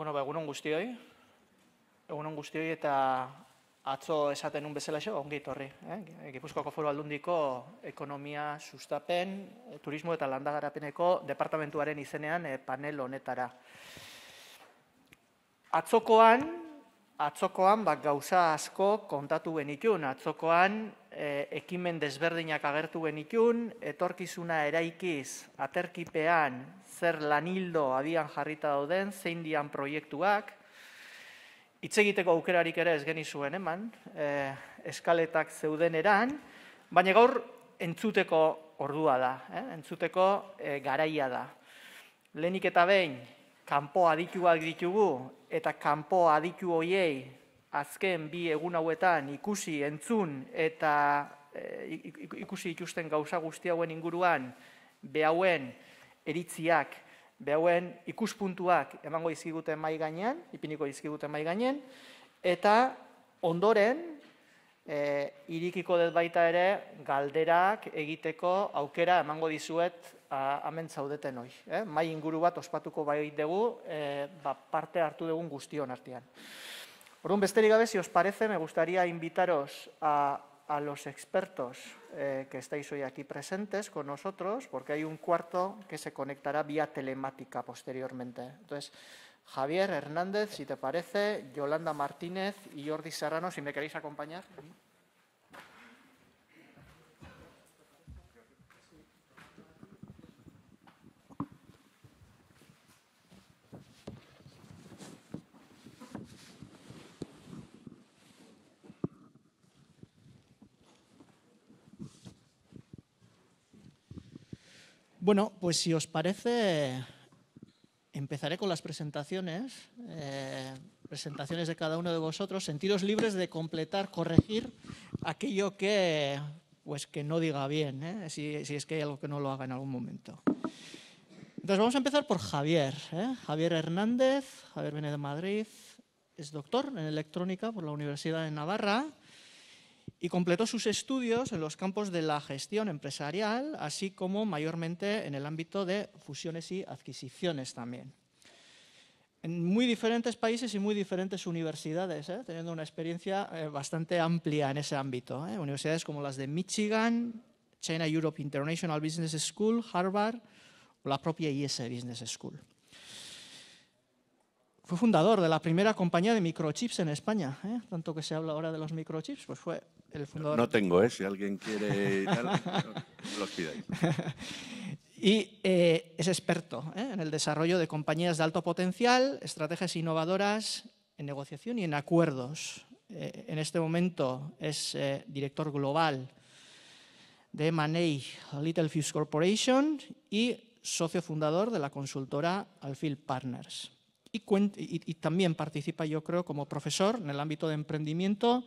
Bueno, ba, egunon guztioi. Egunon guztioi eta atzo esaten un bezala xo, ongi torri. Eh? Gipuzkoako foru aldundiko ekonomia sustapen, turismo eta landagarapeneko departamentuaren izenean eh, panel honetara. Atzokoan, atzokoan ba, gauza asko kontatu genitun, atzokoan e, ekimen desberdinak agertu genitun, etorkizuna eraikiz, aterkipean, zer lanildo abian jarrita dauden, zein dian proiektuak, hitz egiteko aukerarik ere ez genizuen eman, e, eskaletak zeuden eran, baina gaur entzuteko ordua da, eh? entzuteko e, garaia da. Lenik eta behin, kanpo adituak ditugu eta kanpo aditu hoiei azken bi egun hauetan ikusi entzun eta e, ikusi ikusten gauza guzti hauen inguruan behauen eritziak behauen ikuspuntuak emango dizkiguten mai gainean ipiniko dizkiguten mai gainean eta ondoren e, irikiko dut baita ere galderak egiteko aukera emango dizuet Amen zaudeten hoi. Eh? Mai inguru bat ospatuko bai dugu, eh, ba, parte hartu dugun guztion artean. Orduan, besterik gabe, si os parece, me gustaría invitaros a, a los expertos eh, que estáis hoy aquí presentes con nosotros, porque hay un cuarto que se conectará vía telemática posteriormente. Entonces, Javier Hernández, si te parece, Yolanda Martínez y Jordi Serrano, si me queréis acompañar. Bueno, pues si os parece, empezaré con las presentaciones, eh, presentaciones de cada uno de vosotros, sentidos libres de completar, corregir aquello que, pues que no diga bien, ¿eh? si, es que hay algo que no lo haga en algún momento. Entonces vamos a empezar por Javier, ¿eh? Javier Hernández, Javier viene de Madrid, es doctor en electrónica por la Universidad de Navarra, y completó sus estudios en los campos de la gestión empresarial, así como mayormente en el ámbito de fusiones y adquisiciones también. En muy diferentes países y muy diferentes universidades, ¿eh? teniendo una experiencia eh, bastante amplia en ese ámbito. ¿eh? Universidades como las de Michigan, China Europe International Business School, Harvard o la propia IS Business School. Fue fundador de la primera compañía de microchips en España. Tanto que se habla ahora de los microchips, pues fue no, tengo, si alguien quiere los pidáis. y eh, es experto eh, en el desarrollo de compañías de alto potencial, estrategias innovadoras en negociación y en acuerdos. Eh, en este momento es director global de Maney Little Fuse Corporation y socio fundador de la consultora Alfil Partners. y, también participa, yo creo, como profesor en el ámbito de emprendimiento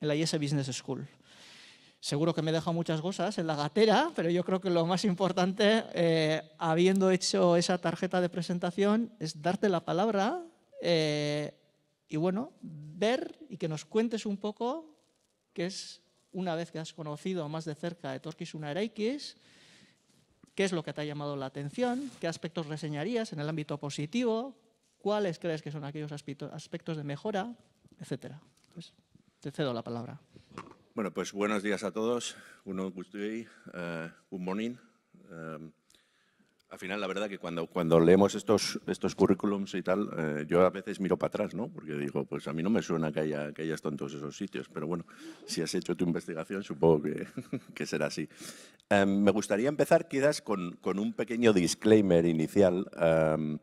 en la IS Business School. Seguro que me he dejado muchas cosas en la gatera, pero yo creo que lo más importante, eh, habiendo hecho esa tarjeta de presentación, es darte la palabra eh, y bueno, ver y que nos cuentes un poco qué es, una vez que has conocido más de cerca de una Eraikis, qué es lo que te ha llamado la atención, qué aspectos reseñarías en el ámbito positivo, cuáles crees que son aquellos aspectos de mejora, etcétera. Pues, te cedo la palabra. Bueno, pues buenos días a todos. Uno, uh, good morning. Um, al final, la verdad que cuando, cuando leemos estos, estos currículums y tal, eh, yo a veces miro para atrás, ¿no? Porque digo, pues a mí no me suena que, haya, que en todos esos sitios, pero bueno, si has hecho tu investigación, supongo que, que será así. Um, me gustaría empezar quizás con, con un pequeño disclaimer inicial. Um,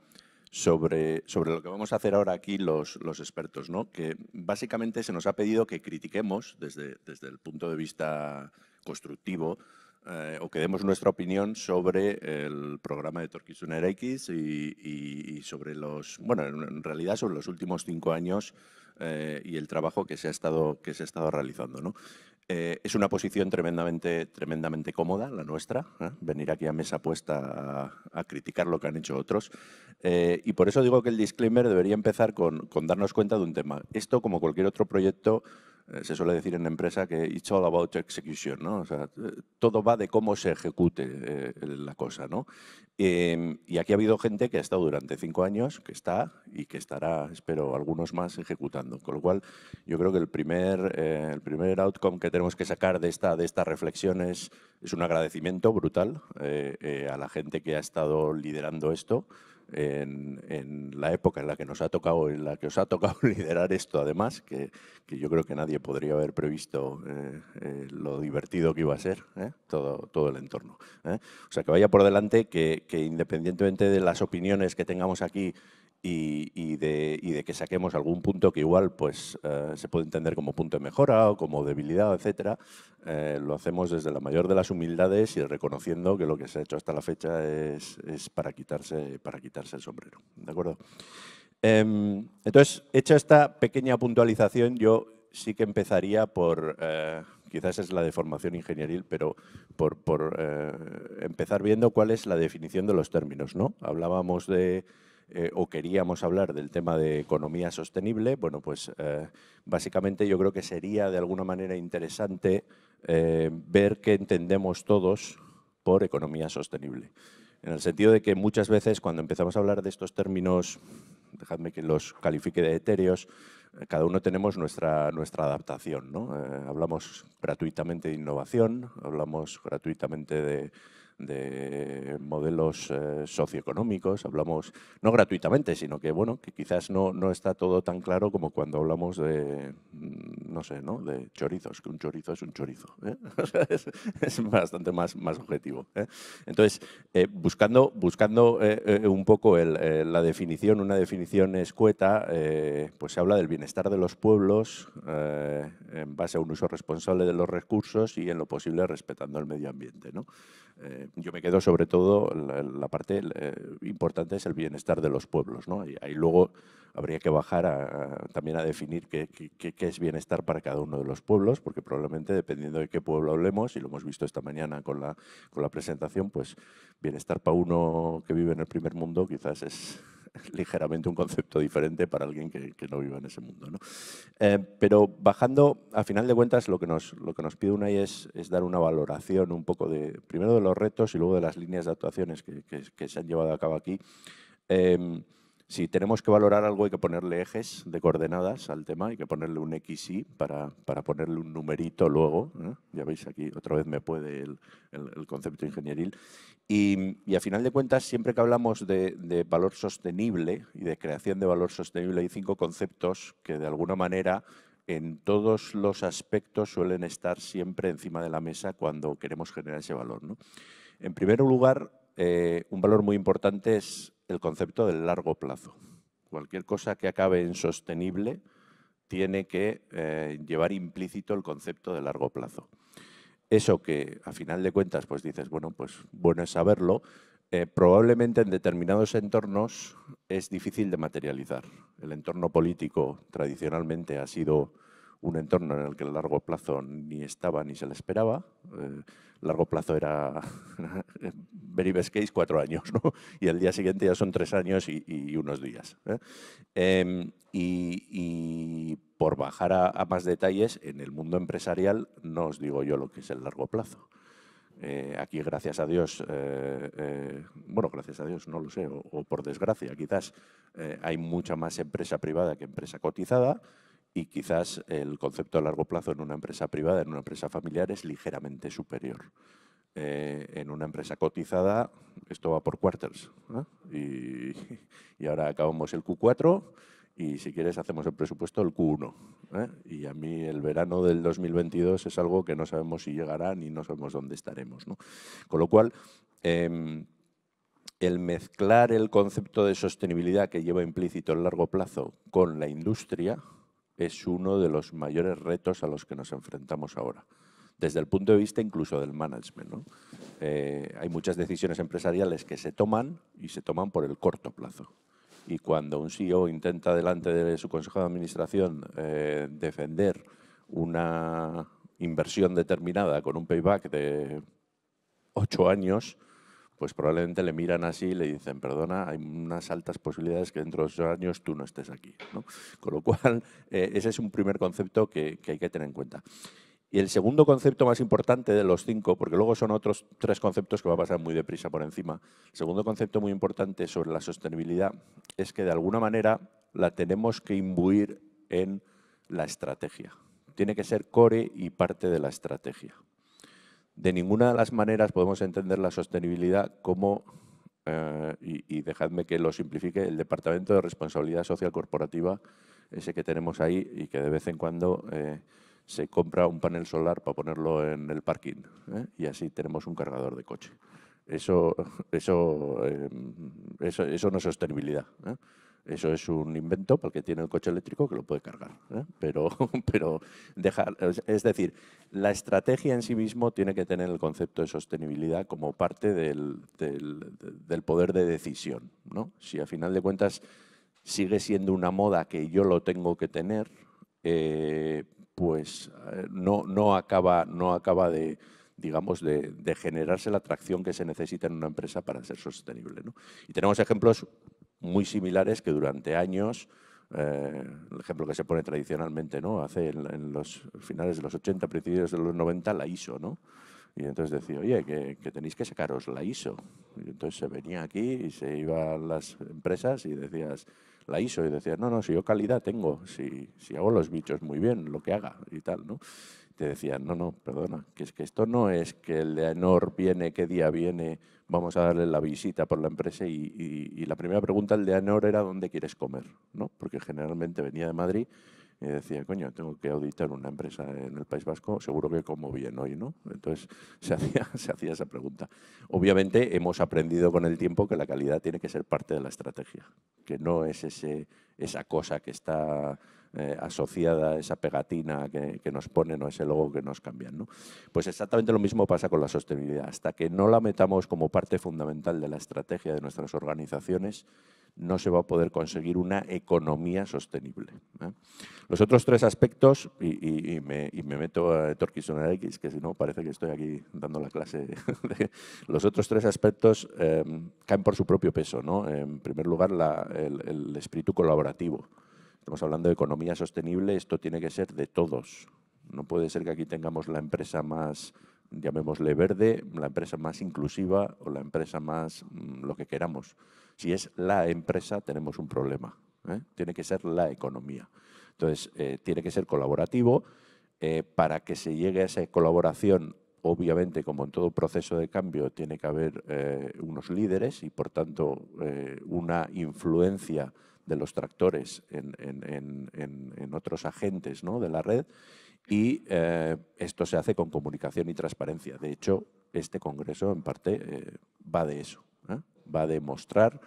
sobre, sobre lo que vamos a hacer ahora aquí los, los expertos, ¿no? que básicamente se nos ha pedido que critiquemos desde, desde el punto de vista constructivo eh, o que demos nuestra opinión sobre el programa de Torquizuner X y, y, sobre los, bueno, en realidad sobre los últimos cinco años eh, y el trabajo que se ha estado, que se ha estado realizando. ¿no? Eh, es una posición tremendamente, tremendamente cómoda, la nuestra, venir aquí a mesa puesta a, a, criticar lo que han hecho otros. Eh, y por eso digo que el disclaimer debería empezar con, darnos cuenta de un tema. Esto, como cualquier otro proyecto, eh, se suele decir en la empresa que it's all about execution, ¿no? Eh, todo va de cómo se ejecute la cosa, ¿no? Em, y aquí ha habido gente que ha estado durante cinco años, que está y que estará, espero, algunos más ejecutando. Con lo cual, yo creo que el primer, el primer outcome que tenemos que sacar de esta, de estas reflexión es un agradecimiento brutal a la gente que ha estado liderando esto, en, la época en la que nos ha tocado, en la que os ha tocado liderar esto, además, que, que yo creo que nadie podría haber previsto eh, eh, lo divertido que iba a ser ¿eh? todo, todo el entorno. O sea, que vaya por delante que independientemente de las opiniones que tengamos aquí y, de, y, de, que saquemos algún punto que igual pues, eh, se puede entender como punto de mejora o como debilidad, etc., eh, lo hacemos desde la mayor de las humildades y reconociendo que lo que se ha hecho hasta la fecha es, es para, quitarse, para quitarse el sombrero. ¿De acuerdo? Em, entonces, hecha esta pequeña puntualización, yo sí que empezaría por, eh, quizás es la de formación ingenieril, pero por, por empezar viendo cuál es la definición de los términos. ¿no? Hablábamos de eh, o queríamos hablar del tema de economía sostenible, bueno, pues eh, básicamente yo creo que sería de alguna manera interesante eh, ver qué entendemos todos por economía sostenible. En el sentido de que muchas veces cuando empezamos a hablar de estos términos, dejadme que los califique de etéreos, cada uno tenemos nuestra, nuestra adaptación. hablamos gratuitamente de innovación, hablamos gratuitamente de de modelos eh, socioeconómicos, hablamos no gratuitamente, sino que bueno, que quizás no, no está todo tan claro como cuando hablamos de, mm, no sé, ¿no? de chorizos, que un chorizo es un chorizo. ¿eh? es, bastante más, más objetivo. ¿eh? Entonces, buscando, buscando un poco la definición, una definición escueta, pues se habla del bienestar de los pueblos en base a un uso responsable de los recursos y en lo posible respetando el medio ambiente. ¿no? Eh, yo me quedo sobre todo la, parte eh, importante es el bienestar de los pueblos, ¿no? Y ahí luego habría que bajar también a definir qué, qué, es bienestar para cada uno de los pueblos, porque probablemente dependiendo de qué pueblo hablemos, y lo hemos visto esta mañana con la, con la presentación, pues bienestar para uno que vive en el primer mundo quizás es ligeramente un concepto diferente para alguien que, no viva en ese mundo. ¿no? Eh, pero bajando, a final de cuentas, lo que nos, lo que nos pide una es, es dar una valoración un poco de, primero de los retos y luego de las líneas de actuaciones que, se han llevado a cabo aquí. Em, si tenemos que valorar algo hay que ponerle ejes de coordenadas al tema, hay que ponerle un X, para, ponerle un numerito luego. ¿eh? Ya veis aquí, otra vez me puede el, concepto ingenieril. Y, y, a final de cuentas, siempre que hablamos de, valor sostenible y de creación de valor sostenible, hay cinco conceptos que de alguna manera en todos los aspectos suelen estar siempre encima de la mesa cuando queremos generar ese valor. En primer lugar, eh, un valor muy importante es el concepto del largo plazo. Cualquier cosa que acabe en sostenible tiene que eh, llevar implícito el concepto de largo plazo. Eso que a final de cuentas pues dices, bueno, pues bueno es saberlo, eh, probablemente en determinados entornos es difícil de materializar. El entorno político tradicionalmente ha sido un entorno en el que el largo plazo ni estaba ni se le esperaba. Eh, largo plazo era, very best case, cuatro años, ¿no? Y el día siguiente ya son tres años y, unos días. ¿eh? Em, y, por bajar a, más detalles, en el mundo empresarial no os digo yo lo que es el largo plazo. Eh, aquí, gracias a Dios, bueno, gracias a Dios, no lo sé, o por desgracia, quizás hay mucha más empresa privada que empresa cotizada, y quizás el concepto a largo plazo en una empresa privada, en una empresa familiar, es ligeramente superior. Eh, en una empresa cotizada, esto va por quarters. Y, ahora acabamos el Q4 y si quieres hacemos el presupuesto el Q1. ¿eh? Y a mí el verano del 2022 es algo que no sabemos si llegará ni no sabemos dónde estaremos. ¿no? Con lo cual, em, el mezclar el concepto de sostenibilidad que lleva implícito el largo plazo con la industria, es uno de los mayores retos a los que nos enfrentamos ahora. Desde el punto de vista incluso del management. Eh, hay muchas decisiones empresariales que se toman y se toman por el corto plazo. Y cuando un CEO intenta delante de su consejo de administración eh, defender una inversión determinada con un payback de ocho años, pues probablemente le miran así y le dicen, perdona, hay unas altas posibilidades que dentro de dos años tú no estés aquí. Con lo cual, eh, ese es un primer concepto que, hay que tener en cuenta. Y el segundo concepto más importante de los cinco, porque luego son otros tres conceptos que va a pasar muy deprisa por encima, segundo concepto muy importante sobre la sostenibilidad es que de alguna manera la tenemos que imbuir en la estrategia. Tiene que ser core y parte de la estrategia. De ninguna de las maneras podemos entender la sostenibilidad como, eh, y, dejadme que lo simplifique, el Departamento de Responsabilidad Social Corporativa, ese que tenemos ahí y que de vez en cuando eh, se compra un panel solar para ponerlo en el parking eh, y así tenemos un cargador de coche. Eso, eso, eso, eso no es sostenibilidad. Eso es un invento para el que tiene el coche eléctrico que lo puede cargar. ¿eh? Pero, pero dejar, es decir, la estrategia en sí mismo tiene que tener el concepto de sostenibilidad como parte del, poder de decisión. ¿no? Si a final de cuentas sigue siendo una moda que yo lo tengo que tener, eh, pues eh, no, no acaba, no acaba de, digamos, de, generarse la atracción que se necesita en una empresa para ser sostenible. Y tenemos ejemplos muy similares que durante años, eh, el ejemplo que se pone tradicionalmente, ¿no? hace en, los finales de los 80, principios de los 90, la ISO, ¿no? Y entonces decía, oye, que, tenéis que sacaros la ISO. Y entonces se venía aquí y se iba a las empresas y decías, la ISO, y decías, no, no, si yo calidad tengo, si, si hago los bichos muy bien, lo que haga y tal, ¿no? te decían, no, no, perdona, que es que esto no es que el de ANOR viene, qué día viene, vamos a darle la visita por la empresa y, la primera pregunta del Leanor era dónde quieres comer, ¿no? Porque generalmente venía de Madrid y decía, coño, tengo que auditar una empresa en el País Vasco, seguro que como bien hoy, ¿no? Entonces se hacía, se hacía esa pregunta. Obviamente hemos aprendido con el tiempo que la calidad tiene que ser parte de la estrategia, que no es ese, esa cosa que está eh, asociada a esa pegatina que, nos ponen o ese logo que nos cambian. Pues exactamente lo mismo pasa con la sostenibilidad. Hasta que no la metamos como parte fundamental de la estrategia de nuestras organizaciones, no se va a poder conseguir una economía sostenible. ¿eh? Los otros tres aspectos, y, me, meto a Torquisona X, que si no parece que estoy aquí dando la clase, los otros tres aspectos eh, caen por su propio peso. ¿no? En primer lugar, el espíritu colaborativo. Estamos hablando de economía sostenible, esto tiene que ser de todos. No puede ser que aquí tengamos la empresa más, llamémosle verde, la empresa más inclusiva o la empresa más mm, lo que queramos. Si es la empresa, tenemos un problema. ¿eh? Tiene que ser la economía. Entonces, eh, tiene que ser colaborativo. Eh, para que se llegue a esa colaboración, obviamente, como en todo proceso de cambio, tiene que haber unos líderes y, por tanto, una influencia de los tractores en, otros agentes ¿no? de la red y eh, esto se hace con comunicación y transparencia. De hecho, este Congreso en parte eh, va de eso, ¿eh? va de mostrar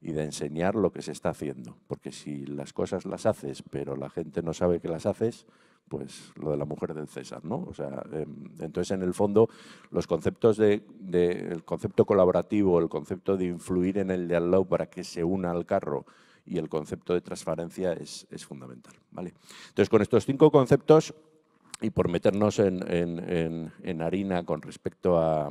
y de enseñar lo que se está haciendo. Porque si las cosas las haces, pero la gente no sabe que las haces, pues lo de la mujer del César, ¿no? O sea, em, entonces en el fondo los conceptos de, de, el concepto colaborativo, el concepto de influir en el de al lado para que se una al carro, y el concepto de transparencia es, es fundamental. ¿vale? Entonces, con estos cinco conceptos y por meternos en, en, en, harina con respecto a,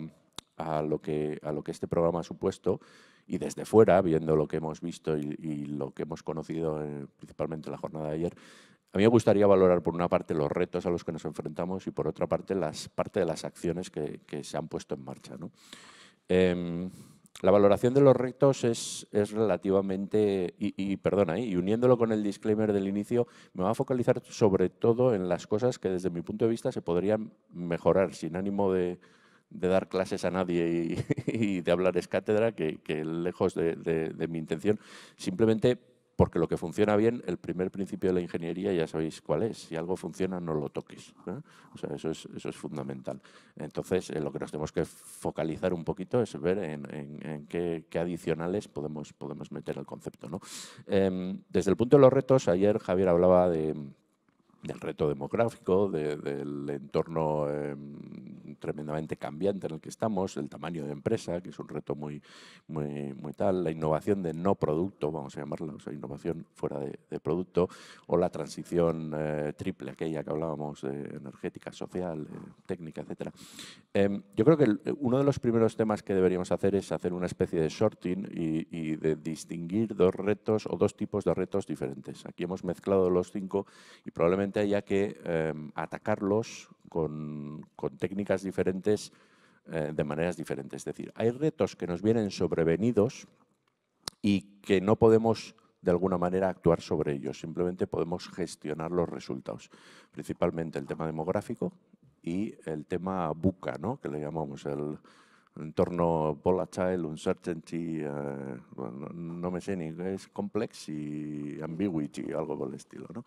a, lo que, a lo que este programa ha supuesto, y desde fuera, viendo lo que hemos visto y, lo que hemos conocido eh, principalmente en la jornada de ayer, a mí me gustaría valorar por una parte los retos a los que nos enfrentamos y por otra parte las parte de las acciones que, que se han puesto en marcha. ¿no? Em, la valoración de los retos es, es relativamente, y, perdona, ¿eh? y uniéndolo con el disclaimer del inicio, me va a focalizar sobre todo en las cosas que desde mi punto de vista se podrían mejorar, sin ánimo de, dar clases a nadie y, de hablar es que, lejos de mi intención, simplemente porque lo que funciona bien, el primer principio de la ingeniería ya sabéis cuál es. Si algo funciona, no lo toques. ¿eh? O sea, eso es, eso es fundamental. Entonces, eh, lo que nos tenemos que focalizar un poquito es ver en, qué, adicionales podemos, podemos meter el concepto. ¿no? Em, desde el punto de los retos, ayer Javier hablaba de, del reto demográfico, del entorno em, tremendamente cambiante en el que estamos, el tamaño de empresa, que es un reto muy, muy, muy tal, la innovación de no producto, vamos a llamarla, o sea, innovación fuera de, producto, o la transición eh, triple, aquella que hablábamos, de energética, social, eh, técnica, etc. Em, yo creo que uno de los primeros temas que deberíamos hacer es hacer una especie de sorting y de distinguir dos retos o dos tipos de retos diferentes. Aquí hemos mezclado los cinco y probablemente haya que em, atacarlos con, técnicas diferentes eh, de maneras diferentes. Es decir, hay retos que nos vienen sobrevenidos y que no podemos de alguna manera actuar sobre ellos, simplemente podemos gestionar los resultados, principalmente el tema demográfico y el tema buca, ¿no? que le llamamos el, entorno volatile, uncertainty, eh, no me sé ni, es complex y ambiguity, algo por el estilo. ¿no?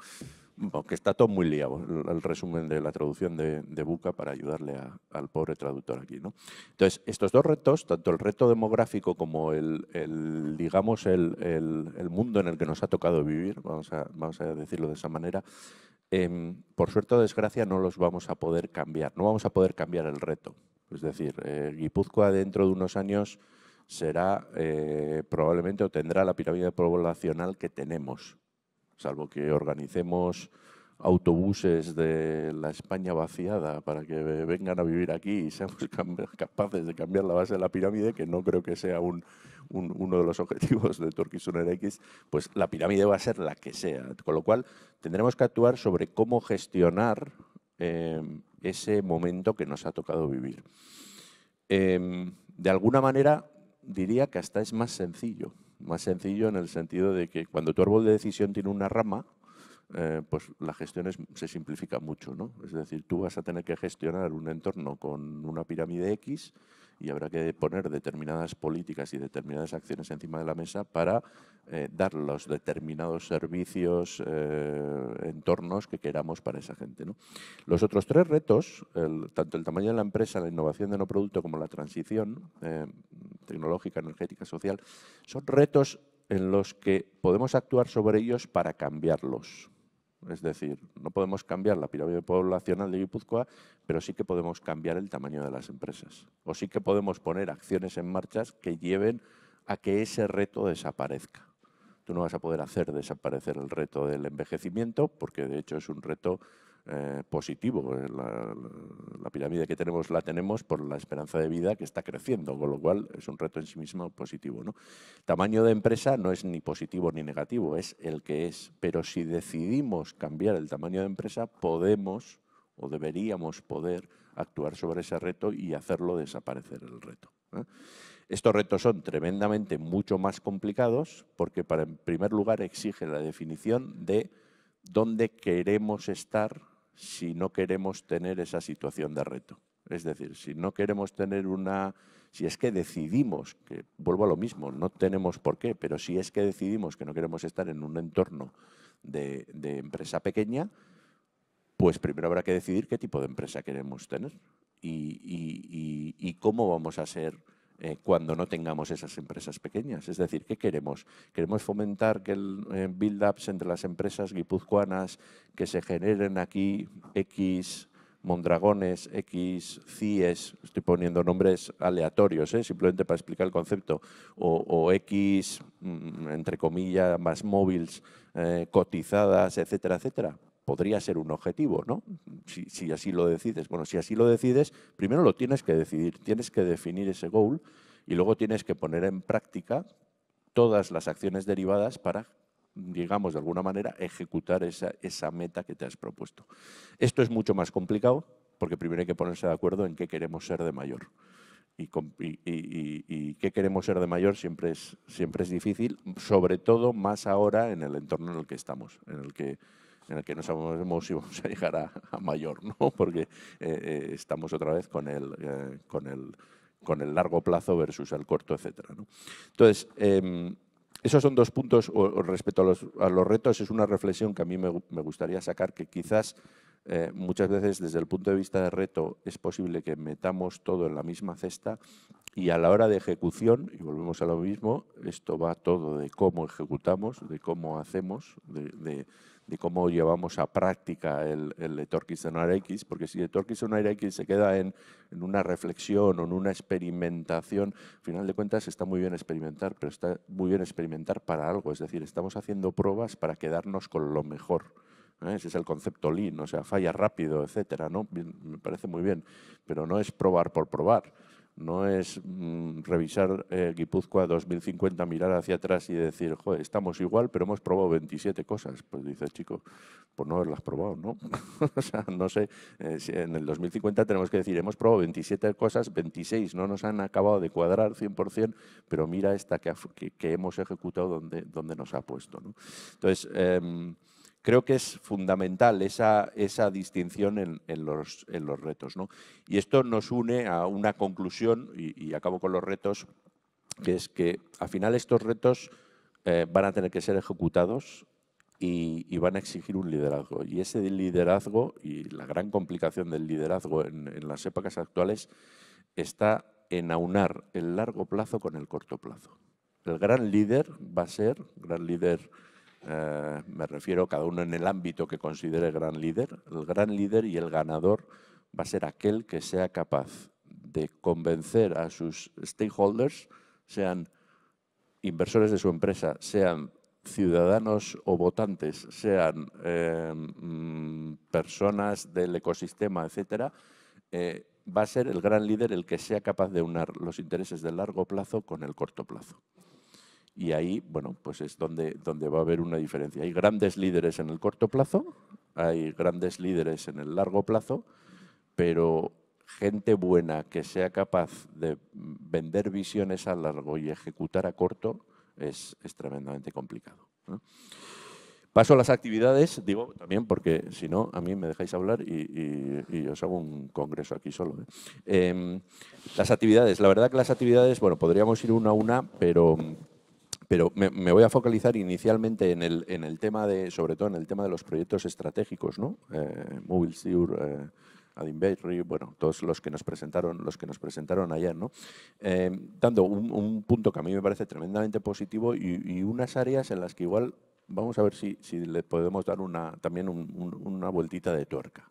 Aunque está todo muy liado, el, resumen de la traducción de, de Buca para ayudarle al pobre traductor aquí. ¿no? Entonces, estos dos retos, tanto el reto demográfico como el, digamos, el, mundo en el que nos ha tocado vivir, vamos vamos a decirlo de esa manera, Em, por suerte o desgracia no los vamos a poder cambiar, no vamos a poder cambiar el reto. Es decir, eh, Guipúzcoa dentro de unos años será eh, probablemente o tendrá la pirámide poblacional que tenemos, salvo que organicemos autobuses de la España vaciada para que vengan a vivir aquí y seamos capaces de cambiar la base de la pirámide, que no creo que sea un, uno de los objetivos de Turkish X, pues la pirámide va a ser la que sea. Con lo cual, tendremos que actuar sobre cómo gestionar em, ese momento que nos ha tocado vivir. Em, de alguna manera, diría que hasta es más sencillo. Más sencillo en el sentido de que cuando tu árbol de decisión tiene una rama, eh, pues la gestión se simplifica mucho. ¿no? Es decir, tú vas a tener que gestionar un entorno con una pirámide X y habrá que poner determinadas políticas y determinadas acciones encima de la mesa para eh, dar los determinados servicios, eh, entornos que queramos para esa gente. Los otros tres retos, tanto el tamaño de la empresa, la innovación de no producto como la transición eh, tecnológica, energética, social, son retos en los que podemos actuar sobre ellos para cambiarlos. Es decir, no podemos cambiar la pirámide poblacional de Guipúzcoa, pero sí que podemos cambiar el tamaño de las empresas. O sí que podemos poner acciones en marcha que lleven a que ese reto desaparezca. Tú no vas a poder hacer desaparecer el reto del envejecimiento, porque de hecho es un reto eh, positivo. Eh, la, pirámide que tenemos la tenemos por la esperanza de vida que está creciendo, con lo cual es un reto en sí mismo positivo. ¿no? Tamaño de empresa no es ni positivo ni negativo, es el que es. Pero si decidimos cambiar el tamaño de empresa, podemos o deberíamos poder actuar sobre ese reto y hacerlo desaparecer el reto. ¿eh? Estos retos son tremendamente mucho más complicados porque, para, en primer lugar, exige la definición de dónde queremos estar si no queremos tener esa situación de reto. Es decir, si no queremos tener una... Si es que decidimos, que vuelvo a lo mismo, no tenemos por qué, pero si es que decidimos que no queremos estar en un entorno de, empresa pequeña, pues primero habrá que decidir qué tipo de empresa queremos tener y, y cómo vamos a ser eh, cuando no tengamos esas empresas pequeñas. Es decir, ¿qué queremos? ¿Queremos fomentar que el eh, build-ups entre las empresas guipuzcoanas, que se generen aquí X Mondragones, X, CIES, estoy poniendo nombres aleatorios, ¿eh? simplemente para explicar el concepto, o, X, mm, entre comillas, más móviles cotizadas, etcétera, etcétera podría ser un objetivo, ¿no? Si, así lo decides. Bueno, si así lo decides, primero lo tienes que decidir, tienes que definir ese goal y luego tienes que poner en práctica todas las acciones derivadas para, digamos, de alguna manera, ejecutar esa, esa meta que te has propuesto. Esto es mucho más complicado porque primero hay que ponerse de acuerdo en qué queremos ser de mayor. Y, qué queremos ser de mayor siempre es, siempre es difícil, sobre todo más ahora en el entorno en el que estamos, en el que en el que no sabemos si vamos a llegar a, mayor, ¿no? Porque eh, eh, estamos otra vez con el, eh, con, el, con el largo plazo versus el corto, etcétera. Entonces, em, esos son dos puntos respecto a los, a los, retos. Es una reflexión que a mí me, me gustaría sacar, que quizás eh, muchas veces desde el punto de vista de reto es posible que metamos todo en la misma cesta y a la hora de ejecución, y volvemos a lo mismo, esto va todo de cómo ejecutamos, de cómo hacemos, de, cómo llevamos a práctica el, el X, porque si Etorquis Sonaire X se queda en, una reflexión o en una experimentación, al final de cuentas está muy bien experimentar, pero está muy bien experimentar para algo, es decir, estamos haciendo pruebas para quedarnos con lo mejor ¿eh? ese es el concepto lean, o sea, falla rápido, etcétera, ¿no? Me parece muy bien, pero no es probar por probar, no es mm, revisar eh, Guipúzcoa 2050, mirar hacia atrás y decir, joder, estamos igual, pero hemos probado 27 cosas. Pues el chico, por pues no haberlas probado, ¿no? o sea, no sé, eh, si en el 2050 tenemos que decir, hemos probado 27 cosas, 26 no nos han acabado de cuadrar 100%, pero mira esta que, hemos ejecutado donde, donde nos ha puesto, ¿no? Entonces, em, creo que es fundamental esa, distinción en, los, retos. Y esto nos une a una conclusión, y, acabo con los retos, que es que al final estos retos eh, van a tener que ser ejecutados y, van a exigir un liderazgo. Y ese liderazgo, y la gran complicación del liderazgo en, en las épocas actuales, está en aunar el largo plazo con el corto plazo. El gran líder va a ser, gran líder eh, me refiero a cada uno en el ámbito que considere gran líder, el gran líder y el ganador va a ser aquel que sea capaz de convencer a sus stakeholders, sean inversores de su empresa, sean ciudadanos o votantes, sean em, mm, personas del ecosistema, etcétera, eh, va a ser el gran líder el que sea capaz de unir los intereses de largo plazo con el corto plazo. Y ahí, bueno, pues es donde, donde va a haber una diferencia. Hay grandes líderes en el corto plazo, hay grandes líderes en el largo plazo, pero gente buena que sea capaz de vender visiones a largo y ejecutar a corto es, tremendamente complicado. Paso a las actividades, digo también porque si no, a mí me dejáis hablar y, os hago un congreso aquí solo. ¿eh? Em, las actividades, la verdad que las actividades, bueno, podríamos ir una a una, pero pero me, voy a focalizar inicialmente en el, tema de, sobre todo en el tema de los proyectos estratégicos, ¿no? Eh, Mobile eh, bueno, todos los que nos presentaron, los que nos presentaron ayer, ¿no? Eh, dando un, punto que a mí me parece tremendamente positivo y, unas áreas en las que igual vamos a ver si, le podemos dar una, también una vueltita de tuerca.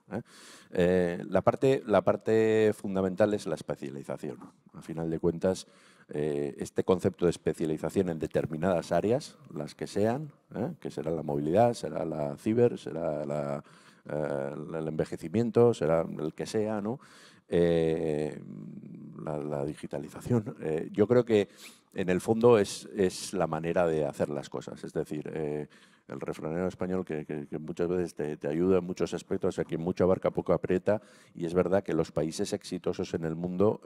la, parte, la parte fundamental es la especialización. A final de cuentas, eh, este concepto de especialización en determinadas áreas, las que sean, ¿eh? que será la movilidad, será la ciber, será eh, el envejecimiento, será el que sea, ¿no? la, digitalización. yo creo que en el fondo es, la manera de hacer las cosas, es decir, el refranero español que, muchas veces te, ayuda en muchos aspectos, aquí mucho abarca, poco aprieta, y es verdad que los países exitosos en el mundo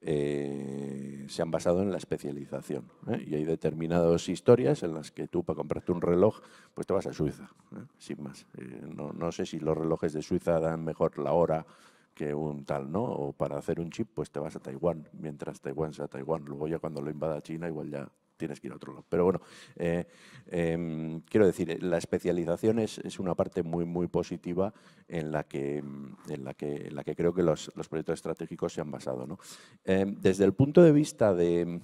eh, se han basado en la especialización. ¿eh? Y hay determinadas historias en las que tú, para comprarte un reloj, pues te vas a Suiza, ¿eh? sin más. No, no, sé si los relojes de Suiza dan mejor la hora que un tal, ¿no? O para hacer un chip, pues te vas a Taiwán, mientras Taiwán sea Taiwán. Luego ya cuando lo invada China, igual ya tienes que ir a otro lado. Pero bueno, eh, em, quiero decir, eh, la especialización es, una parte muy, positiva mm, en la que, creo que los, proyectos estratégicos se han basado. Em, desde el punto de vista de,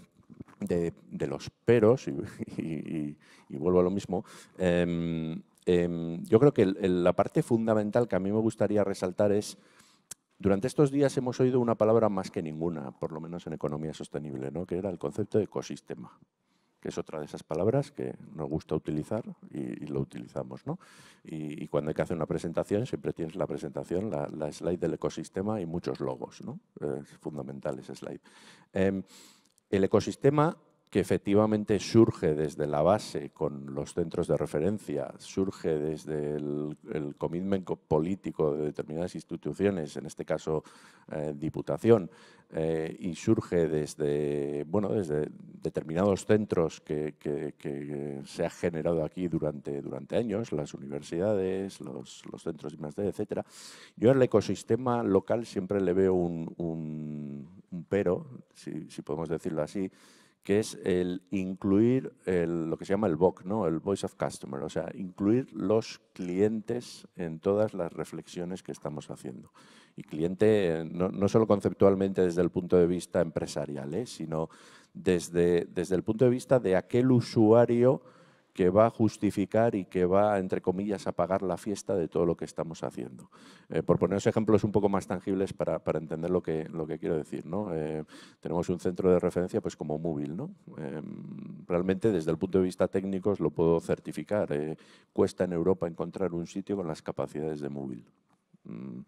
los peros, y, vuelvo a lo mismo, em, yo creo que la parte fundamental que a mí me gustaría resaltar es durante estos días hemos oído una palabra más que ninguna, por lo menos en economía sostenible, que era el concepto de ecosistema que es otra de esas palabras que nos gusta utilizar y, lo utilizamos. ¿no? Y, cuando hay que hacer una presentación, siempre tienes la presentación, la, slide del ecosistema y muchos logos. Es fundamental ese slide. Em, el ecosistema que efectivamente surge desde la base con los centros de referencia, surge desde el, commitment político de determinadas instituciones, en este caso eh, Diputación, eh, y surge desde, bueno, desde determinados centros que, se ha generado aquí durante, durante años, las universidades, los, centros de más etc. Yo el ecosistema local siempre le veo un, pero, si podemos decirlo así, que es el incluir lo que se llama el VOC, ¿no? el Voice of Customer, o sea, incluir los clientes en todas las reflexiones que estamos haciendo. Y cliente eh, no, solo conceptualmente desde el punto de vista empresarial, ¿eh? sino desde, desde el punto de vista de aquel usuario que va a justificar y que va, entre comillas, a pagar la fiesta de todo lo que estamos haciendo. Eh, por poneros ejemplos un poco más tangibles para, entender lo que, lo que quiero decir. Eh, tenemos un centro de referencia pues, como Móvil. ¿no? Em, realmente, desde el punto de vista técnico, lo puedo certificar. Eh, cuesta en Europa encontrar un sitio con las capacidades de Móvil. Mm,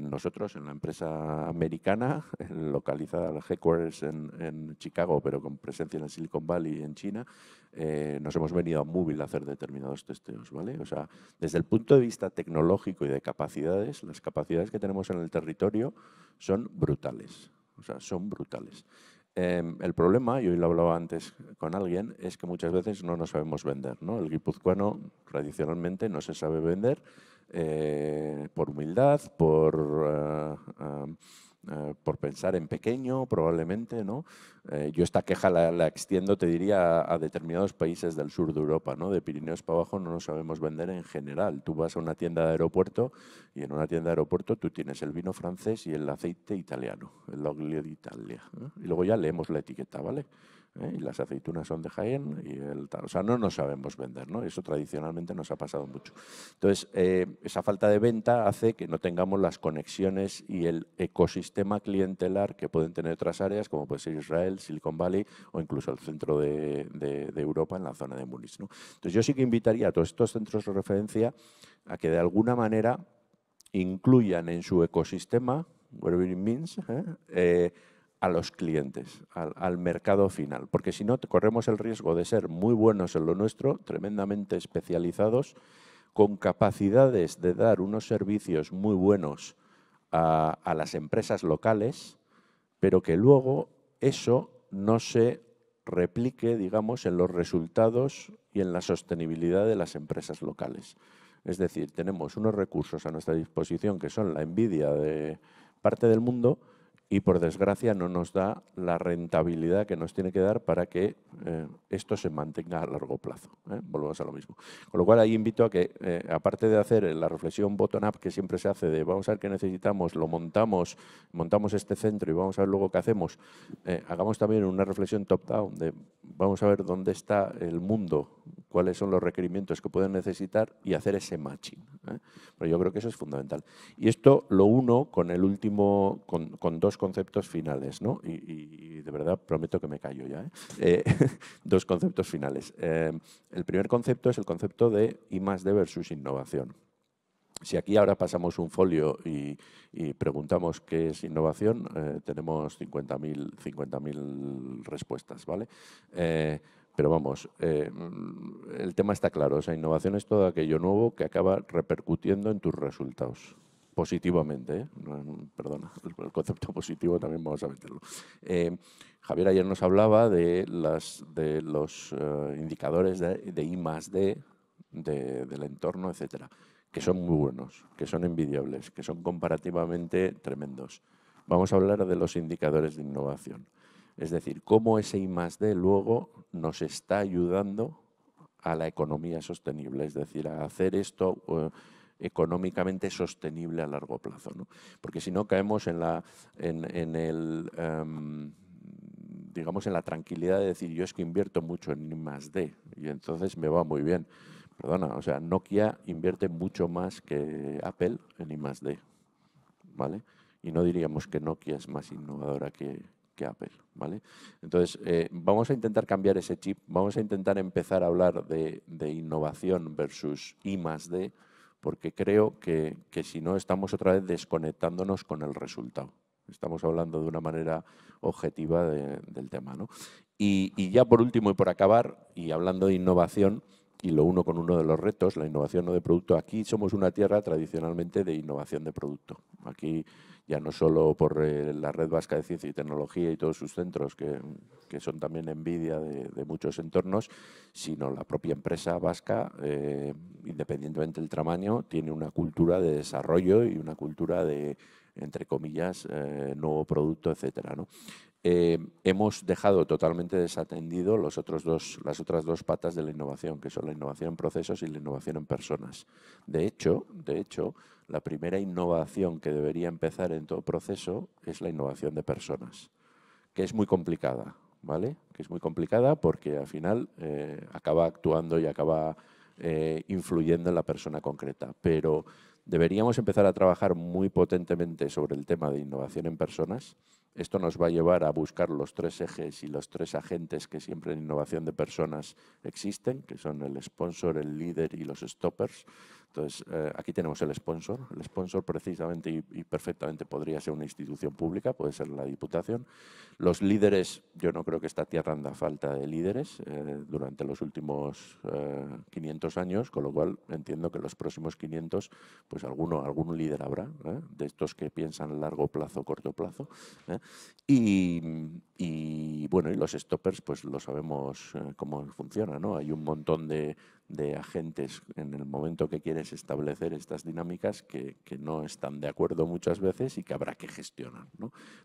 nosotros en la empresa americana, localizada al headquarters en, en, Chicago, pero con presencia en el Silicon Valley y en China, eh, nos hemos venido a móvil a hacer determinados testeos. ¿vale? O sea, desde el punto de vista tecnológico y de capacidades, las capacidades que tenemos en el territorio son brutales. O sea, son brutales. Em, el problema, y hoy lo hablaba antes con alguien, es que muchas veces no nos sabemos vender. ¿no? El guipuzcoano tradicionalmente no se sabe vender eh, por humildad, por, eh, eh, por pensar en pequeño, probablemente. ¿no? yo esta queja la, extiendo, te diría, a, determinados países del sur de Europa. ¿no? De Pirineos para abajo no nos sabemos vender en general. Tú vas a una tienda de aeropuerto y en una tienda de aeropuerto tú tienes el vino francés y el aceite italiano, el olio de Italia. Y luego ya leemos la etiqueta, ¿vale? ¿eh? y las aceitunas son de Jaén y el tal. O sea, no nos sabemos vender, ¿no? Eso tradicionalmente nos ha pasado mucho. Entonces, eh, esa falta de venta hace que no tengamos las conexiones y el ecosistema clientelar que pueden tener otras áreas, como puede ser Israel, Silicon Valley o incluso el centro de, Europa en la zona de Múnich. Entonces, yo sí que invitaría a todos estos centros de referencia a que de alguna manera incluyan en su ecosistema, whatever it means, ¿eh? a los clientes, al, mercado final, porque si no corremos el riesgo de ser muy buenos en lo nuestro, tremendamente especializados, con capacidades de dar unos servicios muy buenos a, a las empresas locales, pero que luego eso no se replique, digamos, en los resultados y en la sostenibilidad de las empresas locales. Es decir, tenemos unos recursos a nuestra disposición que son la envidia de parte del mundo, y por desgracia no nos da la rentabilidad que nos tiene que dar para que eh, esto se mantenga a largo plazo. ¿eh? Volvemos a lo mismo. Con lo cual ahí invito a que, eh, aparte de hacer la reflexión bottom-up que siempre se hace de vamos a ver qué necesitamos, lo montamos, montamos este centro y vamos a ver luego qué hacemos, hagamos también una reflexión top-down de vamos a ver dónde está el mundo, cuáles son los requerimientos que pueden necesitar y hacer ese matching. Pero yo creo que eso es fundamental. Y esto lo uno con el último, con dos conceptos finales, ¿no? y, de verdad prometo que me callo ya. ¿eh? eh dos conceptos finales. Eh, el primer concepto es el concepto de I D versus innovación. Si aquí ahora pasamos un folio y, preguntamos qué es innovación, eh, tenemos 50.000 respuestas, ¿vale? pero vamos, el tema está claro. O sea, innovación es todo aquello nuevo que acaba repercutiendo en tus resultados positivamente, ¿eh? perdona, el concepto positivo también vamos a meterlo. Eh, Javier ayer nos hablaba de, los eh, indicadores de, I más D del entorno, etcétera, que son muy buenos, que son envidiables, que son comparativamente tremendos. Vamos a hablar de los indicadores de innovación. Es decir, cómo ese I más D luego nos está ayudando a la economía sostenible, es decir, a hacer esto económicamente sostenible a largo plazo. Porque si no caemos en, la, en, el... Em, digamos en la tranquilidad de decir yo es que invierto mucho en más D y entonces me va muy bien. Perdona, o sea, Nokia invierte mucho más que Apple en I D, ¿vale? Y no diríamos que Nokia es más innovadora que, Apple, ¿vale? Entonces, eh, vamos a intentar cambiar ese chip, vamos a intentar empezar a hablar de, de innovación versus I más D porque creo que, si no estamos otra vez desconectándonos con el resultado. Estamos hablando de una manera objetiva del tema. y, ya por último y por acabar, y hablando de innovación, y lo uno con uno de los retos, la innovación no de producto. Aquí somos una tierra tradicionalmente de innovación de producto. Aquí ya no solo por eh, la Red Vasca de Ciencia y Tecnología y todos sus centros, que, son también envidia de, muchos entornos, sino la propia empresa vasca, eh, independientemente del tamaño, tiene una cultura de desarrollo y una cultura de, entre comillas, eh, nuevo producto, etcétera. ¿no? Eh, hemos dejado totalmente desatendido los las otras dos patas de la innovación, que son la innovación en procesos y la innovación en personas. De hecho, de hecho, la primera innovación que debería empezar en todo proceso es la innovación de personas, que es muy complicada, ¿vale? Que es muy complicada porque al final eh, acaba actuando y acaba eh, influyendo en la persona concreta. Pero deberíamos empezar a trabajar muy potentemente sobre el tema de innovación en personas esto nos va a llevar a buscar los tres ejes y los tres agentes que siempre en innovación de personas existen, que son el sponsor, el líder y los stoppers, entonces, eh, aquí tenemos el sponsor. El sponsor precisamente y, perfectamente podría ser una institución pública, puede ser la Diputación. Los líderes, yo no creo que esta tierra anda falta de líderes eh, durante los últimos 500 eh, años, con lo cual entiendo que los próximos 500, pues alguno, algún líder habrá, de estos que piensan largo plazo, corto plazo. Y, y, bueno, y los stoppers, pues lo sabemos cómo funciona, ¿no? Hay un montón de de agentes en el momento que quieres establecer estas dinámicas que, no están de acuerdo muchas veces y que habrá que gestionar.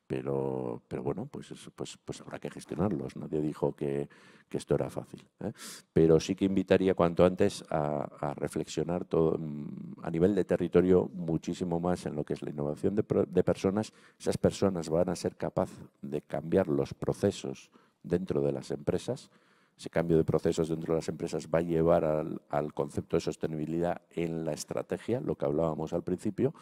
Pero, pero bueno, pues, pues, pues habrá que gestionarlos. Nadie dijo que, esto era fácil. ¿eh? Pero sí que invitaría cuanto antes a, reflexionar todo, mm, a nivel de territorio muchísimo más en lo que es la innovación de, de personas. Esas personas van a ser capaces de cambiar los procesos dentro de las empresas ese cambio de procesos dentro de las empresas va a llevar al, concepto de sostenibilidad en la estrategia, lo que hablábamos al principio,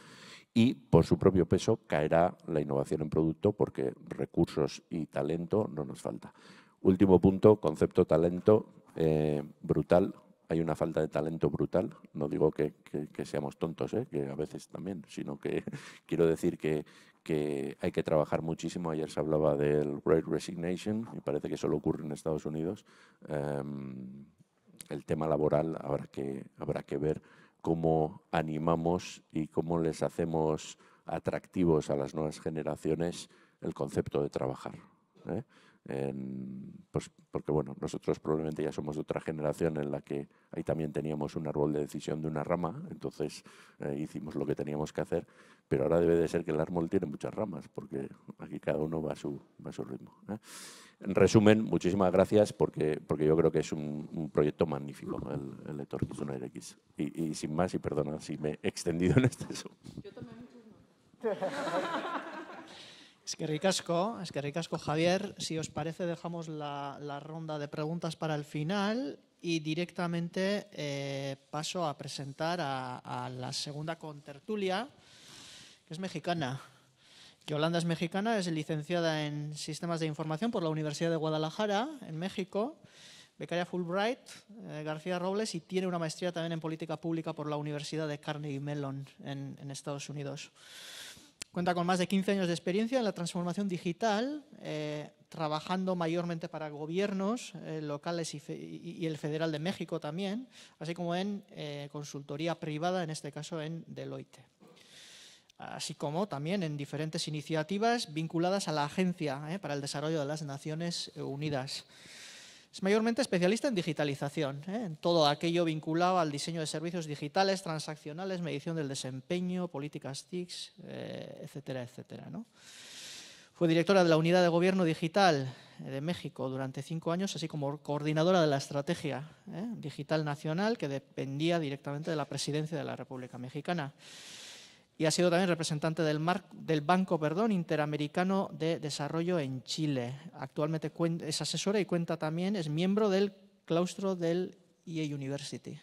y por su propio peso caerá la innovación en producto porque recursos y talento no nos falta. Último punto, concepto talento eh, brutal. Hay una falta de talento brutal. No digo que, seamos tontos, eh, que a veces también, sino que quiero decir que que hay que trabajar muchísimo. Ayer se hablaba del Great Resignation y parece que solo ocurre en Estados Unidos. Em, el tema laboral habrá que, habrá que ver cómo animamos y cómo les hacemos atractivos a las nuevas generaciones el concepto de trabajar. ¿eh? pues, porque bueno, nosotros probablemente ya somos de otra generación en la que ahí también teníamos un árbol de decisión de una rama, entonces eh, hicimos lo que teníamos que hacer, pero ahora debe de ser que el árbol tiene muchas ramas, porque aquí cada uno va a su, a su ritmo. ¿eh? En resumen, muchísimas gracias porque, porque yo creo que es un, proyecto magnífico el, el 1 X y, y, sin más, y perdona si me he extendido en este Yo tomé Es que ricasco, Javier. Si os parece, dejamos la, ronda de preguntas para el final y directamente eh, paso a presentar a, la segunda contertulia, que es mexicana. Holanda es mexicana, es licenciada en Sistemas de Información por la Universidad de Guadalajara, en México, becaria Fulbright, eh, García Robles, y tiene una maestría también en Política Pública por la Universidad de Carnegie Mellon, en Estados Unidos. Cuenta con más de 15 años de experiencia en la transformación digital, eh, trabajando mayormente para gobiernos eh, locales y, el Federal de México también, así como en eh, consultoría privada, en este caso en Deloitte. Así como también en diferentes iniciativas vinculadas a la Agencia para el Desarrollo de las Naciones Unidas. Es mayormente especialista en digitalización, ¿eh? en todo aquello vinculado al diseño de servicios digitales, transaccionales, medición del desempeño, políticas TIC, eh, etcétera, etcétera. Fue directora de la Unidad de Gobierno Digital eh, de México durante cinco años, así como coordinadora de la Estrategia Digital Nacional, que dependía directamente de la Presidencia de la República Mexicana y ha sido también representante del, Mar del Banco perdón, Interamericano de Desarrollo en Chile. Actualmente es asesora y cuenta también, es miembro del claustro del IE University.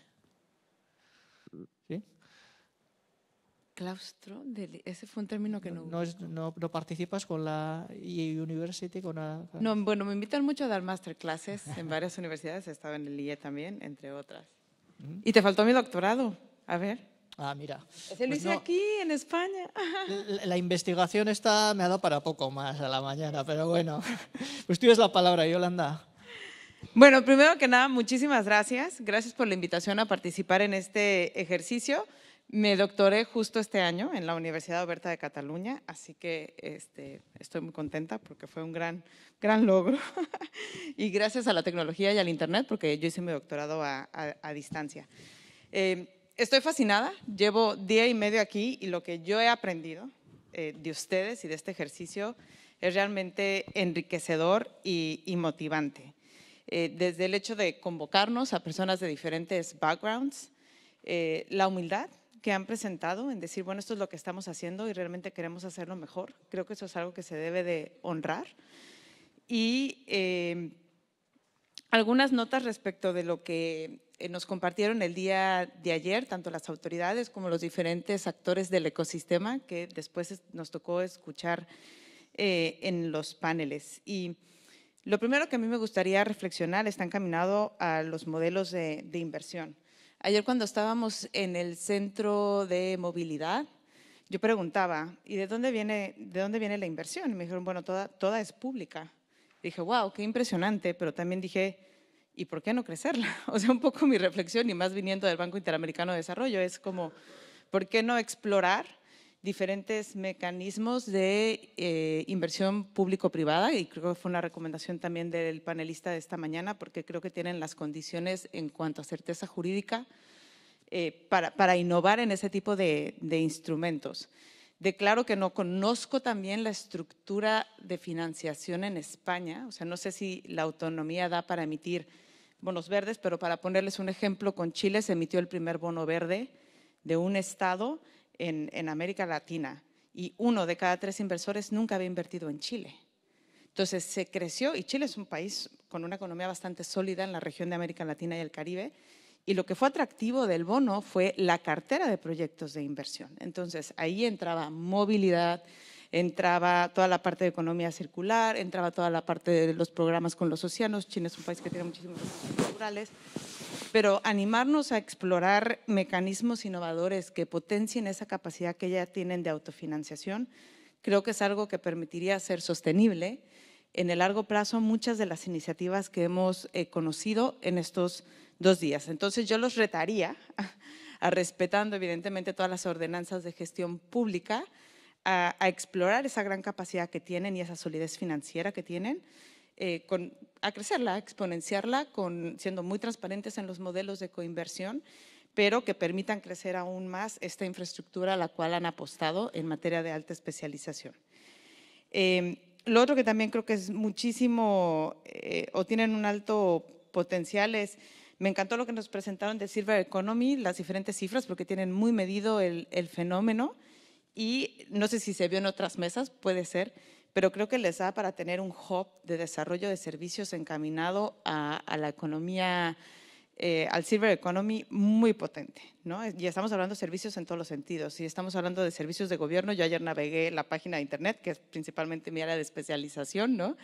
Claustro, ese fue un término que no... No, no, participas con la IE University? Con No, bueno, me invitan mucho a dar masterclasses en varias universidades, he estado en el IE también, entre otras. Y te faltó mi doctorado, a ver. Ah, mira. Se lo pues hice aquí, en España. La, investigación está me ha dado para poco más a la mañana, pero bueno. Pues tú es la palabra, Yolanda. Bueno, primero que nada, muchísimas gracias. Gracias por la invitación a participar en este ejercicio. Me doctoré justo este año en la Universidad Oberta de Cataluña, así que este, estoy muy contenta porque fue un gran, gran logro. y gracias a la tecnología y al Internet, porque yo hice mi doctorado a, distancia. Eh, estoy fascinada, llevo día y medio aquí y lo que yo he aprendido eh, de ustedes y de este ejercicio es realmente enriquecedor y, motivante. Eh, desde el hecho de convocarnos a personas de diferentes backgrounds, eh, la humildad que han presentado en decir, bueno, esto es lo que estamos haciendo y realmente queremos hacerlo mejor, creo que eso es algo que se debe de honrar. Y algunas notas respecto de lo que eh, nos compartieron el día de ayer, tanto las autoridades como los diferentes actores del ecosistema, que después nos tocó escuchar eh, en los paneles. Y lo primero que a mí me gustaría reflexionar está encaminado a los modelos de, inversión. Ayer cuando estábamos en el centro de movilidad, yo preguntaba, ¿y de dónde viene, la inversión? Y me dijeron, bueno, toda, es pública. dije, wow, qué impresionante, pero también dije, ¿y por qué no crecerla? O sea, un poco mi reflexión, y más viniendo del Banco Interamericano de Desarrollo, es como, ¿por qué no explorar diferentes mecanismos de eh, inversión público-privada? Y creo que fue una recomendación también del panelista de esta mañana, porque creo que tienen las condiciones en cuanto a certeza jurídica eh, para, para, innovar en ese tipo de, de instrumentos. Declaro que no conozco también la estructura de financiación en España, o sea, no sé si la autonomía da para emitir bonos verdes, pero para ponerles un ejemplo, con Chile se emitió el primer bono verde de un estado en, América Latina y uno de cada tres inversores nunca había invertido en Chile. Entonces se creció y Chile es un país con una economía bastante sólida en la región de América Latina y el Caribe. Y lo que fue atractivo del bono fue la cartera de proyectos de inversión. Entonces ahí entraba movilidad, entraba toda la parte de economía circular, entraba toda la parte de los programas con los océanos. China es un país que tiene muchísimos recursos naturales. Pero animarnos a explorar mecanismos innovadores que potencien esa capacidad que ya tienen de autofinanciación, creo que es algo que permitiría ser sostenible en el largo plazo muchas de las iniciativas que hemos eh, conocido en estos dos días. Entonces yo los retaría, respetando evidentemente todas las ordenanzas de gestión pública, a, explorar esa gran capacidad que tienen y esa solidez financiera que tienen, eh, a crecerla, a exponenciarla, siendo muy transparentes en los modelos de coinversión, pero que permitan crecer aún más esta infraestructura a la cual han apostado en materia de alta especialización. Em, lo otro que también creo que es muchísimo eh, o tienen un alto potencial es, me encantó lo que nos presentaron de Silver Economy, las diferentes cifras, porque tienen muy medido el fenómeno y no sé si se vio en otras mesas, puede ser, pero creo que les da para tener un hub de desarrollo de servicios encaminado a, la economía, eh, al silver economy muy potente, ¿no? Y estamos hablando de servicios en todos los sentidos, Si estamos hablando de servicios de gobierno, yo ayer navegué la página de internet, que es principalmente mi área de especialización, ¿no?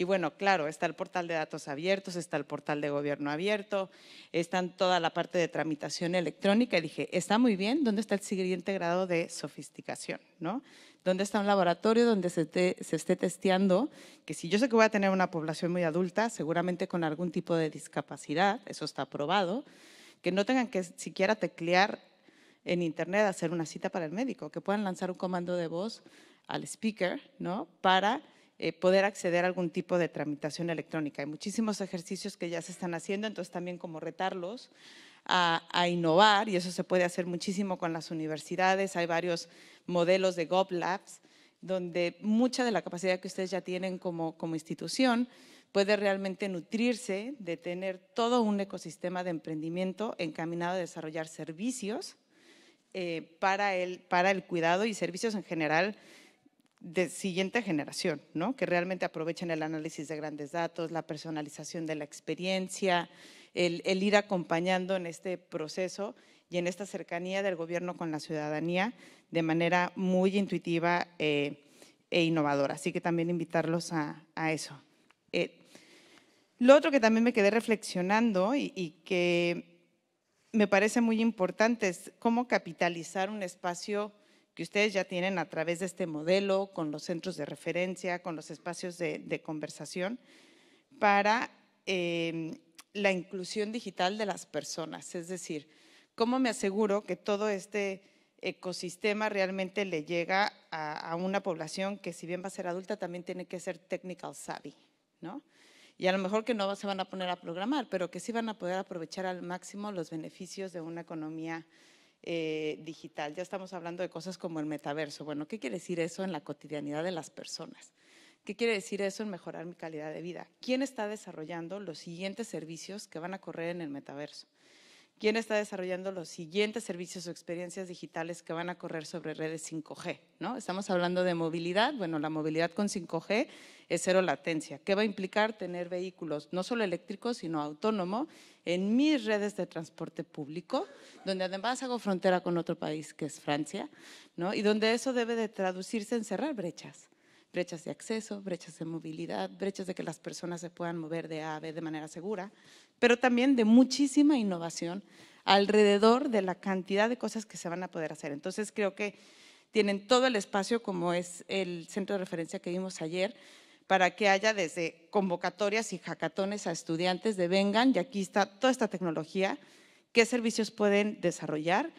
Y bueno, claro, está el portal de datos abiertos, está el portal de gobierno abierto, está toda la parte de tramitación electrónica. Y dije, está muy bien, ¿dónde está el siguiente grado de sofisticación? ¿no? ¿Dónde está un laboratorio donde se, esté testeando? Que si yo sé que voy a tener una población muy adulta, seguramente con algún tipo de discapacidad, eso está probado, que no tengan que siquiera teclear en internet hacer una cita para el médico, que puedan lanzar un comando de voz al speaker, ¿no? Para eh, poder acceder a algún tipo de tramitación electrónica. Hay muchísimos ejercicios que ya se están haciendo, entonces también como retarlos a, innovar, y eso se puede hacer muchísimo con las universidades, hay varios modelos de GovLabs, donde mucha de la capacidad que ustedes ya tienen como, institución puede realmente nutrirse de tener todo un ecosistema de emprendimiento encaminado a desarrollar servicios eh, para, para el cuidado y servicios en general de siguiente generación, ¿no? que realmente aprovechen el análisis de grandes datos, la personalización de la experiencia, el, ir acompañando en este proceso y en esta cercanía del gobierno con la ciudadanía de manera muy intuitiva eh, e innovadora. Así que también invitarlos a, eso. Eh, lo otro que también me quedé reflexionando y, y que me parece muy importante es cómo capitalizar un espacio y ustedes ya tienen a través de este modelo, con los centros de referencia, con los espacios de, conversación, para em, la inclusión digital de las personas. Es decir, ¿cómo me aseguro que todo este ecosistema realmente le llega a, una población que si bien va a ser adulta, también tiene que ser technical savvy, ¿no? Y a lo mejor que no se van a poner a programar, pero que sí van a poder aprovechar al máximo los beneficios de una economía eh, digital, ya estamos hablando de cosas como el metaverso. Bueno, ¿qué quiere decir eso en la cotidianidad de las personas? ¿Qué quiere decir eso en mejorar mi calidad de vida? ¿Quién está desarrollando los siguientes servicios que van a correr en el metaverso? ¿Quién está desarrollando los siguientes servicios o experiencias digitales que van a correr sobre redes 5G. ¿no? Estamos hablando de movilidad, bueno, la movilidad con 5G es cero latencia. ¿Qué va a implicar tener vehículos no solo eléctricos, sino autónomo en mis redes de transporte público, donde además hago frontera con otro país que es Francia, ¿no? y donde eso debe de traducirse en cerrar brechas brechas de acceso, brechas de movilidad, brechas de que las personas se puedan mover de A a B de manera segura, pero también de muchísima innovación alrededor de la cantidad de cosas que se van a poder hacer. Entonces creo que tienen todo el espacio, como es el centro de referencia que vimos ayer, para que haya desde convocatorias y jacatones a estudiantes de vengan y aquí está toda esta tecnología, qué servicios pueden desarrollar,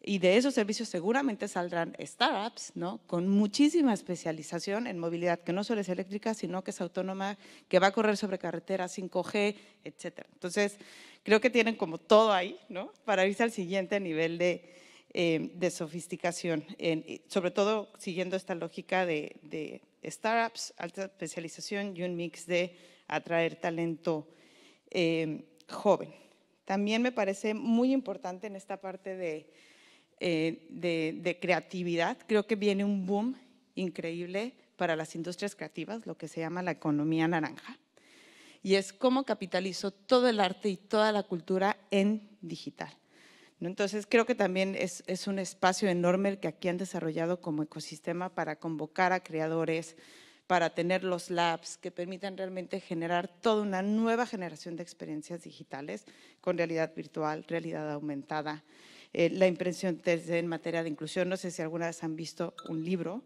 y de esos servicios seguramente saldrán startups, ¿no? Con muchísima especialización en movilidad, que no solo es eléctrica, sino que es autónoma, que va a correr sobre carretera 5G, etcétera. Entonces, creo que tienen como todo ahí, ¿no? Para irse al siguiente nivel de, em, de sofisticación, en, sobre todo siguiendo esta lógica de, startups, alta especialización y un mix de atraer talento em, joven. También me parece muy importante en esta parte de eh, de, creatividad. Creo que viene un boom increíble para las industrias creativas, lo que se llama la economía naranja. Y es cómo capitalizo todo el arte y toda la cultura en digital. Entonces, creo que también es, es, un espacio enorme el que aquí han desarrollado como ecosistema para convocar a creadores, para tener los labs que permitan realmente generar toda una nueva generación de experiencias digitales con realidad virtual, realidad aumentada, eh, la impresión 3D en materia de inclusión. No sé si alguna vez han visto un libro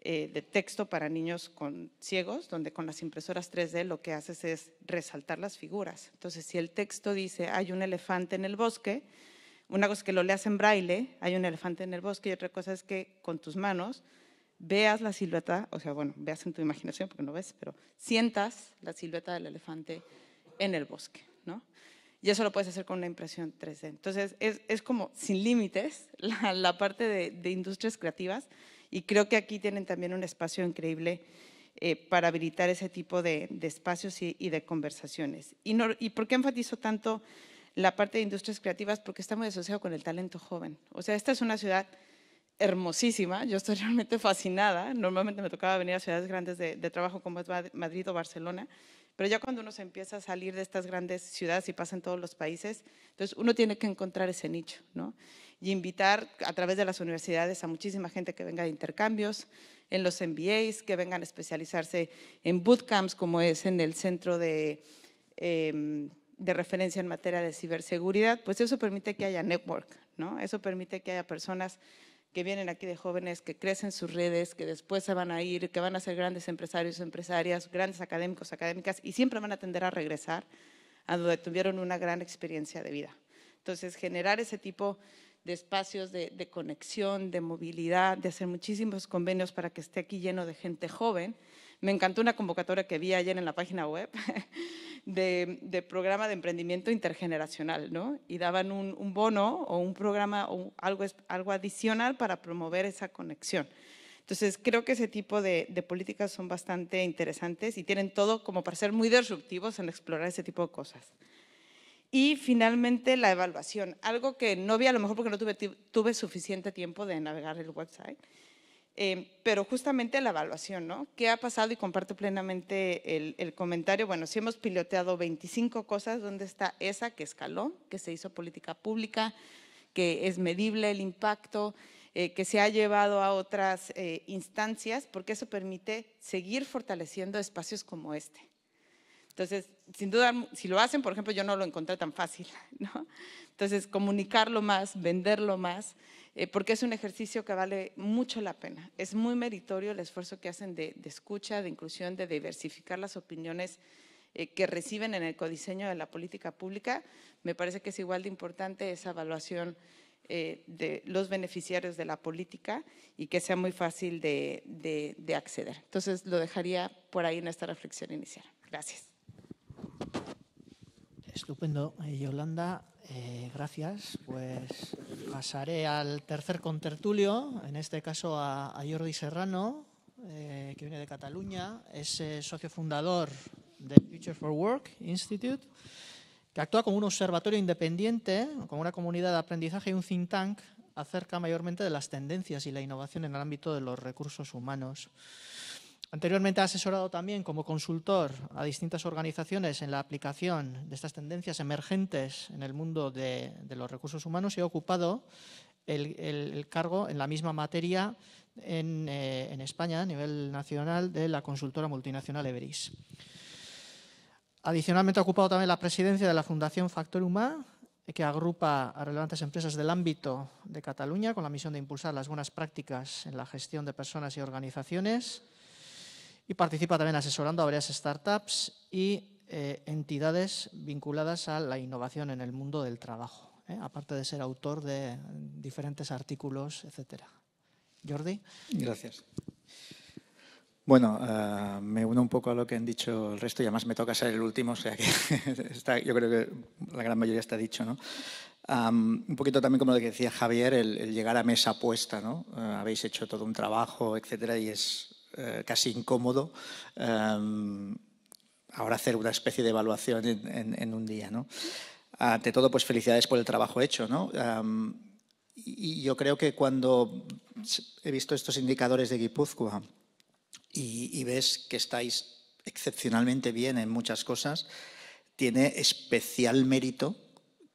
eh, de texto para niños con ciegos, donde con las impresoras 3D lo que haces es resaltar las figuras. Entonces, si el texto dice hay un elefante en el bosque, una cosa es que lo leas en braille, hay un elefante en el bosque, y otra cosa es que con tus manos veas la silueta, o sea, bueno, veas en tu imaginación porque no ves, pero sientas la silueta del elefante en el bosque, ¿no? Y eso lo puedes hacer con una impresión 3D. Entonces, es, como sin límites la, parte de, industrias creativas y creo que aquí tienen también un espacio increíble eh, para habilitar ese tipo de, espacios y, de conversaciones. Y, por qué enfatizo tanto la parte de industrias creativas? Porque está muy asociado con el talento joven. O sea, esta es una ciudad hermosísima, yo estoy realmente fascinada. Normalmente me tocaba venir a ciudades grandes de, trabajo como Madrid o Barcelona, pero ya cuando uno se empieza a salir de estas grandes ciudades y pasa en todos los países, entonces uno tiene que encontrar ese nicho, ¿no? Y invitar a través de las universidades a muchísima gente que venga de intercambios, en los MBAs, que vengan a especializarse en bootcamps, como es en el centro de, em, de referencia en materia de ciberseguridad, pues eso permite que haya network, ¿no? Eso permite que haya personas que vienen aquí de jóvenes, que crecen sus redes, que después se van a ir, que van a ser grandes empresarios, empresarias, grandes académicos, académicas, y siempre van a tender a regresar a donde tuvieron una gran experiencia de vida. Entonces, generar ese tipo de espacios de, de conexión, de movilidad, de hacer muchísimos convenios para que esté aquí lleno de gente joven. Me encantó una convocatoria que vi ayer en la página web de, programa de emprendimiento intergeneracional, ¿no? Y daban un, bono o un programa o algo, adicional para promover esa conexión. Entonces, creo que ese tipo de, políticas son bastante interesantes y tienen todo como para ser muy disruptivos en explorar ese tipo de cosas. Y finalmente, la evaluación. Algo que no vi, a lo mejor porque no tuve suficiente tiempo de navegar el website, eh, pero justamente la evaluación, ¿no? ¿Qué ha pasado? Y comparto plenamente el, comentario. Bueno, si hemos piloteado 25 cosas, ¿dónde está esa que escaló, que se hizo política pública, que es medible el impacto, eh, que se ha llevado a otras eh, instancias? Porque eso permite seguir fortaleciendo espacios como este. Entonces, sin duda, si lo hacen, por ejemplo, yo no lo encontré tan fácil, ¿no? Entonces, comunicarlo más, venderlo más. Eh, porque es un ejercicio que vale mucho la pena. Es muy meritorio el esfuerzo que hacen de, escucha, de inclusión, de diversificar las opiniones eh, que reciben en el codiseño de la política pública. Me parece que es igual de importante esa evaluación eh, de los beneficiarios de la política y que sea muy fácil de, de acceder. Entonces, lo dejaría por ahí en esta reflexión inicial. Gracias. Estupendo, Yolanda. Eh, gracias. Pues pasaré al tercer contertulio, en este caso a, Jordi Serrano, eh, que viene de Cataluña, es eh, socio fundador del Future for Work Institute, que actúa como un observatorio independiente, como una comunidad de aprendizaje y un think tank acerca mayormente de las tendencias y la innovación en el ámbito de los recursos humanos. Anteriormente ha asesorado también como consultor a distintas organizaciones en la aplicación de estas tendencias emergentes en el mundo de, los recursos humanos y ha ocupado el, cargo en la misma materia eh, en, España a nivel nacional de la consultora multinacional Everis. Adicionalmente ha ocupado también la presidencia de la Fundación Factor Humán, que agrupa a relevantes empresas del ámbito de Cataluña con la misión de impulsar las buenas prácticas en la gestión de personas y organizaciones y participa también asesorando a varias startups y eh, entidades vinculadas a la innovación en el mundo del trabajo, ¿eh? aparte de ser autor de diferentes artículos, etcétera. Jordi. Gracias. Bueno, eh, me uno un poco a lo que han dicho el resto y además me toca ser el último, o sea que yo creo que la gran mayoría está dicho. un poquito también como lo que decía Javier, el, llegar a mesa puesta, ¿no? habéis hecho todo un trabajo, etcétera, y es eh, casi incómodo eh, ahora hacer una especie de evaluación en, un día. ¿no? Ante todo, pues felicidades por el trabajo hecho. Eh, y yo creo que cuando he visto estos indicadores de Guipúzcoa y ves que estáis excepcionalmente bien en muchas cosas, tiene especial mérito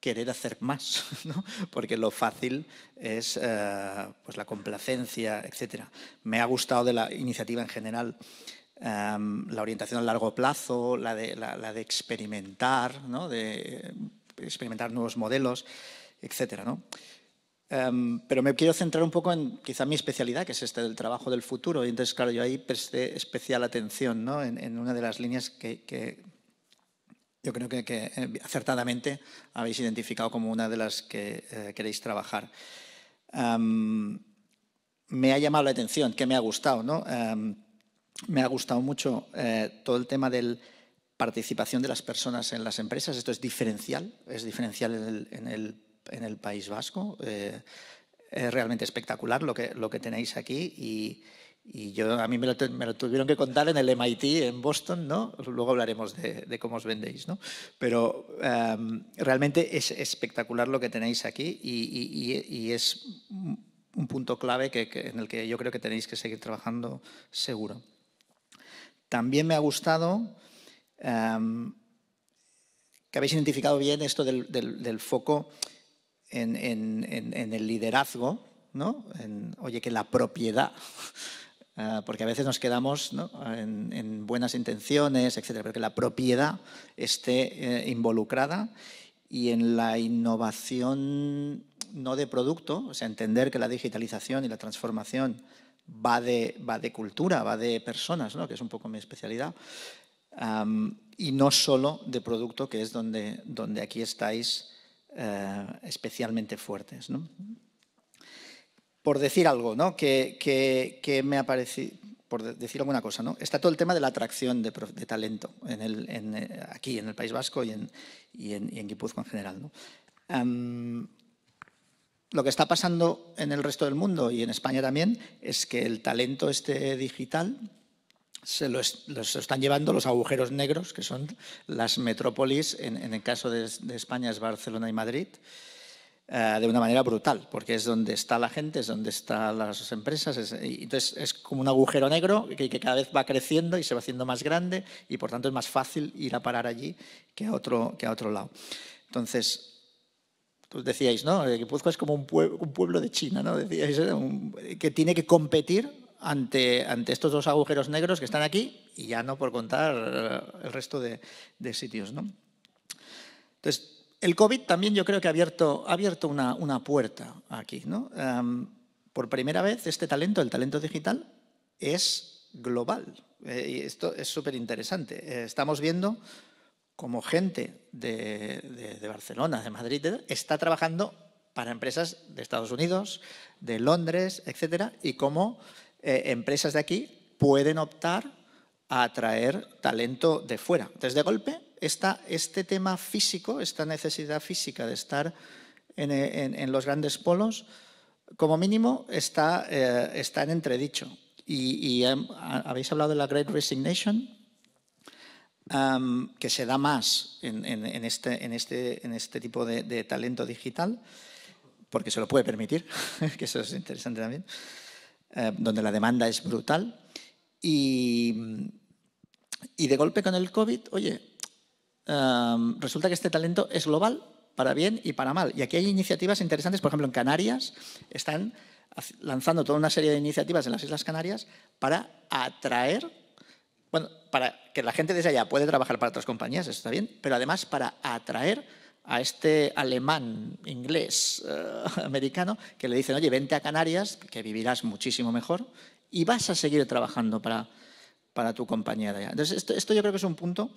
querer hacer más, ¿no? porque lo fácil es eh, pues la complacencia, etc. Me ha gustado de la iniciativa en general em, la orientación a largo plazo, la de, la, de experimentar, ¿no? de eh, experimentar nuevos modelos, etc. ¿no? Em, pero me quiero centrar un poco en quizá mi especialidad, que es este del trabajo del futuro. Y entonces, claro, yo ahí presté especial atención ¿no? en, una de las líneas que, que yo creo que, eh, acertadamente habéis identificado como una de las que eh, queréis trabajar. me ha llamado la atención, que me ha gustado, ¿no? me ha gustado mucho eh, todo el tema de la participación de las personas en las empresas. Esto es diferencial, es diferencial en el, en el País Vasco. es realmente espectacular lo que, lo que tenéis aquí y, y yo, a mí me lo, tuvieron que contar en el MIT, en Boston, ¿no? Luego hablaremos de, cómo os vendéis, ¿no? Pero em, realmente es espectacular lo que tenéis aquí y, es un punto clave en el que yo creo que tenéis que seguir trabajando seguro. También me ha gustado em, que habéis identificado bien esto del, foco en, el liderazgo, ¿no? oye, que la propiedad Ah, porque a veces nos quedamos en, buenas intenciones, etcétera, pero que la propiedad esté eh, involucrada y en la innovación no de producto, o sea, entender que la digitalización y la transformación va de, va de cultura, va de personas, ¿no? que es un poco mi especialidad, y no solo de producto, que es donde, donde aquí estáis eh, especialmente fuertes. ¿no? por decir algo, ¿no? Que, que, que me ha por decir alguna cosa, ¿no? Está todo el tema de la atracción de, talento en el, eh, aquí, en el País Vasco y en, y en, en Guipúzcoa en general, em, lo que está pasando en el resto del mundo y en España también es que el talento este digital se lo, están llevando los agujeros negros, que son las metrópolis, en, el caso de, de España es Barcelona y Madrid, eh, de una manera brutal, porque es donde está la gente, es donde están las empresas. y entonces es como un agujero negro que, cada vez va creciendo y se va haciendo más grande y por tanto es más fácil ir a parar allí que a otro, que a otro lado. Entonces, pues decíais, ¿no? Eh, Guipúzcoa es como un, pueblo de China, ¿no? Decíais, eh, que tiene que competir ante, ante, estos dos agujeros negros que están aquí y ya no por contar el resto de, de sitios, ¿no? Entonces, el COVID también yo creo que ha abierto, abierto una, una, puerta aquí. ¿no? por primera vez, este talento, el talento digital, es global. Eh, y esto es súper interesante. Eh, estamos viendo cómo gente de, Barcelona, de Madrid, está trabajando para empresas de Estados Unidos, de Londres, etcétera, y cómo eh, empresas de aquí pueden optar a atraer talento de fuera. Entonces, de golpe, está este tema físico, esta necesidad física de estar en, los grandes polos, como mínimo está, eh, está en entredicho. Y, em, habéis hablado de la Great Resignation, que se da más en, en este, este, en, este, tipo de, talento digital, porque se lo puede permitir, que eso es interesante también, eh, donde la demanda es brutal. Y, y de golpe con el COVID, oye, resulta que este talento es global, para bien y para mal. Y aquí hay iniciativas interesantes, por ejemplo, en Canarias están lanzando toda una serie de iniciativas en las Islas Canarias para atraer, bueno, para que la gente desde allá puede trabajar para otras compañías, eso está bien, pero además para atraer a este alemán, inglés, eh, americano, que le dicen, oye, vente a Canarias, que vivirás muchísimo mejor, y vas a seguir trabajando para, para tu compañera. Entonces, esto, yo creo que es un punto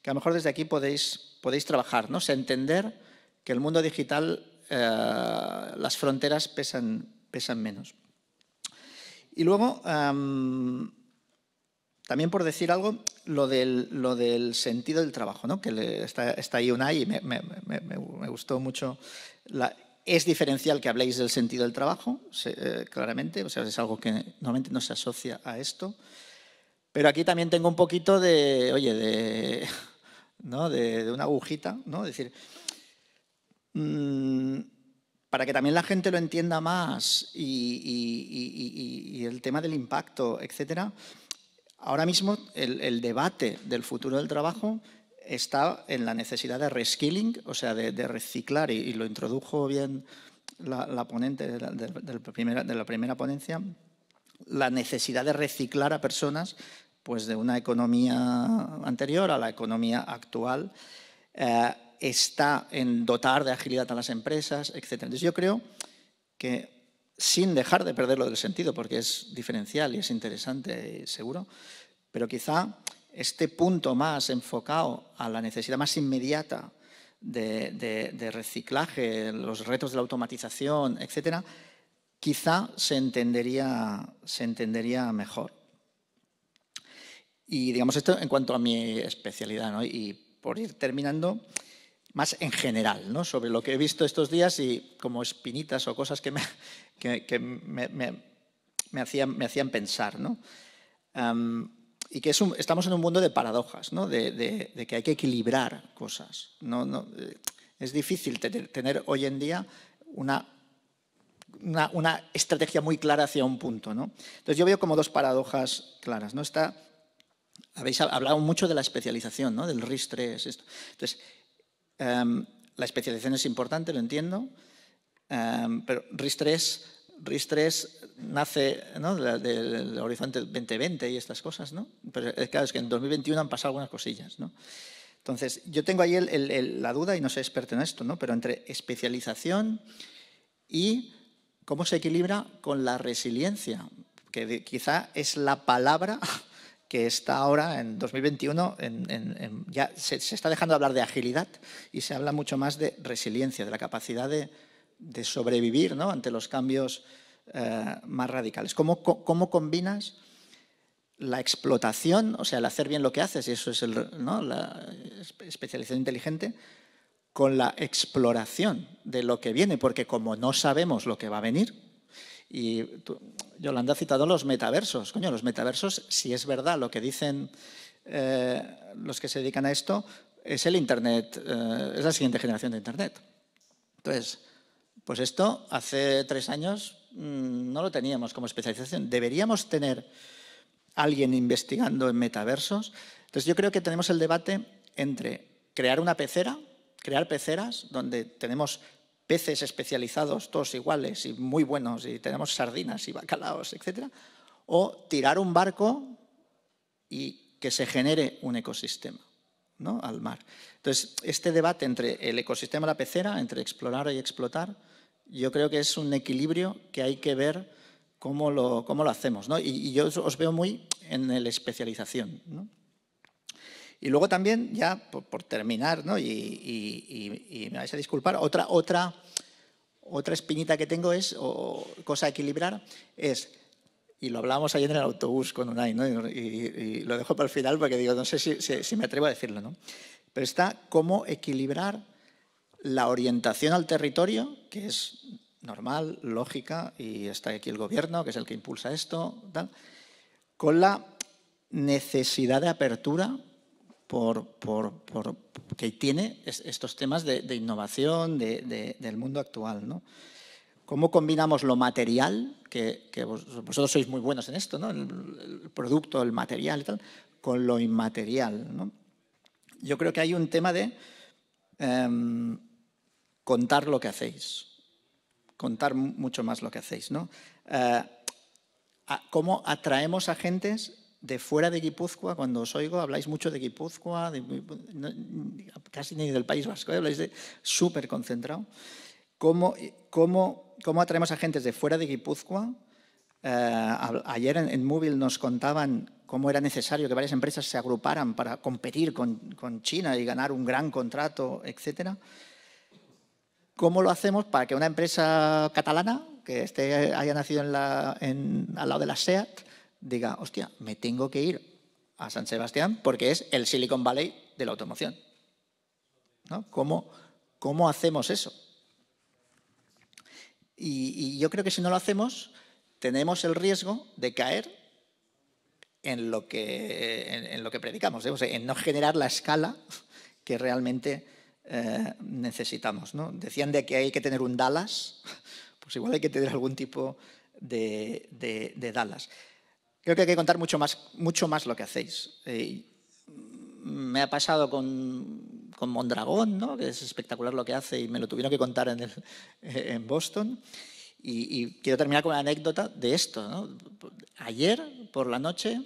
que a lo mejor desde aquí podéis, podéis trabajar, ¿no? O entender que el mundo digital, eh, las fronteras pesan, pesan menos. Y luego, em, también por decir algo, lo del, lo del sentido del trabajo, ¿no? que está, ahí una y me, me, gustó mucho. La, es diferencial que habléis del sentido del trabajo, eh, claramente, o sea, es algo que normalmente no se asocia a esto. Pero aquí también tengo un poquito de, oye, de, ¿no? de, una agujita, ¿no? decir, mm, para que también la gente lo entienda más y, el tema del impacto, etcétera, ahora mismo el, debate del futuro del trabajo está en la necesidad de reskilling, o sea, de, reciclar, y, lo introdujo bien la, ponente de la primera ponencia, la necesidad de reciclar a personas pues, de una economía anterior a la economía actual. Eh, está en dotar de agilidad a las empresas, etc. yo creo que sin dejar de perderlo del sentido, porque es diferencial y es interesante, seguro, pero quizá este punto más enfocado a la necesidad más inmediata de, de reciclaje, los retos de la automatización, etcétera, quizá se entendería, se entendería mejor. Y digamos esto en cuanto a mi especialidad, y por ir terminando, más en general, ¿no? sobre lo que he visto estos días y como espinitas o cosas que me, me, me hacían, pensar. ¿no? y que estamos en un mundo de paradojas, de, que hay que equilibrar cosas. ¿no? Eh, es difícil tener hoy en día una una, estrategia muy clara hacia un punto. ¿no? Entonces yo veo como dos paradojas claras. ¿no? Está, habéis hablado mucho de la especialización, del RIS-3. Esto. Entonces, em, la especialización es importante, lo entiendo, em, pero RIS-3 nace del, horizonte 2020 y estas cosas, ¿no? Pero eh, claro, es que en 2021 han pasado algunas cosillas, ¿no? Entonces, yo tengo ahí la duda y no soy experto en esto, Pero entre especialización y ¿Cómo se equilibra con la resiliencia? Que quizá es la palabra que está ahora en 2021, ya se, está dejando de hablar de agilidad y se habla mucho más de resiliencia, de la capacidad de, sobrevivir ante los cambios eh, más radicales. ¿Cómo, combinas la explotación, o sea, el hacer bien lo que haces, y eso es el, la especialización inteligente, con la exploración de lo que viene, porque como no sabemos lo que va a venir, y Yolanda ha citado los metaversos, coño, los metaversos, si es verdad lo que dicen eh, los que se dedican a esto, es el Internet, eh, es la siguiente generación de Internet. Entonces, pues esto hace tres años mm, no lo teníamos como especialización. Deberíamos tener alguien investigando en metaversos. Entonces yo creo que tenemos el debate entre crear una pecera crear peceras donde tenemos peces especializados, todos iguales y muy buenos, y tenemos sardinas y bacalaos, etc. O tirar un barco y que se genere un ecosistema ¿no? al mar. Entonces, este debate entre el ecosistema y la pecera, entre explorar y explotar, yo creo que es un equilibrio que hay que ver cómo lo, cómo lo hacemos. Y, y, yo os veo muy en la especialización. ¿no? Y luego también, ya por, terminar, y, me vais a disculpar, otra, otra, espinita que tengo es, o cosa a equilibrar, es, y lo hablábamos ayer en el autobús con Unai, ¿no? y, lo dejo para el final porque digo, no sé si, me atrevo a decirlo, ¿no? pero está cómo equilibrar la orientación al territorio, que es normal, lógica, y está aquí el gobierno, que es el que impulsa esto, tal, con la necesidad de apertura por, que tiene estos temas de, innovación del mundo actual. ¿no? ¿Cómo combinamos lo material, que, vosotros sois muy buenos en esto, ¿no? el, producto, el material y tal, con lo inmaterial? Yo creo que hay un tema de em, contar lo que hacéis, contar mucho más lo que hacéis. ¿no? Eh, ¿Cómo atraemos a de fuera de Guipúzcoa, cuando os oigo, habláis mucho de Guipúzcoa, casi ni del País Vasco, ¿eh? habláis de súper concentrado. ¿Cómo, cómo, cómo atraemos a agentes de fuera de Guipúzcoa? Eh, ayer en, Móvil nos contaban cómo era necesario que varias empresas se agruparan para competir con, China y ganar un gran contrato, etcétera. ¿Cómo lo hacemos para que una empresa catalana, que esté, haya nacido en la, al lado de la SEAT, diga, hostia, me tengo que ir a San Sebastián porque es el Silicon Valley de la automoción. ¿Cómo, hacemos eso? Y, yo creo que si no lo hacemos, tenemos el riesgo de caer en lo que, en, lo que predicamos, ¿eh? en no generar la escala que realmente eh, necesitamos. ¿no? Decían de que hay que tener un Dallas, pues igual hay que tener algún tipo de Dallas. Creo que hay que contar mucho más, mucho más lo que hacéis. Eh, me ha pasado con, con Mondragón, ¿no? que es espectacular lo que hace y me lo tuvieron que contar en, Boston. Y, quiero terminar con una anécdota de esto. Ayer por la noche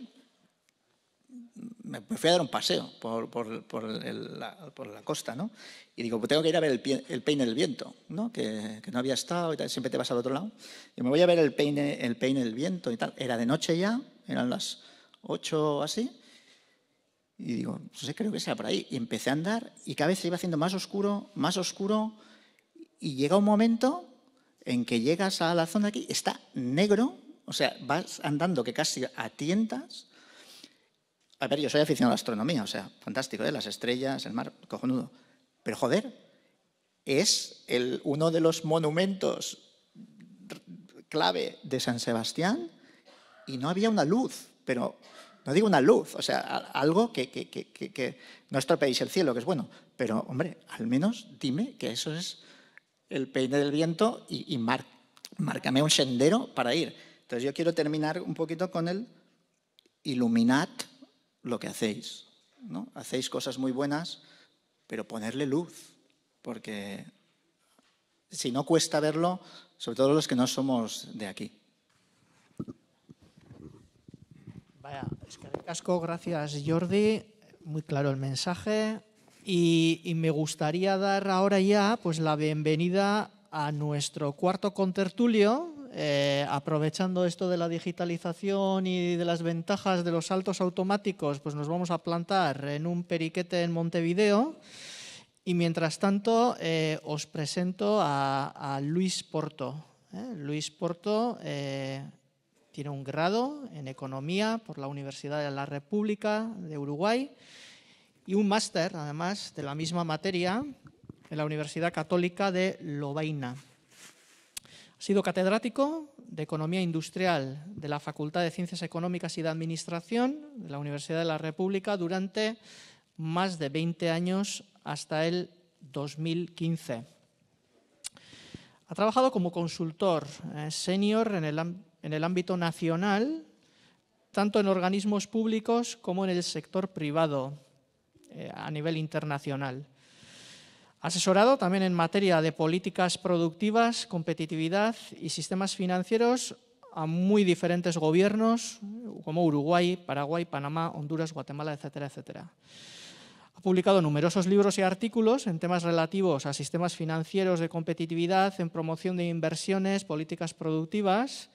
me fui a dar un paseo por, por, por, la, costa, ¿no? Y digo, pues tengo que ir a ver el, peine del viento, ¿no? Que, no había estado y tal, siempre te vas al otro lado. Y me voy a ver el peine, el peine del viento y tal. Era de noche ya, eran las 8 o así. Y digo, no sé, creo que sea por ahí. Y empecé a andar y cada vez se iba haciendo más oscuro, más oscuro. Y llega un momento en que llegas a la zona aquí, está negro, o sea, vas andando que casi a tientas a ver, yo soy aficionado a la astronomía, o sea, fantástico, ¿eh? las estrellas, el mar, cojonudo. Pero joder, es el, uno de los monumentos clave de San Sebastián y no había una luz, pero no digo una luz, o sea, algo que, que, que, no estropeéis el cielo, que es bueno, pero hombre, al menos dime que eso es el peine del viento y, márcame un sendero para ir. Entonces yo quiero terminar un poquito con el iluminat lo que hacéis. ¿no? Hacéis cosas muy buenas, pero ponerle luz, porque si no cuesta verlo, sobre todo los que no somos de aquí. Vaya, es que casco, gracias Jordi, muy claro el mensaje y, y, me gustaría dar ahora ya pues la bienvenida a nuestro cuarto contertulio eh, aprovechando esto de la digitalización y de las ventajas de los saltos automáticos, pues nos vamos a plantar en un periquete en Montevideo. Y mientras tanto, eh, os presento a, Luis Porto. ¿eh? Luis Porto tiene un grado en Economía por la Universidad de la República de Uruguay y un máster, además, de la misma materia en la Universidad Católica de Lovaina sido catedrático de Economía Industrial de la Facultad de Ciencias Económicas y de Administración de la Universidad de la República durante más de 20 años hasta el 2015. Ha trabajado como consultor eh, senior en el, ámbito nacional, tanto en organismos públicos como en el sector privado eh, a nivel internacional. Asesorado también en materia de políticas productivas, competitividad y sistemas financieros a muy diferentes gobiernos como Uruguay, Paraguay, Panamá, Honduras, Guatemala, etcétera, etcétera. Ha publicado numerosos libros y artículos en temas relativos a sistemas financieros de competitividad, en promoción de inversiones, políticas productivas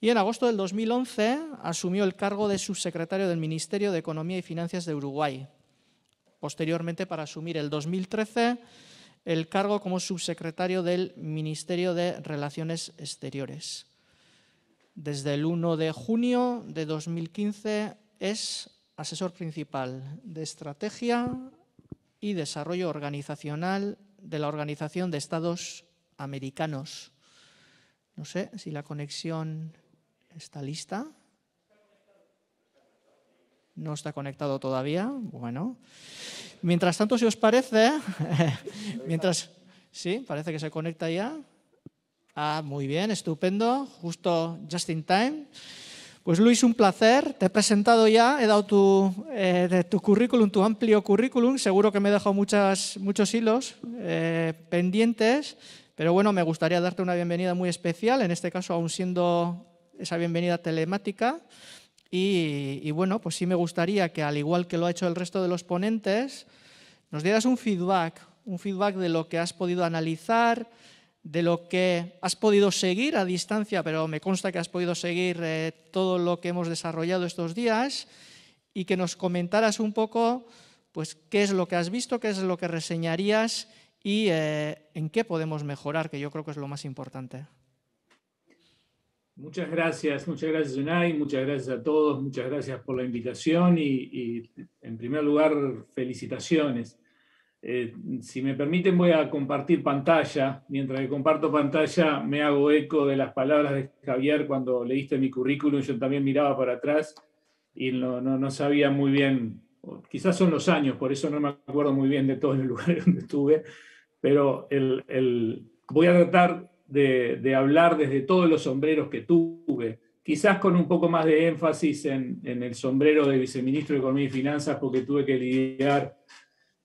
y en agosto del 2011 asumió el cargo de subsecretario del Ministerio de Economía y Finanzas de Uruguay. Posteriormente, para asumir el 2013, el cargo como subsecretario del Ministerio de Relaciones Exteriores. Desde el 1 de junio de 2015 es asesor principal de Estrategia y Desarrollo Organizacional de la Organización de Estados Americanos. No sé si la conexión está lista. No está conectado todavía. Bueno. Mientras tanto, si os parece, mientras... Sí, parece que se conecta ya. Ah, muy bien, estupendo. Justo just in time. Pues Luis, un placer. Te he presentado ya, he dado tu, eh, tu currículum, tu amplio currículum. Seguro que me he dejado muchos hilos eh, pendientes, pero bueno, me gustaría darte una bienvenida muy especial, en este caso aún siendo esa bienvenida telemática. Y, bueno, pues sí me gustaría que, al igual que lo ha hecho el resto de los ponentes, nos dieras un feedback, un feedback de lo que has podido analizar, de lo que has podido seguir a distancia, pero me consta que has podido seguir eh, todo lo que hemos desarrollado estos días, y que nos comentaras un poco pues, qué es lo que has visto, qué es lo que reseñarías y eh, en qué podemos mejorar, que yo creo que es lo más importante. Muchas gracias, muchas gracias Unai, muchas gracias a todos, muchas gracias por la invitación y, en primer lugar felicitaciones. Eh, si me permiten voy a compartir pantalla. Mientras que comparto pantalla me hago eco de las palabras de Javier cuando leíste mi currículum, yo también miraba para atrás y no, sabía muy bien, quizás son los años, por eso no me acuerdo muy bien de todos los lugares donde estuve, pero el, voy a tratar de, hablar desde todos los sombreros que tuve, quizás con un poco más de énfasis en, el sombrero de viceministro de Economía y Finanzas, porque tuve que lidiar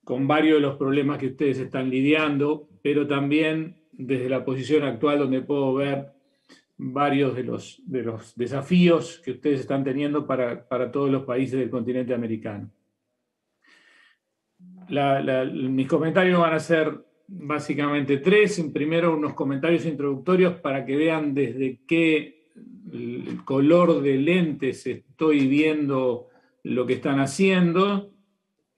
con varios de los problemas que ustedes están lidiando, pero también desde la posición actual donde puedo ver varios de los, de los desafíos que ustedes están teniendo para, todos los países del continente americano. mis comentarios van a ser básicamente tres. Primero, unos comentarios introductorios para que vean desde qué color de lentes estoy viendo lo que están haciendo.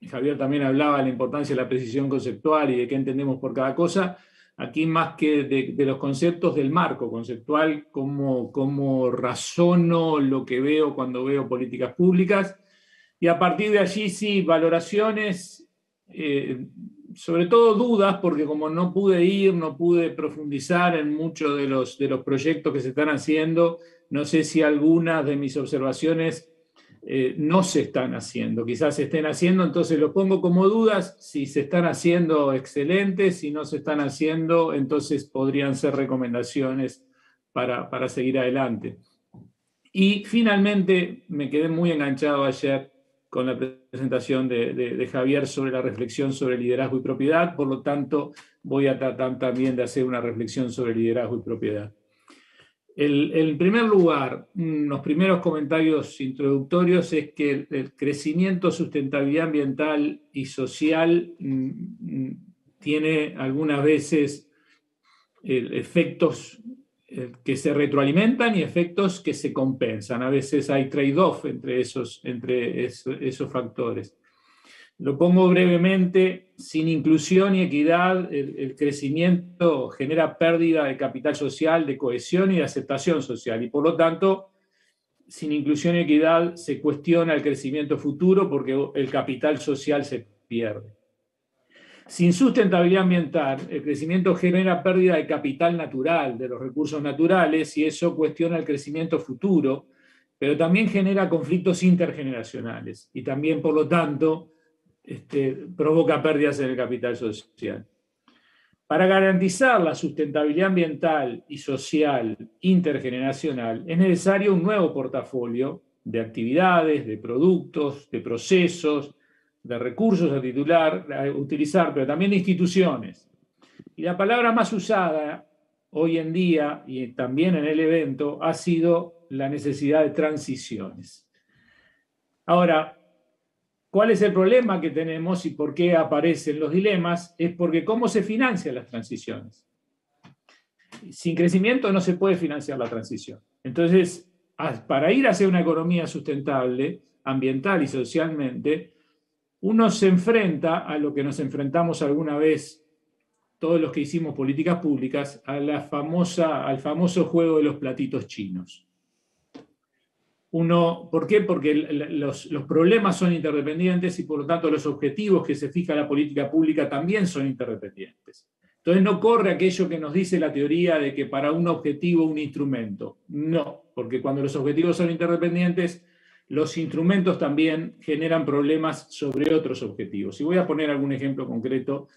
Javier también hablaba de la importancia de la precisión conceptual y de qué entendemos por cada cosa. Aquí más que de, los conceptos del marco conceptual, cómo, cómo razono lo que veo cuando veo políticas públicas. Y a partir de allí, sí, valoraciones eh, sobre todo dudas, porque como no pude ir, no pude profundizar en muchos de los, de los proyectos que se están haciendo, no sé si algunas de mis observaciones eh, no se están haciendo, quizás se estén haciendo, entonces lo pongo como dudas, si se están haciendo excelentes, si no se están haciendo, entonces podrían ser recomendaciones para, para seguir adelante. Y finalmente me quedé muy enganchado ayer con la presentación de, Javier sobre la reflexión sobre liderazgo y propiedad, por lo tanto voy a tratar también de hacer una reflexión sobre liderazgo y propiedad. en primer lugar, mm, los primeros comentarios introductorios es que el, crecimiento, sustentabilidad ambiental y social mm, mm, tiene algunas veces eh, efectos eh, que se retroalimentan y efectos que se compensan. A veces hay trade-off entre, esos, entre esos factores. Lo pongo brevemente, sin inclusión y equidad, el, el, crecimiento genera pérdida de capital social, de cohesión y de aceptación social. Y por lo tanto, sin inclusión y equidad se cuestiona el crecimiento futuro porque el capital social se pierde. Sin sustentabilidad ambiental, el crecimiento genera pérdida de capital natural, de los recursos naturales, y eso cuestiona el crecimiento futuro, pero también genera conflictos intergeneracionales y también, por lo tanto, este, provoca pérdidas en el capital social. Para garantizar la sustentabilidad ambiental y social intergeneracional, es necesario un nuevo portafolio de actividades, de productos, de procesos, de recursos a titular, a utilizar, pero también de instituciones. Y la palabra más usada hoy en día y también en el evento ha sido la necesidad de transiciones. Ahora, ¿cuál es el problema que tenemos y por qué aparecen los dilemas? Es porque cómo se financian las transiciones. Sin crecimiento no se puede financiar la transición. Entonces, para ir hacia una economía sustentable, ambiental y socialmente, uno se enfrenta a lo que nos enfrentamos alguna vez todos los que hicimos políticas públicas, famosa, al famoso juego de los platitos chinos. Uno, ¿Por qué? Porque los, los, problemas son interdependientes y por lo tanto los objetivos que se fija la política pública también son interdependientes. Entonces no corre aquello que nos dice la teoría de que para un objetivo un instrumento. No, porque cuando los objetivos son interdependientes, los instrumentos también generan problemas sobre otros objetivos. Y voy a poner algún ejemplo concreto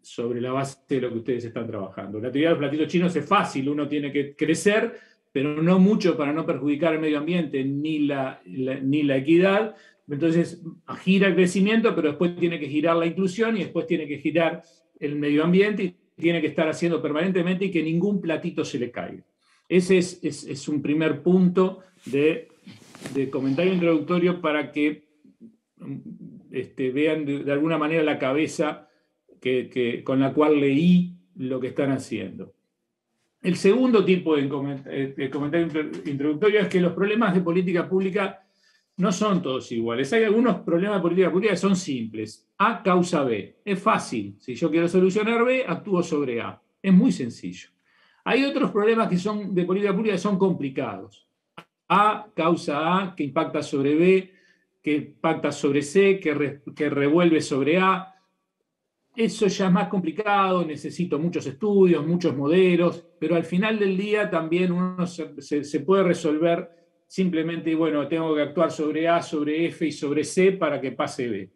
sobre la base de lo que ustedes están trabajando. La teoría de los platitos chinos es fácil, uno tiene que crecer, pero no mucho para no perjudicar el medio ambiente ni la, ni la equidad. Entonces gira el crecimiento, pero después tiene que girar la inclusión y después tiene que girar el medio ambiente y tiene que estar haciendo permanentemente y que ningún platito se le caiga. Ese es un primer punto de de comentario introductorio para que este, vean de, alguna manera la cabeza que, con la cual leí lo que están haciendo. El segundo tipo de, eh, comentario introductorio es que los problemas de política pública no son todos iguales. Hay algunos problemas de política pública que son simples. A causa B. Es fácil. Si yo quiero solucionar B, actúo sobre A. Es muy sencillo. Hay otros problemas que son de política pública que son complicados. A causa A, que impacta sobre B, que impacta sobre C, que, revuelve sobre A. Eso ya es más complicado, necesito muchos estudios, muchos modelos, pero al final del día también uno se, se puede resolver simplemente, bueno, tengo que actuar sobre A, sobre F y sobre C para que pase B.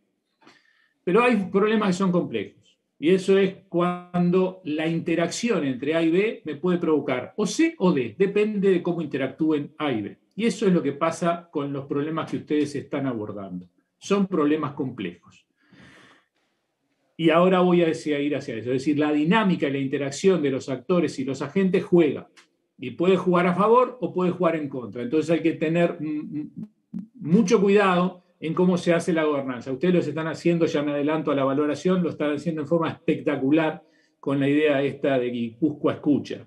Pero hay problemas que son complejos. Y eso es cuando la interacción entre A y B me puede provocar o C o D, depende de cómo interactúen A y B. Y eso es lo que pasa con los problemas que ustedes están abordando. Son problemas complejos. Y ahora voy a ir hacia eso. Es decir, la dinámica y la interacción de los actores y los agentes juega. Y puede jugar a favor o puede jugar en contra. Entonces hay que tener mucho cuidado en cómo se hace la gobernanza. Ustedes lo están haciendo, ya me adelanto a la valoración, lo están haciendo en forma espectacular con la idea esta de Guipúzcoa Escucha.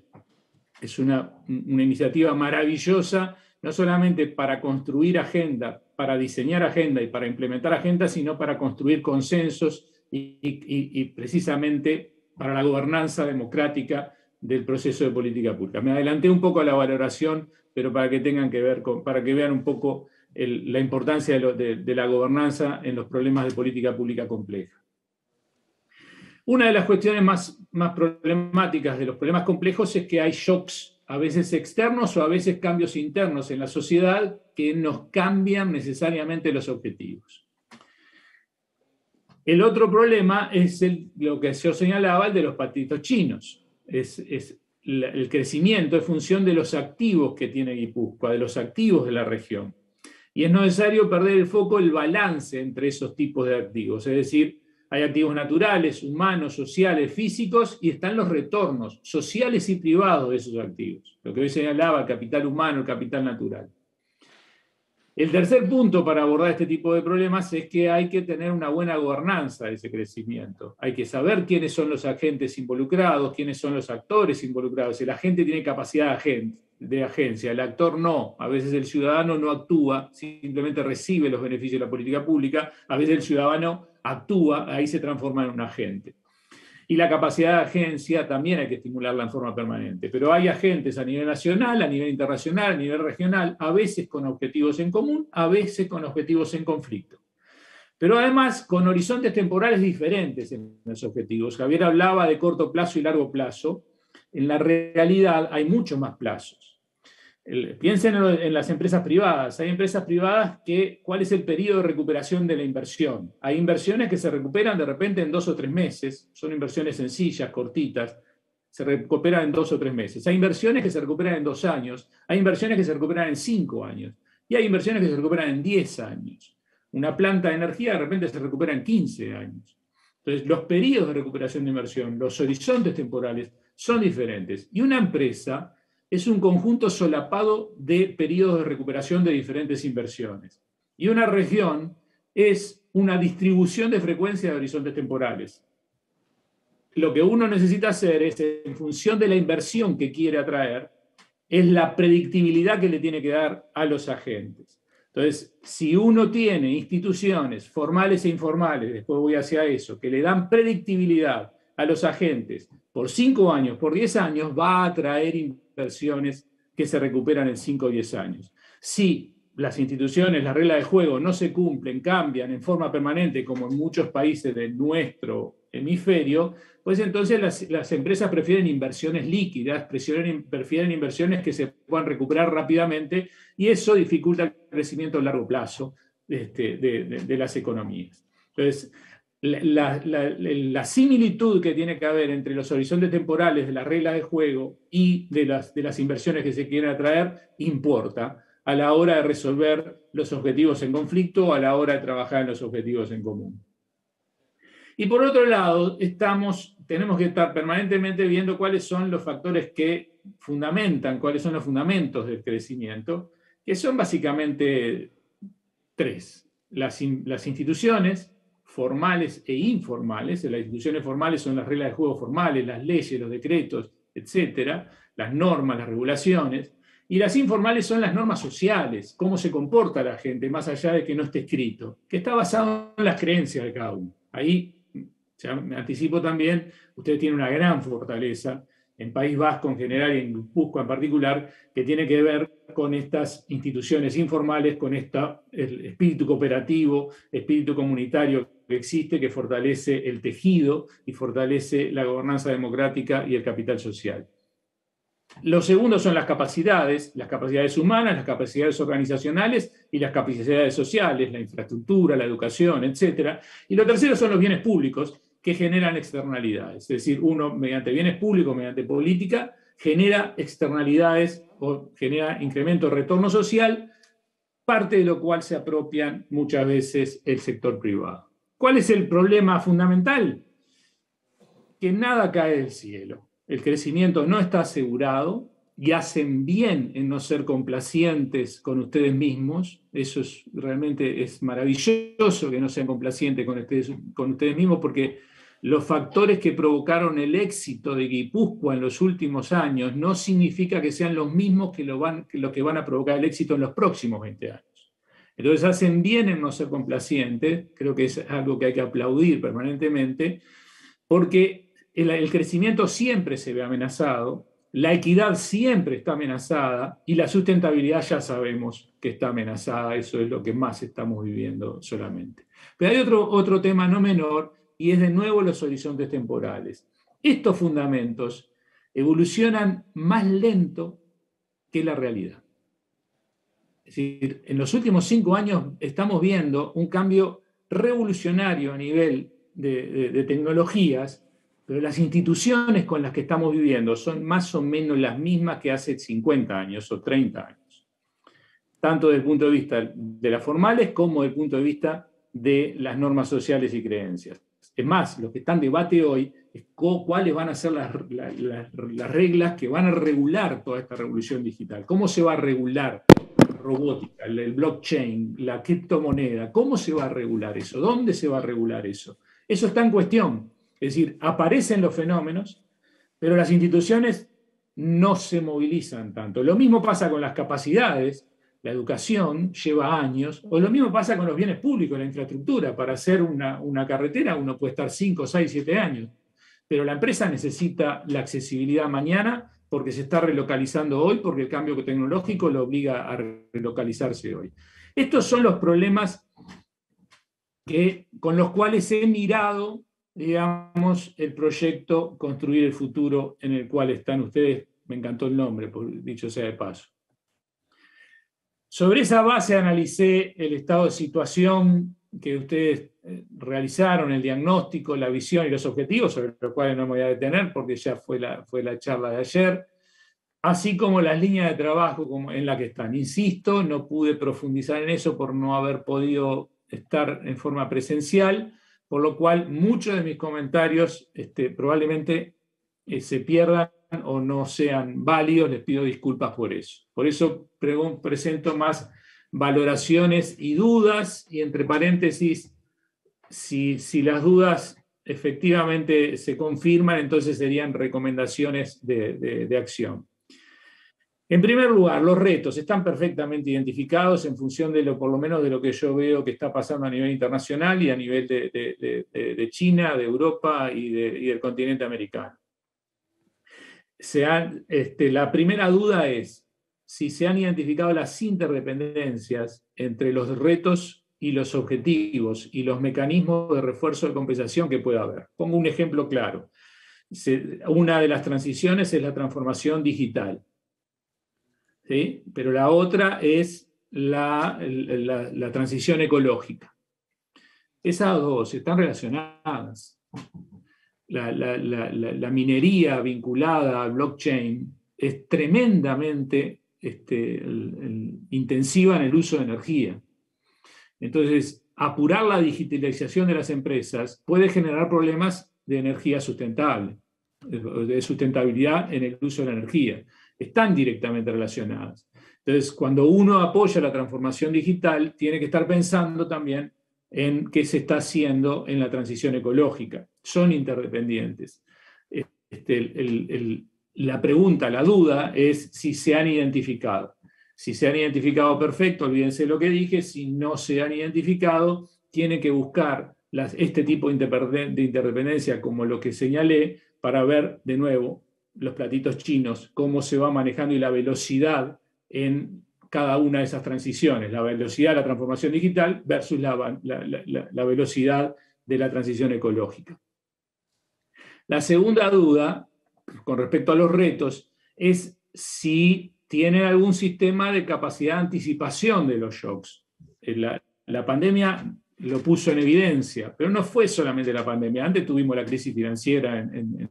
Es una, una iniciativa maravillosa no solamente para construir agenda, para diseñar agenda y para implementar agenda, sino para construir consensos y, precisamente para la gobernanza democrática del proceso de política pública. Me adelanté un poco a la valoración, pero para que tengan que ver para que vean un poco la importancia de, de la gobernanza en los problemas de política pública compleja. Una de las cuestiones más, más, problemáticas de los problemas complejos es que hay shocks a veces externos o a veces cambios internos en la sociedad que nos cambian necesariamente los objetivos. El otro problema es lo que yo señalaba, el de los patitos chinos. Es, el crecimiento es función de los activos que tiene Guipúzcoa, de los activos de la región. Y es necesario perder el foco, el balance entre esos tipos de activos, es decir, hay activos naturales, humanos, sociales, físicos y están los retornos sociales y privados de esos activos, lo que hoy señalaba el capital humano, el capital natural. El tercer punto para abordar este tipo de problemas es que hay que tener una buena gobernanza de ese crecimiento. Hay que saber quiénes son los agentes involucrados, quiénes son los actores involucrados. la gente tiene capacidad de agencia, el actor no. A veces el ciudadano no actúa, simplemente recibe los beneficios de la política pública. A veces el ciudadano actúa, ahí se transforma en un agente. Y la capacidad de agencia también hay que estimularla en forma permanente. Pero hay agentes a nivel nacional, a nivel internacional, a nivel regional, a veces con objetivos en común, a veces con objetivos en conflicto. Pero además con horizontes temporales diferentes en los objetivos. Javier hablaba de corto plazo y largo plazo. En la realidad hay muchos más plazos piensen en, las empresas privadas. Hay empresas privadas que, ¿cuál es el periodo de recuperación de la inversión? Hay inversiones que se recuperan de repente en dos o tres meses, son inversiones sencillas, cortitas, se recuperan en dos o tres meses. Hay inversiones que se recuperan en dos años, hay inversiones que se recuperan en cinco años y hay inversiones que se recuperan en diez años. Una planta de energía de repente se recupera en 15 años. Entonces, los periodos de recuperación de inversión, los horizontes temporales son diferentes. Y una empresa es un conjunto solapado de periodos de recuperación de diferentes inversiones. Y una región es una distribución de frecuencia de horizontes temporales. Lo que uno necesita hacer es, en función de la inversión que quiere atraer, es la predictibilidad que le tiene que dar a los agentes. Entonces, si uno tiene instituciones formales e informales, después voy hacia eso, que le dan predictibilidad a los agentes por cinco años, por diez años, va a traer inversiones que se recuperan en cinco o diez años. Si las instituciones, las reglas de juego no se cumplen, cambian en forma permanente, como en muchos países de nuestro hemisferio, pues entonces las, empresas prefieren inversiones líquidas, prefieren, inversiones que se puedan recuperar rápidamente y eso dificulta el crecimiento a largo plazo este, de, de las economías. Entonces, la, similitud que tiene que haber entre los horizontes temporales de las reglas de juego y de las, de las inversiones que se quieren atraer importa a la hora de resolver los objetivos en conflicto o a la hora de trabajar en los objetivos en común. Y por otro lado, estamos, tenemos que estar permanentemente viendo cuáles son los factores que fundamentan, cuáles son los fundamentos del crecimiento, que son básicamente tres. Las, las instituciones, formales e informales. Las instituciones formales son las reglas de juego formales, las leyes, los decretos, etcétera, las normas, las regulaciones. Y las informales son las normas sociales, cómo se comporta la gente, más allá de que no esté escrito, que está basado en las creencias de cada uno. Ahí, me anticipo también, usted tiene una gran fortaleza en País Vasco en general y en Guipúzcoa en particular, que tiene que ver con estas instituciones informales, con este espíritu cooperativo, espíritu comunitario que existe, que fortalece el tejido y fortalece la gobernanza democrática y el capital social. Lo segundo son las capacidades, las capacidades humanas, las capacidades organizacionales y las capacidades sociales, la infraestructura, la educación, etc. Y lo tercero son los bienes públicos que generan externalidades. Es decir, uno mediante bienes públicos, mediante política, genera externalidades o genera incremento de retorno social, parte de lo cual se apropian muchas veces el sector privado. ¿Cuál es el problema fundamental? Que nada cae del cielo. El crecimiento no está asegurado y hacen bien en no ser complacientes con ustedes mismos. Eso es realmente es maravilloso que no sean complacientes con ustedes, con ustedes mismos porque los factores que provocaron el éxito de Guipúzcoa en los últimos años no significa que sean los mismos que, lo van, lo que van a provocar el éxito en los próximos 20 años. Entonces hacen bien en no ser complacientes, creo que es algo que hay que aplaudir permanentemente, porque el, crecimiento siempre se ve amenazado, la equidad siempre está amenazada y la sustentabilidad ya sabemos que está amenazada, eso es lo que más estamos viviendo solamente. Pero hay otro, otro tema no menor y es de nuevo los horizontes temporales. Estos fundamentos evolucionan más lento que la realidad. Es decir, en los últimos cinco años estamos viendo un cambio revolucionario a nivel de, tecnologías, pero las instituciones con las que estamos viviendo son más o menos las mismas que hace 50 años o 30 años, tanto desde el punto de vista de las formales como desde el punto de vista de las normas sociales y creencias. Es más, lo que está en debate hoy es cuáles van a ser las, reglas que van a regular toda esta revolución digital. ¿Cómo se va a regular robótica, el, blockchain, la criptomoneda, ¿cómo se va a regular eso? ¿Dónde se va a regular eso? Eso está en cuestión. Es decir, aparecen los fenómenos, pero las instituciones no se movilizan tanto. Lo mismo pasa con las capacidades, la educación lleva años, o lo mismo pasa con los bienes públicos, la infraestructura. Para hacer una, una carretera uno puede estar 5, 6, 7 años, pero la empresa necesita la accesibilidad mañana porque se está relocalizando hoy, porque el cambio tecnológico lo obliga a relocalizarse hoy. Estos son los problemas que, con los cuales he mirado, digamos, el proyecto Construir el Futuro en el cual están ustedes. Me encantó el nombre, por, dicho sea de paso. Sobre esa base analicé el estado de situación que ustedes eh, realizaron, el diagnóstico, la visión y los objetivos, sobre los cuales no me voy a detener porque ya fue la, fue la charla de ayer, así como las líneas de trabajo en las que están. Insisto, no pude profundizar en eso por no haber podido estar en forma presencial, por lo cual muchos de mis comentarios este, probablemente eh, se pierdan o no sean válidos, les pido disculpas por eso. Por eso presento más valoraciones y dudas, y entre paréntesis, si, las dudas efectivamente se confirman, entonces serían recomendaciones de, acción. En primer lugar, los retos están perfectamente identificados en función de lo, por lo menos de lo que yo veo que está pasando a nivel internacional y a nivel de, China, de Europa y, del continente americano. Este, la primera duda es, si se han identificado las interdependencias entre los retos y los objetivos y los mecanismos de refuerzo de compensación que pueda haber. Pongo un ejemplo claro. una de las transiciones es la transformación digital, pero la otra es la, transición ecológica. Esas dos están relacionadas. La, la, minería vinculada a blockchain es tremendamente este, intensiva en el uso de energía. Entonces, apurar la digitalización de las empresas puede generar problemas de energía sustentable, de sustentabilidad en el uso de la energía. Están directamente relacionadas. Entonces, cuando uno apoya la transformación digital, tiene que estar pensando también en qué se está haciendo en la transición ecológica. Son interdependientes. Este, el, la pregunta, la duda es si se han identificado. Si se han identificado, perfecto, olvídense lo que dije. Si no se han identificado, tiene que buscar este tipo de interdependencia como lo que señalé para ver de nuevo los platitos chinos, cómo se va manejando y la velocidad en cada una de esas transiciones, la velocidad de la transformación digital versus la velocidad de la transición ecológica. La segunda duda con respecto a los retos es si tienen algún sistema de capacidad de anticipación de los shocks. Eh, la, pandemia lo puso en evidencia, pero no fue solamente la pandemia. Antes tuvimos la crisis financiera de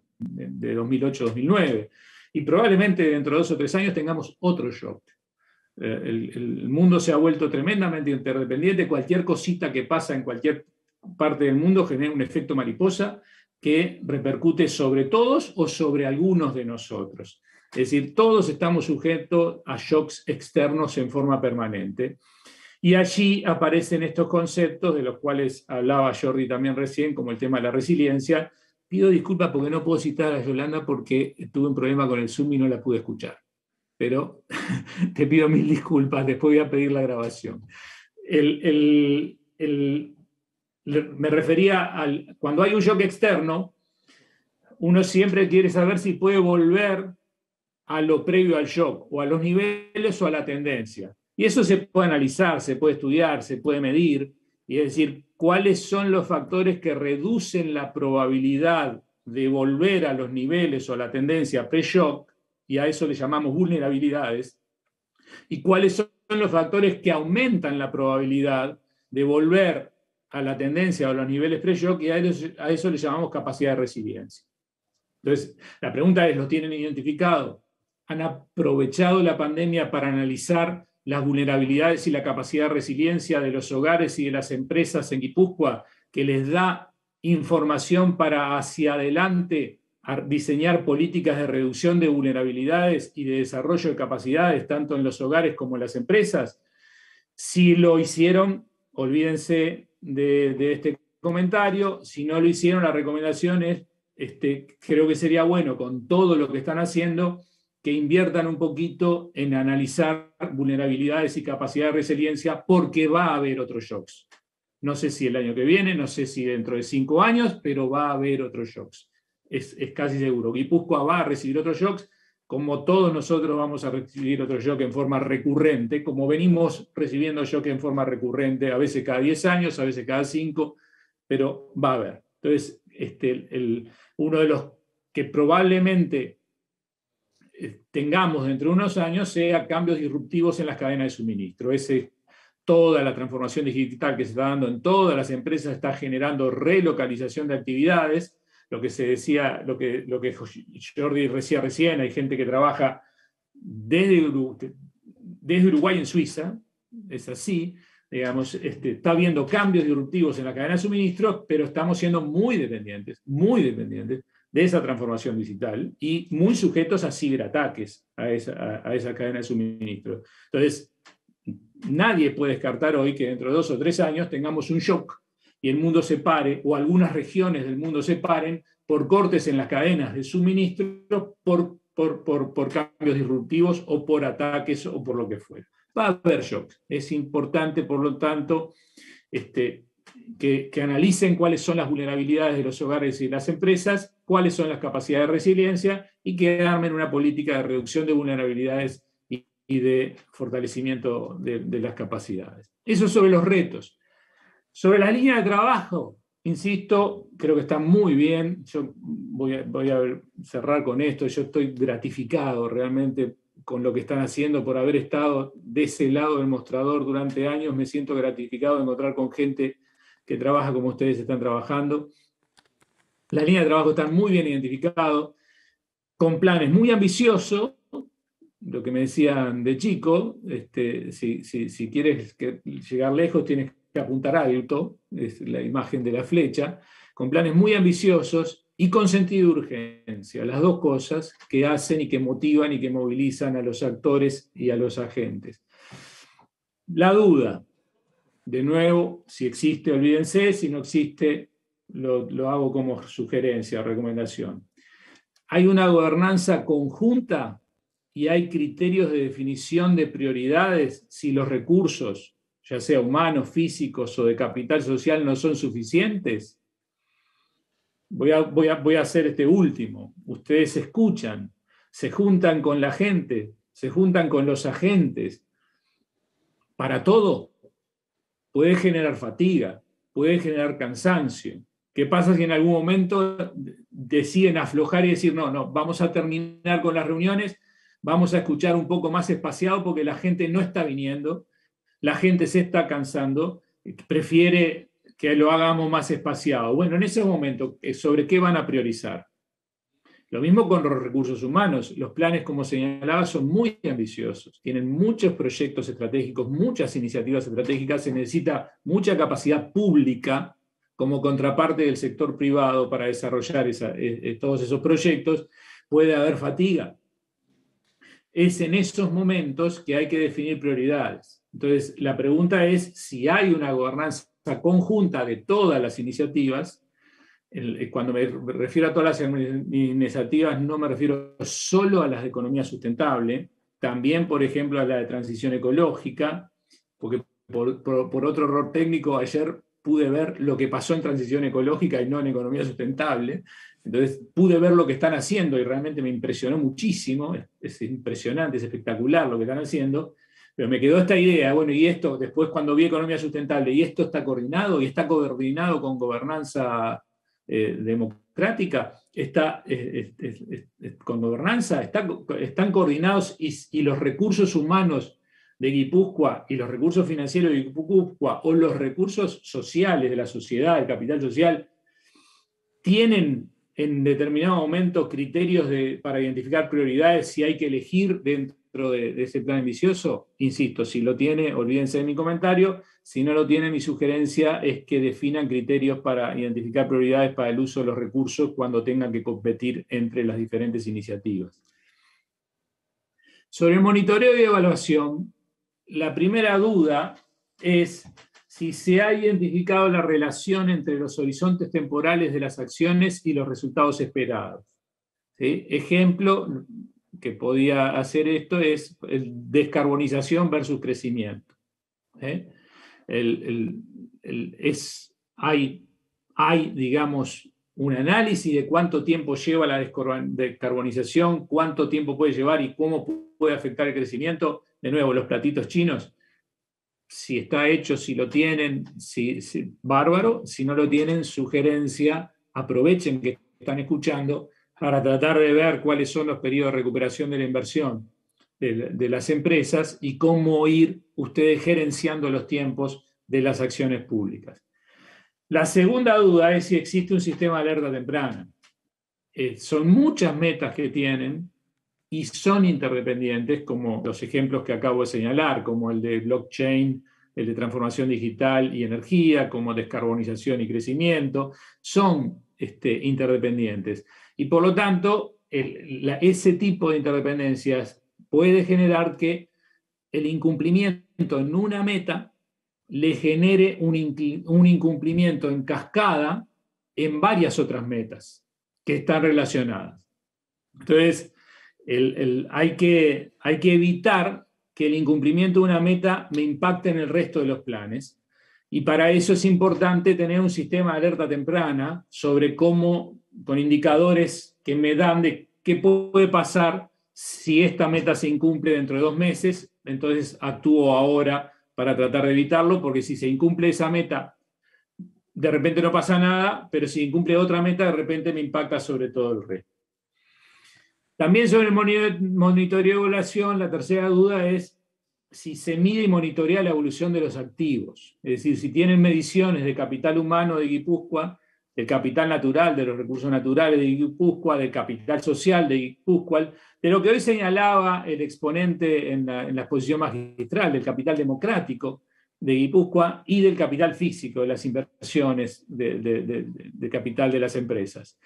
2008-2009 y probablemente dentro de dos o tres años tengamos otro shock. Eh, el, el, mundo se ha vuelto tremendamente interdependiente, cualquier cosita que pasa en cualquier parte del mundo genera un efecto mariposa que repercute sobre todos o sobre algunos de nosotros. Es decir, todos estamos sujetos a shocks externos en forma permanente. Y allí aparecen estos conceptos de los cuales hablaba Jordi también recién, como el tema de la resiliencia. Pido disculpas porque no puedo citar a Yolanda porque tuve un problema con el Zoom y no la pude escuchar. Pero te pido mil disculpas, después voy a pedir la grabación. El, el, el me refería al, cuando hay un shock externo, uno siempre quiere saber si puede volver a lo previo al shock, o a los niveles o a la tendencia. Y eso se puede analizar, se puede estudiar, se puede medir, y es decir, cuáles son los factores que reducen la probabilidad de volver a los niveles o a la tendencia pre-shock, y a eso le llamamos vulnerabilidades, y cuáles son los factores que aumentan la probabilidad de volver a la tendencia o a los niveles pre que y a eso, le llamamos capacidad de resiliencia. Entonces, la pregunta es, ¿los tienen identificado? ¿Han aprovechado la pandemia para analizar las vulnerabilidades y la capacidad de resiliencia de los hogares y de las empresas en Guipúzcoa que les da información para hacia adelante diseñar políticas de reducción de vulnerabilidades y de desarrollo de capacidades, tanto en los hogares como en las empresas? Si lo hicieron, olvídense de, este comentario. Si no lo hicieron, la recomendación es, este, creo que sería bueno con todo lo que están haciendo, que inviertan un poquito en analizar vulnerabilidades y capacidad de resiliencia, porque va a haber otros shocks. No sé si el año que viene, no sé si dentro de cinco años, pero va a haber otros shocks. Es, es casi seguro. Guipúzcoa va a recibir otros shocks como todos nosotros vamos a recibir otro shock en forma recurrente, como venimos recibiendo shock en forma recurrente, a veces cada 10 años, a veces cada 5, pero va a haber. Entonces, este, uno de los que probablemente eh, tengamos dentro de unos años sea cambios disruptivos en las cadenas de suministro. Ese, toda la transformación digital que se está dando en todas las empresas está generando relocalización de actividades lo que se decía, lo que, Jordi decía recién, hay gente que trabaja desde, Uruguay, en Suiza, es así, digamos, este, está habiendo cambios disruptivos en la cadena de suministro, pero estamos siendo muy dependientes, muy dependientes de esa transformación digital y muy sujetos a ciberataques a esa, a esa cadena de suministro. Entonces, nadie puede descartar hoy que dentro de dos o tres años tengamos un shock y el mundo se pare, o algunas regiones del mundo se paren por cortes en las cadenas de suministro, por, cambios disruptivos o por ataques o por lo que fuera. Va a haber shocks. Es importante, por lo tanto, este, que, analicen cuáles son las vulnerabilidades de los hogares y las empresas, cuáles son las capacidades de resiliencia y que armen una política de reducción de vulnerabilidades y, de fortalecimiento de las capacidades. Eso sobre los retos. Sobre la línea de trabajo, insisto, creo que está muy bien. Yo voy a, cerrar con esto. Yo estoy gratificado realmente con lo que están haciendo por haber estado de ese lado del mostrador durante años. Me siento gratificado de encontrar con gente que trabaja como ustedes están trabajando. La línea de trabajo está muy bien identificado, con planes muy ambiciosos, lo que me decían de chico, este, si, quieres llegar lejos tienes que apuntar alto, es la imagen de la flecha, con planes muy ambiciosos y con sentido de urgencia, las dos cosas que hacen y que motivan y que movilizan a los actores y a los agentes. La duda, de nuevo, si existe, olvídense, si no existe, lo, lo hago como sugerencia, recomendación. Hay una gobernanza conjunta y hay criterios de definición de prioridades si los recursos ya sea humanos, físicos o de capital social, no son suficientes? Voy a, hacer este último. Ustedes escuchan, se juntan con la gente, se juntan con los agentes. Para todo, puede generar fatiga, puede generar cansancio. ¿Qué pasa si en algún momento deciden aflojar y decir, no, no, vamos a terminar con las reuniones, vamos a escuchar un poco más espaciado porque la gente no está viniendo, la gente se está cansando, eh, prefiere que lo hagamos más espaciado. Bueno, en ese momento, eh, ¿sobre qué van a priorizar? Lo mismo con los recursos humanos. Los planes, como señalaba, son muy ambiciosos. Tienen muchos proyectos estratégicos, muchas iniciativas estratégicas. Se necesita mucha capacidad pública como contraparte del sector privado para desarrollar eh, todos esos proyectos. Puede haber fatiga. Es en esos momentos que hay que definir prioridades. Entonces, la pregunta es si hay una gobernanza conjunta de todas las iniciativas. Eh, cuando me refiero a todas las iniciativas, no me refiero solo a las de economía sustentable, también, por ejemplo, a la de transición ecológica, porque por, otro error técnico, ayer pude ver lo que pasó en transición ecológica y no en economía sustentable. Entonces pude ver lo que están haciendo y realmente me impresionó muchísimo, es, impresionante, es espectacular lo que están haciendo, pero me quedó esta idea, bueno, y esto, después cuando vi economía sustentable, y esto está coordinado, y está coordinado con gobernanza eh, democrática, está, con gobernanza, están coordinados y, los recursos humanos de Guipúzcoa y los recursos financieros de Guipúzcoa o los recursos sociales de la sociedad, el capital social, tienen en determinado momento criterios para identificar prioridades si hay que elegir dentro de, ese plan ambicioso? Insisto, si lo tiene, olvídense de mi comentario. Si no lo tiene, mi sugerencia es que definan criterios para identificar prioridades para el uso de los recursos cuando tengan que competir entre las diferentes iniciativas. Sobre el monitoreo y evaluación, la primera duda es si se ha identificado la relación entre los horizontes temporales de las acciones y los resultados esperados. Ejemplo, que podía hacer esto es descarbonización versus crecimiento. ¿eh? es, hay, hay, digamos, un análisis de cuánto tiempo lleva la descarbonización, cuánto tiempo puede llevar y cómo puede afectar el crecimiento. De nuevo, los platitos chinos, si está hecho, si lo tienen, bárbaro, si no lo tienen, sugerencia, aprovechen que están escuchando para tratar de ver cuáles son los periodos de recuperación de la inversión de, las empresas y cómo ir ustedes gerenciando los tiempos de las acciones públicas. La segunda duda es si existe un sistema de alerta temprana. Eh, son muchas metas que tienen y son interdependientes, como los ejemplos que acabo de señalar, como el de blockchain, el de transformación digital y energía, como descarbonización y crecimiento, son este, interdependientes. Y por lo tanto, ese tipo de interdependencias puede generar que el incumplimiento en una meta le genere un, incumplimiento en cascada en varias otras metas que están relacionadas. Entonces, hay que evitar que el incumplimiento de una meta me impacte en el resto de los planes y para eso es importante tener un sistema de alerta temprana sobre cómo, con indicadores que me dan de qué puede pasar si esta meta se incumple dentro de dos meses, entonces actúo ahora para tratar de evitarlo, porque si se incumple esa meta, de repente no pasa nada, pero si incumple otra meta, de repente me impacta sobre todo el resto. También sobre el monitoreo de evaluación, la tercera duda es si se mide y monitorea la evolución de los activos, es decir, si tienen mediciones de capital humano de Guipúzcoa, del capital natural, de los recursos naturales de Guipúzcoa, del capital social de Guipúzcoa, de lo que hoy señalaba el exponente en la, exposición magistral, del capital democrático de Guipúzcoa y del capital físico, de las inversiones de capital de las empresas.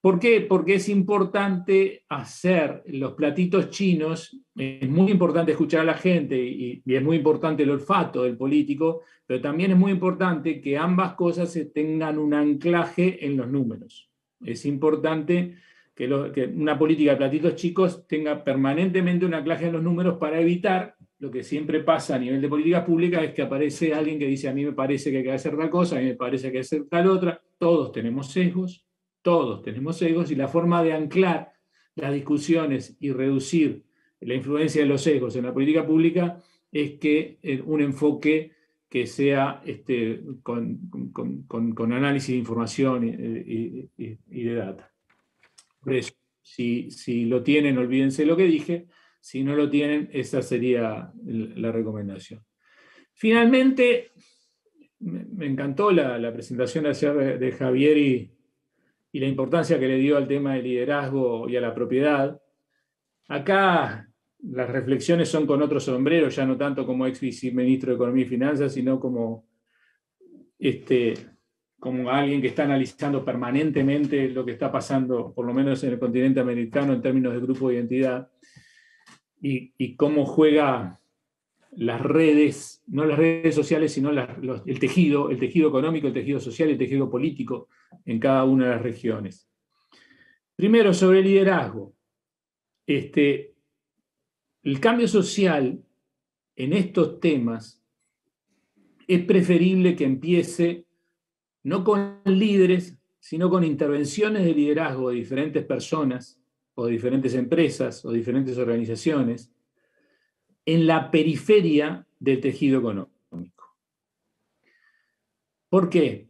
¿Por qué? Porque es importante hacer los platitos chinos, es muy importante escuchar a la gente y, es muy importante el olfato del político, pero también es muy importante que ambas cosas tengan un anclaje en los números. Es importante que, una política de platitos chicos tenga permanentemente un anclaje en los números para evitar lo que siempre pasa a nivel de políticas públicas es que aparece alguien que dice a mí me parece que hay que hacer tal cosa, a mí me parece que hay que hacer tal otra, todos tenemos sesgos todos tenemos egos, y la forma de anclar las discusiones y reducir la influencia de los egos en la política pública es que eh, un enfoque que sea este, con, análisis de información y, de data. Por eso, si, lo tienen, olvídense lo que dije. Si no lo tienen, esa sería la recomendación. Finalmente, me encantó la, presentación de, de Javier y, y la importancia que le dio al tema del liderazgo y a la propiedad. Acá las reflexiones son con otro sombrero, ya no tanto como ex viceministro de Economía y Finanzas, sino como, este, como alguien que está analizando permanentemente lo que está pasando, por lo menos en el continente americano, en términos de grupo de identidad, y, cómo juega las redes, no las redes sociales, sino el tejido, el tejido económico, el tejido social, el tejido político, en cada una de las regiones. Primero, sobre el liderazgo. Este, el cambio social en estos temas es preferible que empiece no con líderes, sino con intervenciones de liderazgo de diferentes personas o de diferentes empresas o diferentes organizaciones en la periferia del tejido económico. ¿Por qué?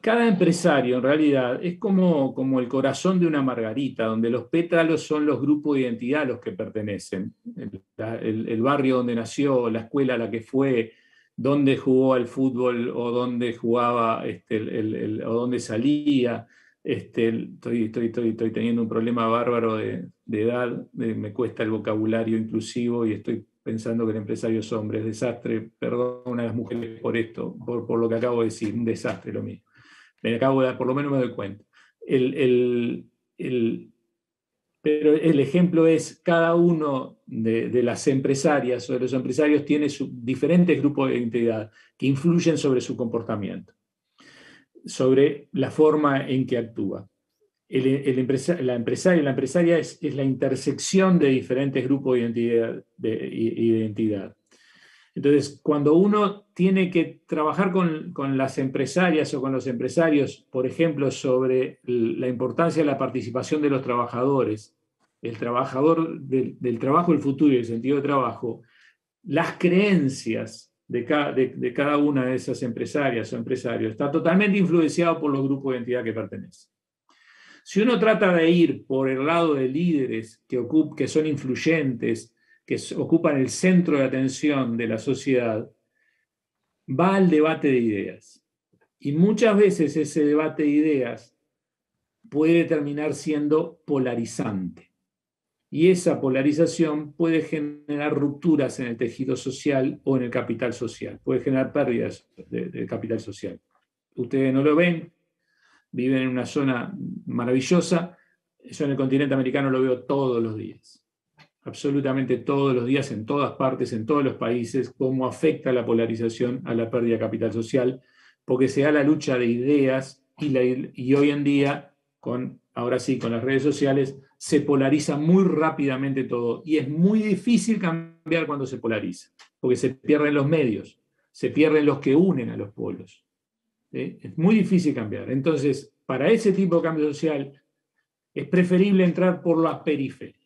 Cada empresario en realidad es como, como el corazón de una margarita, donde los pétalos son los grupos de identidad a los que pertenecen. El, barrio donde nació, la escuela a la que fue, dónde jugó al fútbol o dónde jugaba este, o salía. Este, estoy, estoy, estoy, teniendo un problema bárbaro de, edad, me cuesta el vocabulario inclusivo y estoy pensando que el empresario es hombre, desastre, perdón a las mujeres por esto, por, por lo que acabo de decir, un desastre lo mismo. Me acabo de dar, por lo menos me doy cuenta. El, pero el ejemplo es, cada uno de, las empresarias o de los empresarios tiene diferentes grupos de identidad que influyen sobre su comportamiento, sobre la forma en que actúa. la empresaria, la empresaria es, la intersección de diferentes grupos de de identidad. Entonces, cuando uno tiene que trabajar con, las empresarias o con los empresarios, por ejemplo, sobre la importancia de la participación de los trabajadores, el trabajador del, trabajo, el futuro y el sentido de trabajo, las creencias de, de, cada una de esas empresarias o empresarios está totalmente influenciado por los grupos de entidad que pertenece. Si uno trata de ir por el lado de líderes que, que son influyentes, que ocupan el centro de atención de la sociedad, va al debate de ideas. Y muchas veces ese debate de ideas puede terminar siendo polarizante. Y esa polarización puede generar rupturas en el tejido social o en el capital social, puede generar pérdidas del de capital social. Ustedes no lo ven, viven en una zona maravillosa, yo en el continente americano lo veo todos los días absolutamente todos los días, en todas partes, en todos los países, cómo afecta la polarización a la pérdida de capital social, porque se da la lucha de ideas y, y hoy en día, con, ahora sí, con las redes sociales, se polariza muy rápidamente todo y es muy difícil cambiar cuando se polariza, porque se pierden los medios, se pierden los que unen a los pueblos. Es muy difícil cambiar. Entonces, para ese tipo de cambio social, es preferible entrar por las periferias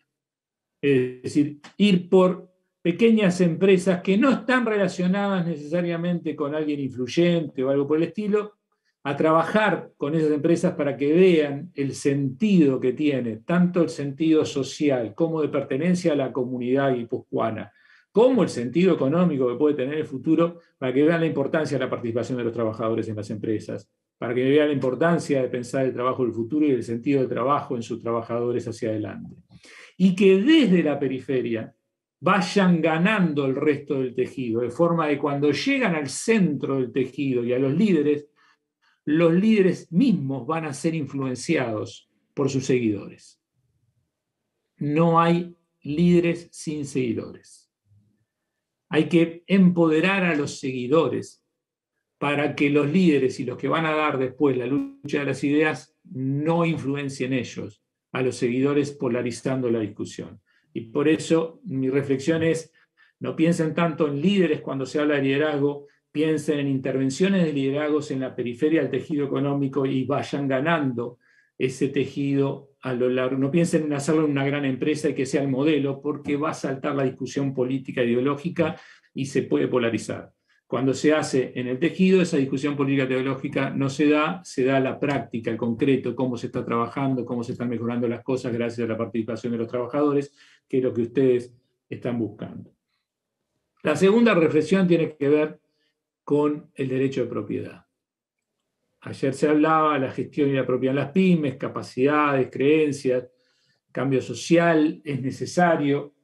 es decir, ir por pequeñas empresas que no están relacionadas necesariamente con alguien influyente o algo por el estilo, a trabajar con esas empresas para que vean el sentido que tiene, tanto el sentido social como de pertenencia a la comunidad guipuzcoana, como el sentido económico que puede tener el futuro, para que vean la importancia de la participación de los trabajadores en las empresas, para que vean la importancia de pensar el trabajo del futuro y el sentido del trabajo en sus trabajadores hacia adelante y que desde la periferia vayan ganando el resto del tejido, de forma de cuando llegan al centro del tejido y a los líderes, los líderes mismos van a ser influenciados por sus seguidores. No hay líderes sin seguidores. Hay que empoderar a los seguidores para que los líderes y los que van a dar después la lucha de las ideas no influencien ellos, a los seguidores polarizando la discusión. Y por eso mi reflexión es, no piensen tanto en líderes cuando se habla de liderazgo, piensen en intervenciones de liderazgos en la periferia del tejido económico y vayan ganando ese tejido a lo largo. No piensen en hacerlo en una gran empresa y que sea el modelo, porque va a saltar la discusión política e ideológica y se puede polarizar. Cuando se hace en el tejido, esa discusión política teológica no se da, se da la práctica, el concreto, cómo se está trabajando, cómo se están mejorando las cosas gracias a la participación de los trabajadores, que es lo que ustedes están buscando. La segunda reflexión tiene que ver con el derecho de propiedad. Ayer se hablaba de la gestión y la propiedad de las pymes, capacidades, creencias, cambio social, es necesario,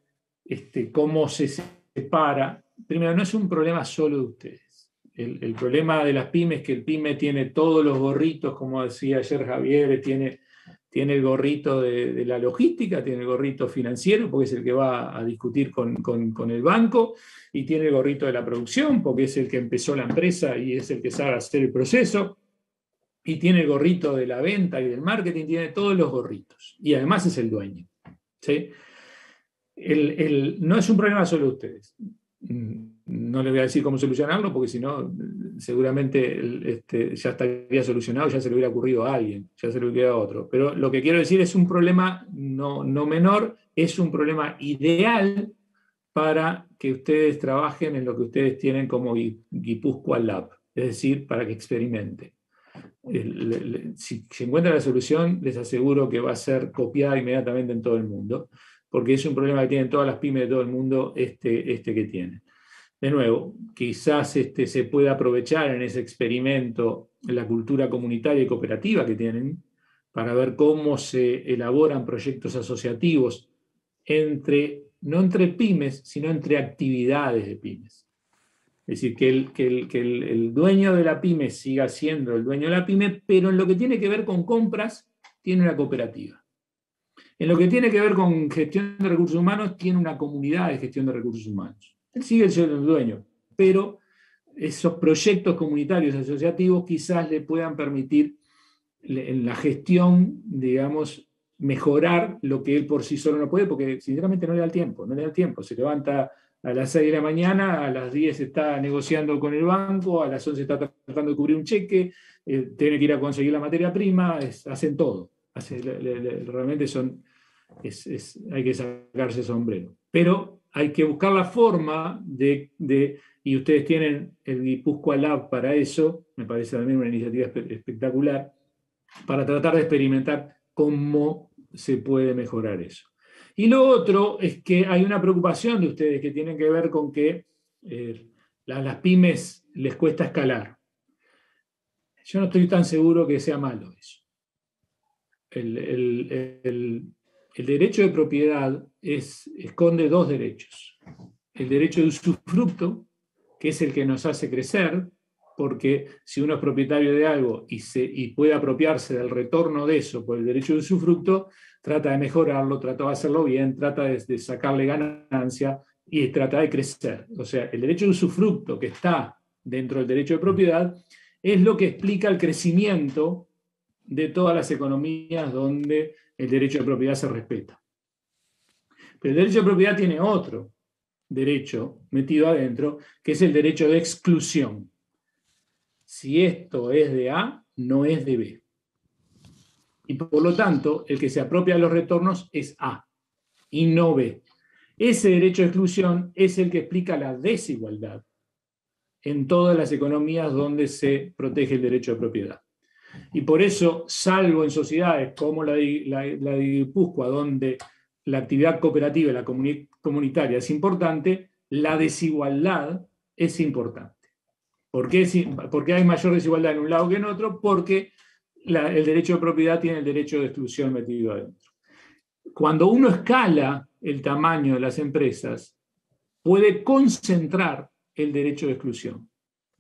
este, cómo se separa primero, no es un problema solo de ustedes. El, problema de las pymes es que el pyme tiene todos los gorritos, como decía ayer Javier, tiene, tiene el gorrito de, la logística, tiene el gorrito financiero, porque es el que va a discutir con, el banco, y tiene el gorrito de la producción, porque es el que empezó la empresa y es el que sabe hacer el proceso, y tiene el gorrito de la venta y del marketing, tiene todos los gorritos, y además es el dueño. no es un problema solo de ustedes no le voy a decir cómo solucionarlo, porque si no, seguramente este, ya estaría solucionado, ya se le hubiera ocurrido a alguien, ya se le hubiera a otro. Pero lo que quiero decir es un problema no, menor, es un problema ideal para que ustedes trabajen en lo que ustedes tienen como Guipúzcoa Lab, es decir, para que experimente. Si encuentran la solución, les aseguro que va a ser copiada inmediatamente en todo el mundo porque es un problema que tienen todas las pymes de todo el mundo este, este que tienen. De nuevo, quizás este, se pueda aprovechar en ese experimento la cultura comunitaria y cooperativa que tienen para ver cómo se elaboran proyectos asociativos entre, no entre pymes, sino entre actividades de pymes. Es decir, que, el, que el, el, dueño de la pyme siga siendo el dueño de la pyme, pero en lo que tiene que ver con compras, tiene una cooperativa. En lo que tiene que ver con gestión de recursos humanos, tiene una comunidad de gestión de recursos humanos. Él sigue siendo el dueño, pero esos proyectos comunitarios asociativos quizás le puedan permitir en la gestión, digamos, mejorar lo que él por sí solo no puede, porque sinceramente no le da el tiempo, no le da el tiempo. Se levanta a las 6 de la mañana, a las 10 está negociando con el banco, a las 11 está tratando de cubrir un cheque, eh, tiene que ir a conseguir la materia prima, hacen todo. realmente son es, hay que sacarse sombrero. Pero hay que buscar la forma de, y ustedes tienen el Guipúzcoa Lab para eso, me parece también una iniciativa espectacular, para tratar de experimentar cómo se puede mejorar eso. Y lo otro es que hay una preocupación de ustedes que tiene que ver con que eh, a las pymes les cuesta escalar. Yo no estoy tan seguro que sea malo eso. el, el derecho de propiedad esconde dos derechos. El derecho de usufructo, que es el que nos hace crecer, porque si uno es propietario de algo y, se, puede apropiarse del retorno de eso por el derecho de usufructo, trata de mejorarlo, trata de hacerlo bien, trata de, de sacarle ganancia y trata de crecer. O sea, el derecho de usufructo que está dentro del derecho de propiedad es lo que explica el crecimiento de todas las economías donde el derecho de propiedad se respeta. Pero el derecho de propiedad tiene otro derecho metido adentro, que es el derecho de exclusión. Si esto es de A, no es de B. Y por lo tanto, el que se apropia de los retornos es A y no B. Ese derecho de exclusión es el que explica la desigualdad en todas las economías donde se protege el derecho de propiedad. Y por eso, salvo en sociedades como la de, la, donde la actividad cooperativa y la comunitaria es importante, la desigualdad es importante. ¿Por qué, porque hay mayor desigualdad en un lado que en otro? Porque el derecho de propiedad tiene el derecho de exclusión metido adentro. Cuando uno escala el tamaño de las empresas, puede concentrar el derecho de exclusión.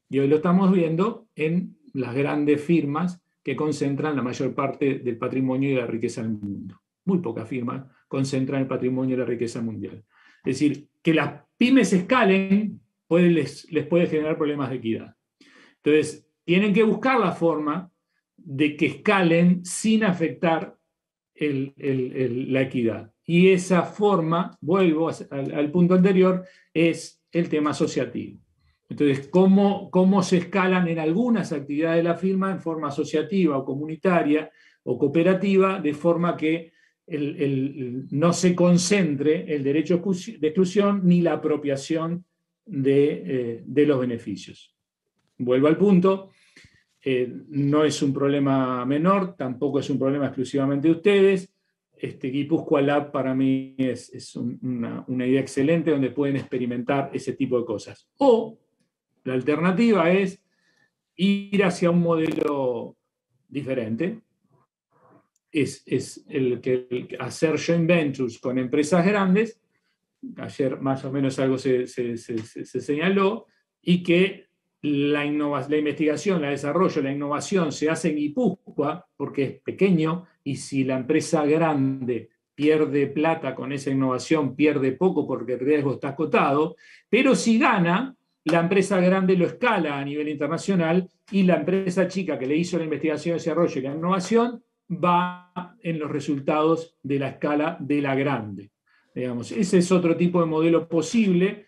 Y hoy lo estamos viendo en las grandes firmas que concentran la mayor parte del patrimonio y la riqueza del mundo. Muy pocas firmas concentran el patrimonio y la riqueza mundial. Es decir, que las pymes escalen puede, les, puede generar problemas de equidad. Entonces, tienen que buscar la forma de que escalen sin afectar la equidad. Y esa forma, vuelvo al punto anterior, es el tema asociativo. Entonces, ¿cómo, se escalan en algunas actividades de la firma en forma asociativa o comunitaria o cooperativa, de forma que no se concentre el derecho de exclusión ni la apropiación eh, de, los beneficios. Vuelvo al punto, eh, no es un problema menor, tampoco es un problema exclusivamente de ustedes. Este equipo Lab para mí es, una, una idea excelente donde pueden experimentar ese tipo de cosas. O la alternativa es ir hacia un modelo diferente. Es, el que hacer joint ventures con empresas grandes, ayer más o menos algo se, señaló, y que la, investigación, la desarrollo, la innovación se hace en Guipúzcoa porque es pequeño y si la empresa grande pierde plata con esa innovación, pierde poco porque el riesgo está acotado, pero si gana, la empresa grande lo escala a nivel internacional y la empresa chica que le hizo la investigación, desarrollo y la innovación va en los resultados de la escala de la grande. Digamos, ese es otro tipo de modelo posible.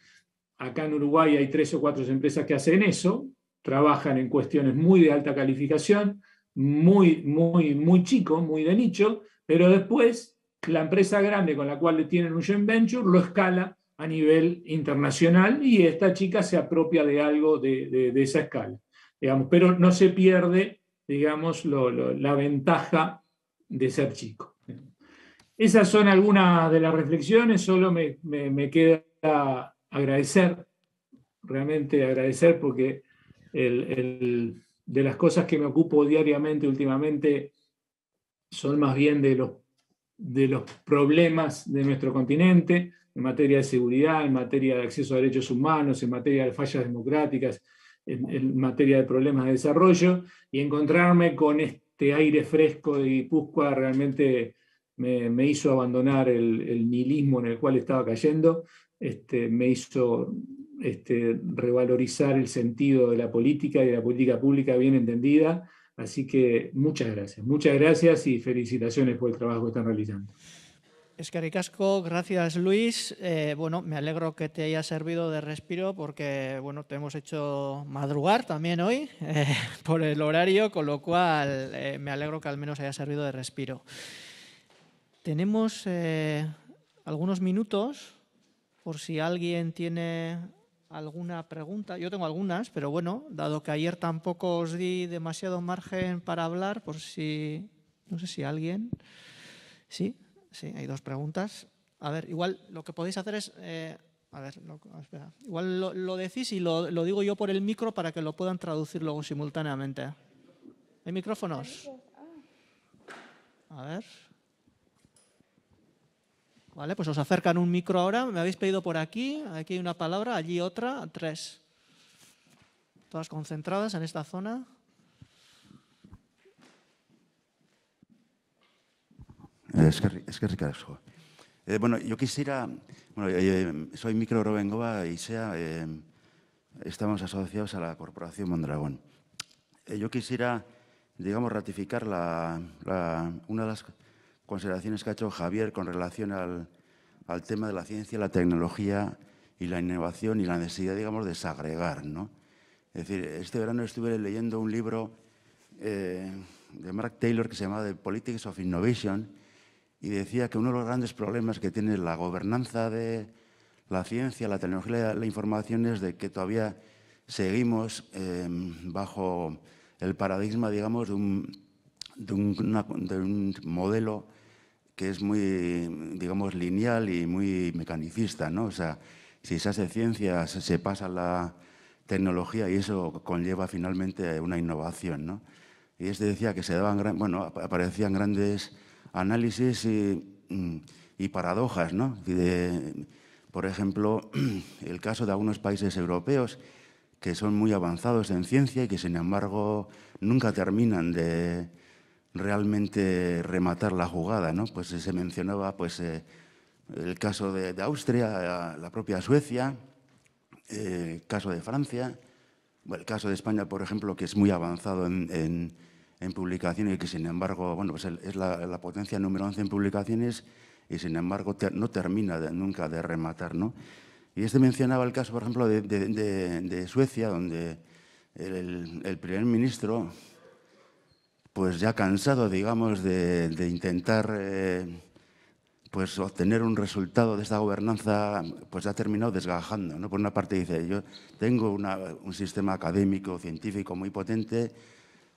Acá en Uruguay hay tres o cuatro empresas que hacen eso, trabajan en cuestiones muy de alta calificación, muy, muy, muy chico, muy de nicho, pero después la empresa grande con la cual tienen un joint venture lo escala a nivel internacional y esta chica se apropia de algo de, esa escala. Digamos, pero no se pierde, digamos, la ventaja de ser chico. Esas son algunas de las reflexiones, solo me, queda agradecer, realmente agradecer porque de las cosas que me ocupo diariamente últimamente son más bien de los, de los problemas de nuestro continente, en materia de seguridad, en materia de acceso a derechos humanos, en materia de fallas democráticas, en, materia de problemas de desarrollo, y encontrarme con este aire fresco de Guipúzcoa realmente me, hizo abandonar el, nihilismo en el cual estaba cayendo, este, me hizo este, revalorizar el sentido de la política y de la política pública bien entendida. Así que muchas gracias, muchas gracias y felicitaciones por el trabajo que están realizando que gracias Luis. Eh, bueno, me alegro que te haya servido de respiro porque, bueno, te hemos hecho madrugar también hoy eh, por el horario, con lo cual eh, me alegro que al menos haya servido de respiro. Tenemos algunos minutos por si alguien tiene alguna pregunta. Yo tengo algunas, pero bueno, dado que ayer tampoco os di demasiado margen para hablar, por si, no sé si alguien... Sí, Sí, hay dos preguntas. A ver, igual lo que podéis hacer es... Eh, a ver, espera. Igual lo, decís y lo, lo, digo yo por el micro para que lo puedan traducir luego simultáneamente. ¿Hay micrófonos? A ver. Vale, pues os acercan un micro ahora. Me habéis pedido por aquí. Aquí hay una palabra, allí otra, tres. Todas concentradas en esta zona. Eh, es que Eh, bueno, yo quisiera... Bueno, eh, eh, soy Micro y sea... estamos asociados a la Corporación Mondragón. yo quisiera, digamos, ratificar una de las consideraciones que ha hecho Javier con relación al, al, tema de la ciencia, la tecnología y la innovación y la necesidad, digamos, de desagregar, ¿no? Es decir, este verano estuve leyendo un libro de Mark Taylor que se llama The Politics of Innovation, y decía que uno de los grandes problemas que tiene la gobernanza de la ciencia, la tecnología, la información es de que todavía seguimos em, bajo el paradigma, digamos, de un, de, un, modelo que es muy, digamos, lineal y muy mecanicista, ¿no? O sea, si se hace ciencia, se pasa la tecnología y eso conlleva finalmente una innovación, ¿no? Y este decía que se daban, bueno, aparecían grandes análisis mm, y, paradojas. ¿no? por ejemplo, el caso de algunos países europeos que son muy avanzados en ciencia y que, sin embargo, nunca terminan de realmente rematar la jugada. Pues eh, se mencionaba pues, eh, el caso de, Austria, eh, la propia Suecia, el caso de Francia, el caso de España, por ejemplo, que es muy avanzado en, en en publicaciones y que sin embargo, bueno, pues es la, potencia número 11 en publicaciones y sin embargo no termina nunca de rematar, ¿no? Y este mencionaba el caso, por ejemplo, de, de, Suecia, donde el, primer ministro, pues ya cansado, digamos, de, intentar eh, pues obtener un resultado de esta gobernanza, pues ha terminado desgajando, ¿no? Por una parte dice, yo tengo un sistema académico, científico muy potente,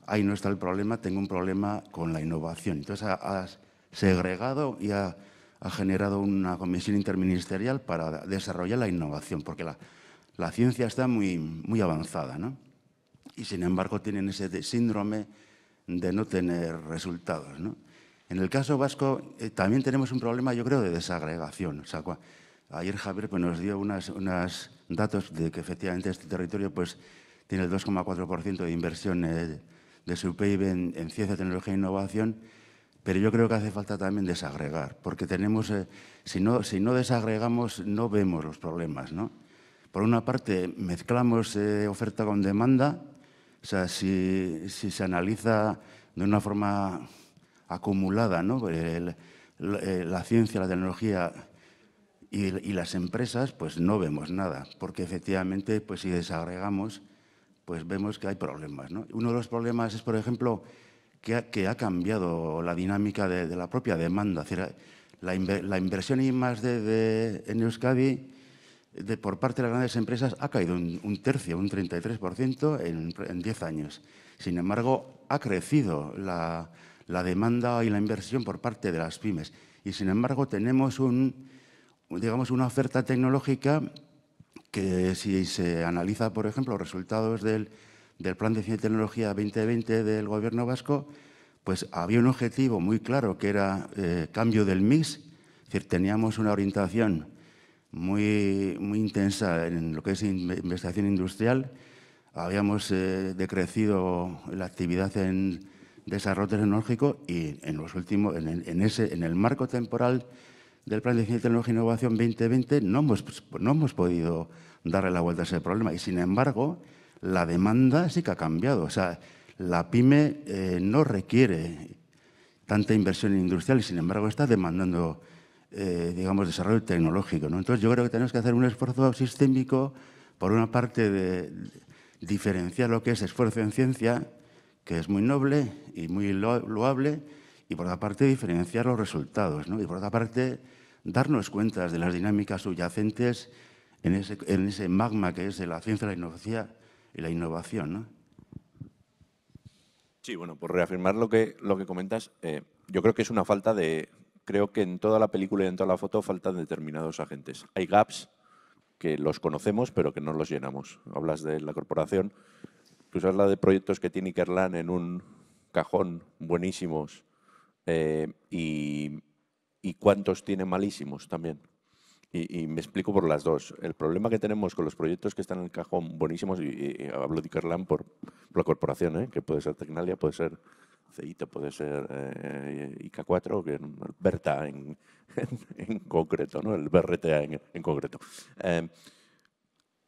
ahí no está el problema, tengo un problema con la innovación. Entonces ha, segregado y ha, generado una comisión interministerial para desarrollar la innovación, porque la, ciencia está muy, muy avanzada, ¿no? Y sin embargo tienen ese síndrome de no tener resultados, ¿no? En el caso vasco eh, también tenemos un problema, yo creo, de desagregación. O sea, ayer Javier pues, nos dio unos datos de que efectivamente este territorio pues, tiene el 2,4% de inversión eh, de su PIB en, ciencia, tecnología e innovación, pero yo creo que hace falta también desagregar, porque tenemos, eh, si, no, si no desagregamos no vemos los problemas. ¿no? Por una parte, mezclamos eh, oferta con demanda, o sea, si, se analiza de una forma acumulada pues, eh, la ciencia, la tecnología y, y, las empresas, pues no vemos nada, porque efectivamente, pues si desagregamos, pues vemos que hay problemas. Uno de los problemas es, por ejemplo, que ha, cambiado la dinámica de, la propia demanda. la, inversión y más de, en Euskadi de, por parte de las grandes empresas ha caído un, tercio, un 33% en 10 años. Sin embargo, ha crecido la, demanda y la inversión por parte de las pymes. Y sin embargo, tenemos un, digamos, una oferta tecnológica que si se analiza, por ejemplo, los resultados del, Plan de Ciencia y Tecnología 2020 del Gobierno vasco, pues había un objetivo muy claro que era eh, cambio del mix, es decir, teníamos una orientación muy, muy intensa en lo que es investigación industrial, habíamos eh, decrecido la actividad en desarrollo tecnológico y en, los últimos, en, ese, en el marco temporal del Plan de Ciencia, y Tecnología e Innovación 2020 no hemos, no hemos podido darle la vuelta a ese problema. Y sin embargo, la demanda sí que ha cambiado. O sea, la pyme eh, no requiere tanta inversión industrial y sin embargo está demandando, eh, digamos, desarrollo tecnológico. Entonces yo creo que tenemos que hacer un esfuerzo sistémico, por una parte, de diferenciar lo que es esfuerzo en ciencia, que es muy noble y muy loable, y por otra parte diferenciar los resultados, ¿no? y por otra parte darnos cuenta de las dinámicas subyacentes en ese, magma que es de la ciencia, la innovación y la innovación. ¿no? Sí, bueno, por reafirmar lo que, lo que comentas, eh, yo creo que es una falta de, creo que en toda la película y en toda la foto faltan determinados agentes. Hay gaps que los conocemos pero que no los llenamos. Hablas de la corporación, tú sabes la de proyectos que tiene Kerlan en un cajón buenísimos eh, y cuántos tiene malísimos también. Y, me explico por las dos. El problema que tenemos con los proyectos que están en el cajón, buenísimos, y, hablo de Carlán por, la corporación, ¿eh? que puede ser Tecnalia, puede ser CITO, puede ser eh, ik 4 que en, Berta en, concreto, ¿no? el BRTA en, concreto. Eh,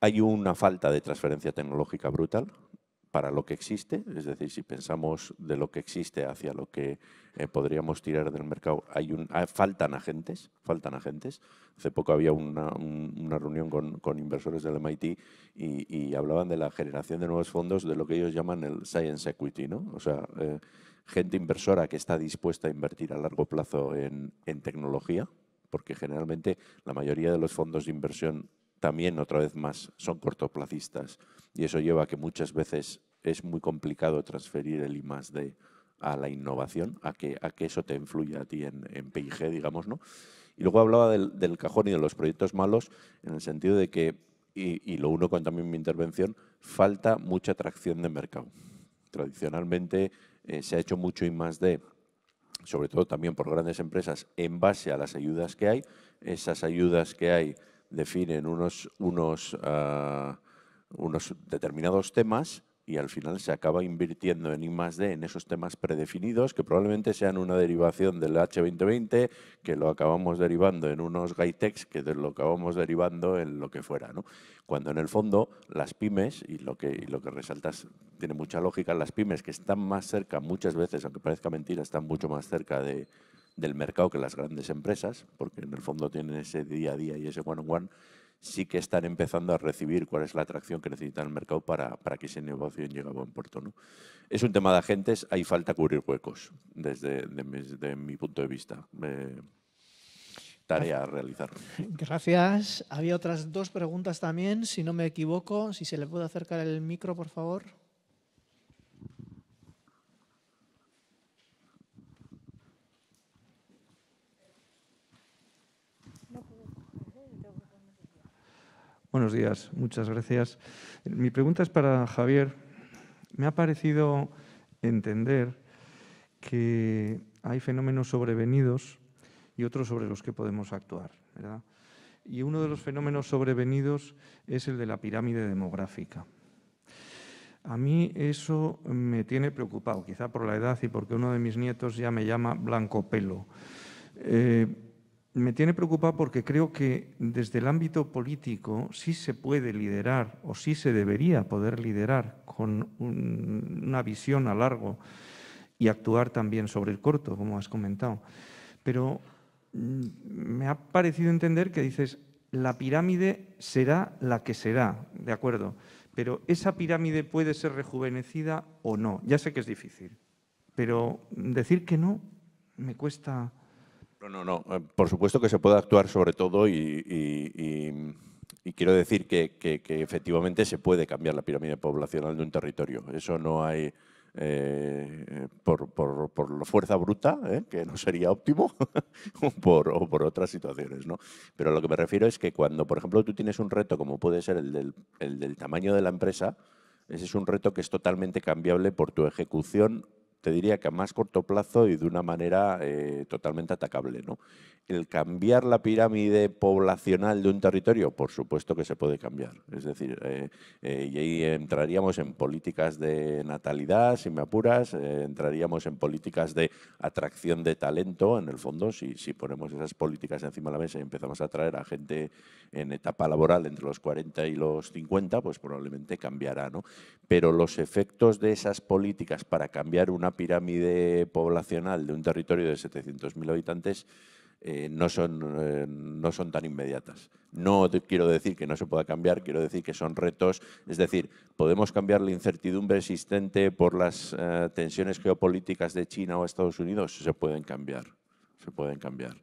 hay una falta de transferencia tecnológica brutal para lo que existe, es decir, si pensamos de lo que existe hacia lo que eh, podríamos tirar del mercado, hay un, ah, faltan agentes, faltan agentes. Hace poco había una, reunión con, inversores del MIT y, hablaban de la generación de nuevos fondos, de lo que ellos llaman el science equity, ¿no? O sea, eh, gente inversora que está dispuesta a invertir a largo plazo en, en tecnología, porque generalmente la mayoría de los fondos de inversión también otra vez más son cortoplacistas y eso lleva a que muchas veces es muy complicado transferir el I más D a la innovación, a que, a que eso te influya a ti en, en PIG, digamos, ¿no? Y luego hablaba del, cajón y de los proyectos malos en el sentido de que, y, lo uno con también mi intervención, falta mucha atracción de mercado. Tradicionalmente eh, se ha hecho mucho I más D sobre todo también por grandes empresas, en base a las ayudas que hay. Esas ayudas que hay definen unos, unos, ah, unos determinados temas y al final se acaba invirtiendo en I +D en esos temas predefinidos que probablemente sean una derivación del H2020 que lo acabamos derivando en unos Gaitex que lo acabamos derivando en lo que fuera. ¿no? Cuando en el fondo las pymes, y lo, que, y lo que resaltas tiene mucha lógica, las pymes que están más cerca muchas veces, aunque parezca mentira, están mucho más cerca de, del mercado que las grandes empresas, porque en el fondo tienen ese día a día y ese one-on-one, sí que están empezando a recibir cuál es la atracción que necesita el mercado para, para que ese negocio llegue a buen puerto. Es un tema de agentes, hay falta cubrir huecos, desde mi, punto de vista. Eh, tarea a realizar. Gracias. Había otras dos preguntas también, si no me equivoco. Si se le puede acercar el micro, por favor. Buenos días, muchas gracias. Mi pregunta es para Javier. Me ha parecido entender que hay fenómenos sobrevenidos y otros sobre los que podemos actuar. Y uno de los fenómenos sobrevenidos es el de la pirámide demográfica. A mí eso me tiene preocupado, quizá por la edad y porque uno de mis nietos ya me llama blanco pelo. Eh, me tiene preocupado porque creo que desde el ámbito político sí se puede liderar o sí se debería poder liderar con una visión a largo y actuar también sobre el corto, como has comentado. Pero mm, me ha parecido entender que dices, la pirámide será la que será, ¿de acuerdo? Pero esa pirámide puede ser rejuvenecida o no. Ya sé que es difícil, pero decir que no me cuesta no, no, no. Eh, por supuesto que se puede actuar sobre todo y, quiero decir que, efectivamente se puede cambiar la pirámide poblacional de un territorio. Eso no hay eh, por, por, fuerza bruta, eh, que no sería óptimo, o, por, otras situaciones. ¿no? Pero a lo que me refiero es que cuando, por ejemplo, tú tienes un reto como puede ser el del, el del tamaño de la empresa, ese es un reto que es totalmente cambiable por tu ejecución te diría que a más corto plazo y de una manera eh, totalmente atacable. ¿no? el cambiar la pirámide poblacional de un territorio, por supuesto que se puede cambiar. Es decir, eh, eh, y ahí entraríamos en políticas de natalidad, si me apuras, eh, entraríamos en políticas de atracción de talento, en el fondo, si, ponemos esas políticas encima de la mesa y empezamos a atraer a gente en etapa laboral entre los 40 y los 50, pues probablemente cambiará. ¿no? Pero los efectos de esas políticas para cambiar una pirámide poblacional de un territorio de 700.000 habitantes, eh, no, son, eh, no son tan inmediatas. No quiero decir que no se pueda cambiar, quiero decir que son retos. Es decir, podemos cambiar la incertidumbre existente por las eh, tensiones geopolíticas de China o Estados Unidos. Se pueden cambiar, se pueden cambiar.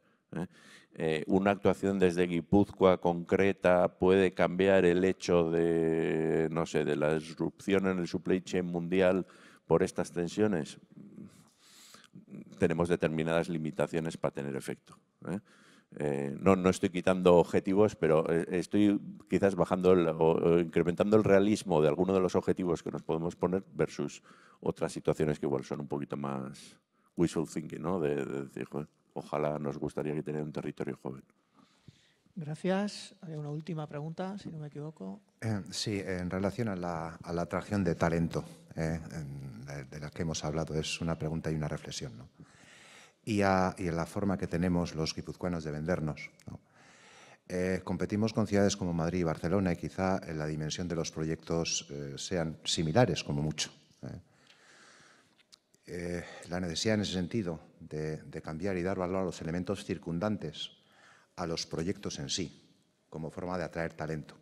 una actuación desde Guipúzcoa concreta puede cambiar el hecho de, no sé, de la disrupción en el supply chain mundial por estas tensiones tenemos determinadas limitaciones para tener efecto. ¿eh? Eh, no, estoy quitando objetivos, pero eh, estoy quizás bajando o, incrementando el realismo de alguno de los objetivos que nos podemos poner versus otras situaciones que igual son un poquito más wishful thinking, ¿no? De, decir, ojalá nos gustaría que tener un territorio joven. Gracias. Hay una última pregunta, si no me equivoco. Eh, sí, en relación a la, atracción de talento, eh, de, la que hemos hablado, es una pregunta y una reflexión. Y, en la forma que tenemos los guipuzcoanos de vendernos. Eh, competimos con ciudades como Madrid y Barcelona y quizá en la dimensión de los proyectos sean similares, como mucho. la necesidad en ese sentido de cambiar y dar valor a los elementos circundantes a los proyectos en sí, como forma de atraer talento.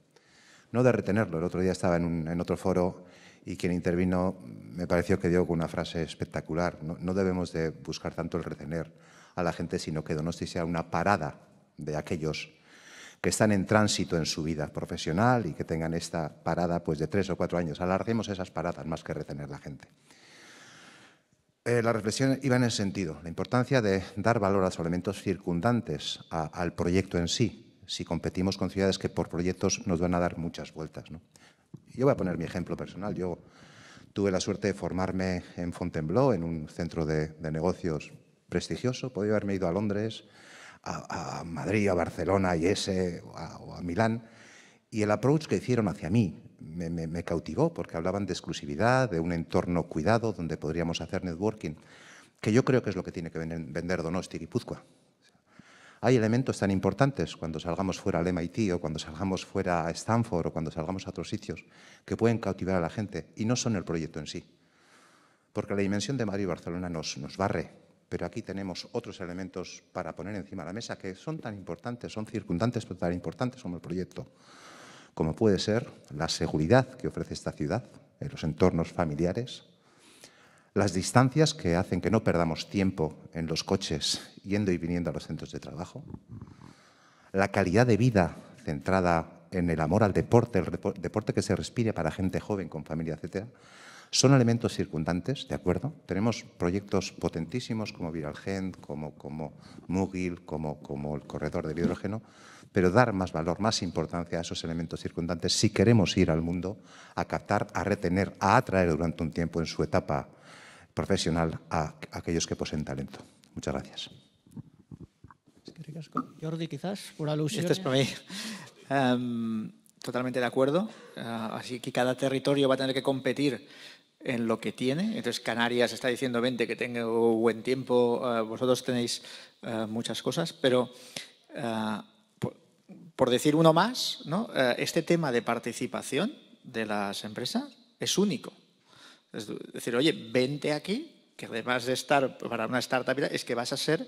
No de retenerlo. El otro día estaba en, otro foro y quien intervino me pareció que dio una frase espectacular. No, debemos de buscar tanto el retener a la gente, sino que Donosti sea una parada de aquellos que están en tránsito en su vida profesional y que tengan esta parada pues, de tres o cuatro años. Alarguemos esas paradas más que retener la gente. Eh, la reflexión iba en el sentido, la importancia de dar valor a los elementos circundantes al proyecto en sí, si competimos con ciudades que por proyectos nos van a dar muchas vueltas. Yo voy a poner mi ejemplo personal. Yo tuve la suerte de formarme en Fontainebleau, en un centro de, negocios prestigioso. Podía haberme ido a Londres, a, Madrid, a Barcelona, a ese o a, a Milán. Y el approach que hicieron hacia mí, me, cautivó porque hablaban de exclusividad, de un entorno cuidado donde podríamos hacer networking, que yo creo que es lo que tiene que vender Donosti Puzcoa. Hay elementos tan importantes cuando salgamos fuera al MIT o cuando salgamos fuera a Stanford o cuando salgamos a otros sitios que pueden cautivar a la gente y no son el proyecto en sí. Porque la dimensión de Madrid y Barcelona nos, nos barre, pero aquí tenemos otros elementos para poner encima de la mesa que son tan importantes, son circundantes pero tan importantes como el proyecto como puede ser la seguridad que ofrece esta ciudad en los entornos familiares, las distancias que hacen que no perdamos tiempo en los coches yendo y viniendo a los centros de trabajo, la calidad de vida centrada en el amor al deporte, el deporte que se respire para gente joven, con familia, etc., son elementos circundantes, ¿de acuerdo? Tenemos proyectos potentísimos como Viralgen, como, como Mugil, como, como el corredor del hidrógeno, pero dar más valor, más importancia a esos elementos circundantes si queremos ir al mundo a captar, a retener, a atraer durante un tiempo en su etapa profesional a aquellos que poseen talento. Muchas gracias. Jordi, quizás, por luz Este es para mí. Em, totalmente de acuerdo. Eh, así que cada territorio va a tener que competir en lo que tiene. Entonces Canarias está diciendo, vente, que tengo buen tiempo, eh, vosotros tenéis eh, muchas cosas, pero por decir uno más, ¿no? Eh, este tema de participación de las empresas es único. Es decir, oye, vente aquí, que además de estar para una startup, es que vas a ser,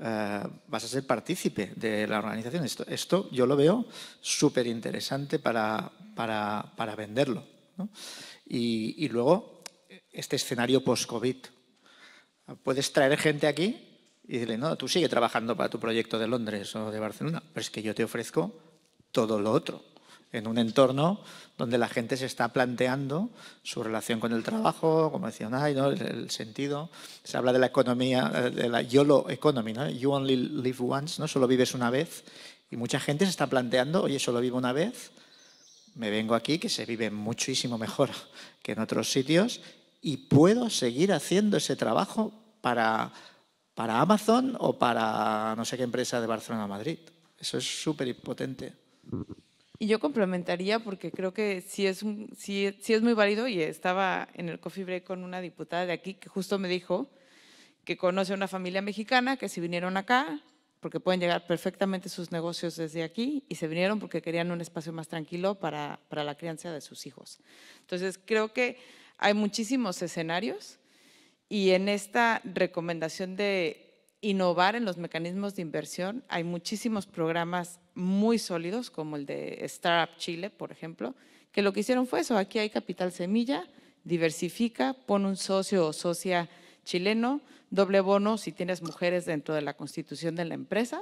eh, vas a ser partícipe de la organización. Esto, esto yo lo veo súper interesante para, para, para, venderlo. Y, y luego, este escenario post-COVID. Puedes traer gente aquí y dile no, tú sigue trabajando para tu proyecto de Londres o de Barcelona, pero es que yo te ofrezco todo lo otro, en un entorno donde la gente se está planteando su relación con el trabajo, como decían, el, sentido. Se habla de la economía, eh, de la YOLO economy, ¿no? You only live once, ¿no? solo vives una vez. Y mucha gente se está planteando, oye, solo vivo una vez, me vengo aquí, que se vive muchísimo mejor que en otros sitios, y puedo seguir haciendo ese trabajo para para Amazon o para no sé qué empresa de Barcelona a Madrid. Eso es súper impotente. Y yo complementaría porque creo que sí es, un, es muy válido y estaba en el coffee break con una diputada de aquí que justo me dijo que conoce a una familia mexicana que si vinieron acá, porque pueden llegar perfectamente sus negocios desde aquí y se vinieron porque querían un espacio más tranquilo para, para la crianza de sus hijos. Entonces creo que hay muchísimos escenarios y en esta recomendación de innovar en los mecanismos de inversión, hay muchísimos programas muy sólidos, como el de Startup Chile, por ejemplo, que lo que hicieron fue eso, aquí hay capital semilla, diversifica, pone un socio o socia chileno, doble bono si tienes mujeres dentro de la constitución de la empresa,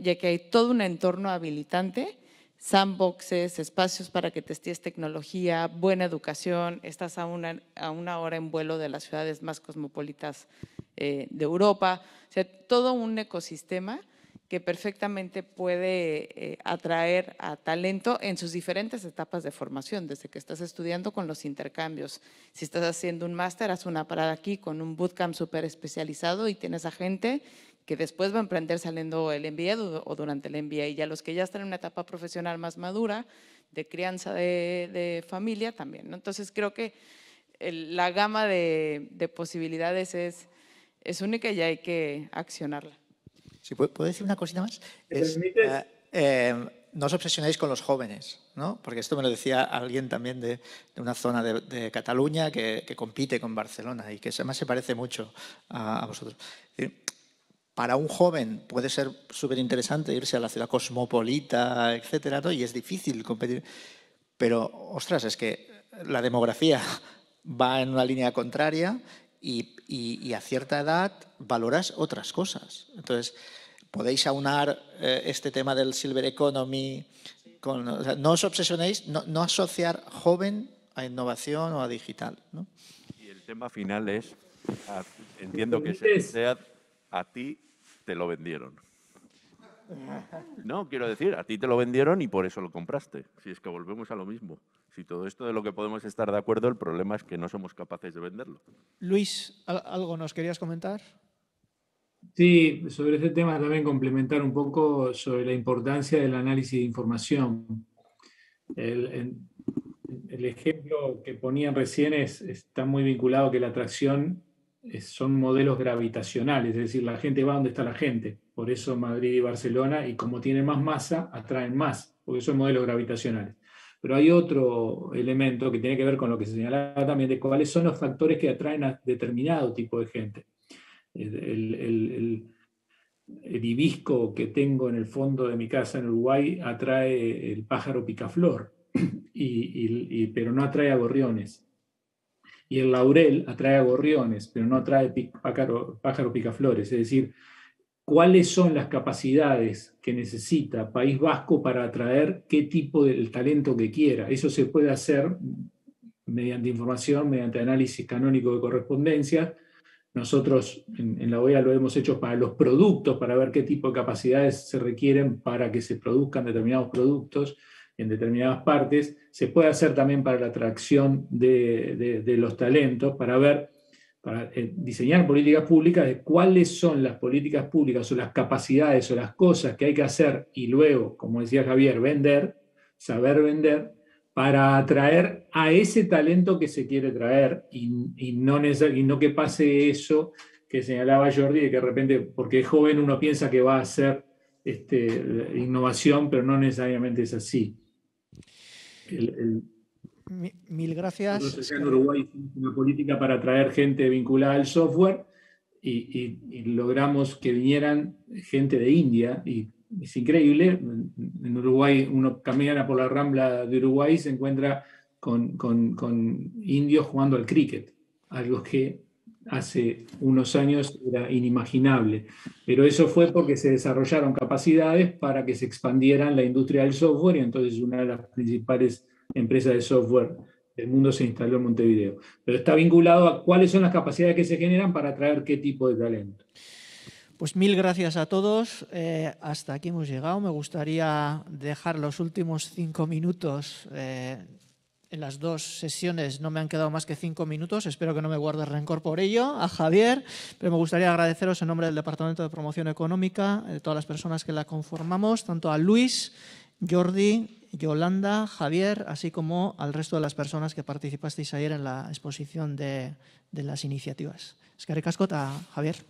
ya que hay todo un entorno habilitante sandboxes, espacios para que testees tecnología, buena educación. Estás a una, a una hora en vuelo de las ciudades más cosmopolitas eh, de Europa. O sea, todo un ecosistema que perfectamente puede eh, atraer a talento en sus diferentes etapas de formación, desde que estás estudiando con los intercambios. Si estás haciendo un máster, haz una parada aquí con un bootcamp súper especializado y tienes a gente que después va a emprender saliendo el enviado o durante el MBA. Y ya los que ya están en una etapa profesional más madura, de crianza de, familia también. ¿no? Entonces creo que la gama de, posibilidades es, es, única y hay que accionarla. Sí, ¿puedo decir una cosita más? Ah, em, no os obsesionéis con los jóvenes, ¿no? porque esto me lo decía alguien también de, una zona de, Cataluña que, compite con Barcelona y que además se parece mucho a, vosotros para un joven puede ser súper interesante irse a la ciudad cosmopolita, etcétera, y es difícil competir. Pero, ostras, es que la demografía va en una línea contraria y, a cierta edad valoras otras cosas. Entonces, podéis aunar eh, este tema del silver economy con, no os obsesionéis, no, asociar joven a innovación o a digital. Y el tema final es, entiendo que sea a ti te lo vendieron. No, quiero decir, a ti te lo vendieron y por eso lo compraste. Si es que volvemos a lo mismo. Si todo esto de lo que podemos estar de acuerdo, el problema es que no somos capaces de venderlo. Luis, ¿algo nos querías comentar? Sí, sobre ese tema también complementar un poco sobre la importancia del análisis de información. El, ejemplo que ponían recién es, está muy vinculado que la atracción son modelos gravitacionales, es decir, la gente va donde está la gente. Por eso Madrid y Barcelona, y como tienen más masa, atraen más, porque son modelos gravitacionales. Pero hay otro elemento que tiene que ver con lo que se señalaba también, de cuáles son los factores que atraen a determinado tipo de gente. El, hibisco que tengo en el fondo de mi casa en Uruguay atrae el pájaro picaflor, pero no atrae a gorriones y el laurel atrae a gorriones, pero no atrae pájaro, picaflores. Es decir, cuáles son las capacidades que necesita País Vasco para atraer qué tipo de talento que quiera. Eso se puede hacer mediante información, mediante análisis canónico de correspondencia. Nosotros en, en la OEA lo hemos hecho para los productos, para ver qué tipo de capacidades se requieren para que se produzcan determinados productos en determinadas partes, se puede hacer también para la atracción de, los talentos, para ver, para eh, diseñar políticas públicas de cuáles son las políticas públicas o las capacidades o las cosas que hay que hacer y luego, como decía Javier, vender, saber vender para atraer a ese talento que se quiere traer y, no, no que pase eso que señalaba Jordi, de que de repente, porque es joven, uno piensa que va a ser este, innovación, pero no necesariamente es así. El, Mil gracias. en Uruguay una política para atraer gente vinculada al software y, logramos que vinieran gente de India y es increíble. En Uruguay uno camina por la rambla de Uruguay y se encuentra con, con indios jugando al cricket, algo que hace unos años era inimaginable. Pero eso fue porque se desarrollaron capacidades para que se expandiera la industria del software y entonces una de las principales empresas de software del mundo se instaló en Montevideo. Pero está vinculado a cuáles son las capacidades que se generan para atraer qué tipo de talento. Pues mil gracias a todos. Eh, hasta aquí hemos llegado. Me gustaría dejar los últimos cinco minutos. Eh, en las dos sesiones no me han quedado más que cinco minutos, espero que no me guarde rencor por ello, a Javier, pero me gustaría agradeceros en nombre del Departamento de Promoción Económica, de eh, todas las personas que la conformamos, tanto a Luis, Jordi, Yolanda, Javier, así como al resto de las personas que participasteis ayer en la exposición de, las iniciativas. Es que Javier.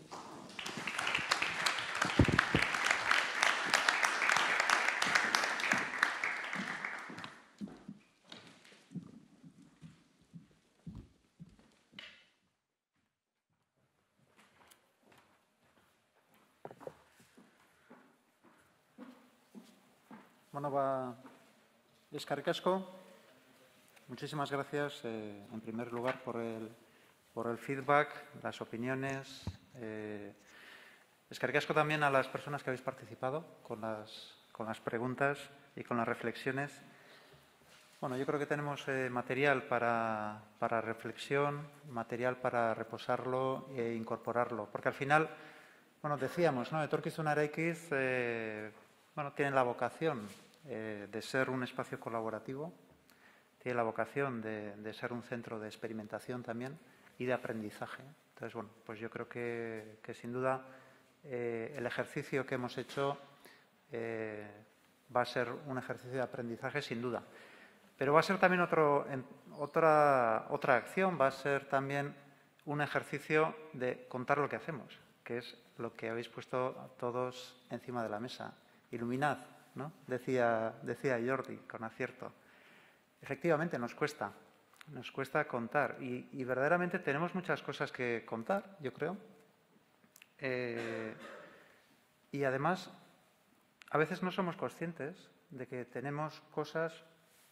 Bueno, va Muchísimas gracias, eh, en primer lugar, por el, por el feedback, las opiniones. Eh, también a las personas que habéis participado con las, con las preguntas y con las reflexiones. Bueno, yo creo que tenemos eh, material para, para, reflexión, material para reposarlo e incorporarlo. Porque al final, bueno, decíamos, ¿no? eh, bueno, tienen la vocación eh, de ser un espacio colaborativo, tiene la vocación de, ser un centro de experimentación también y de aprendizaje. Entonces, bueno, pues yo creo que, sin duda eh, el ejercicio que hemos hecho eh, va a ser un ejercicio de aprendizaje sin duda. Pero va a ser también otro, otra, otra acción, va a ser también un ejercicio de contar lo que hacemos, que es lo que habéis puesto todos encima de la mesa. Iluminad, decía, decía Jordi con acierto. Efectivamente, nos cuesta, nos cuesta contar y, verdaderamente tenemos muchas cosas que contar, yo creo. Eh, y además, a veces no somos conscientes de que tenemos cosas,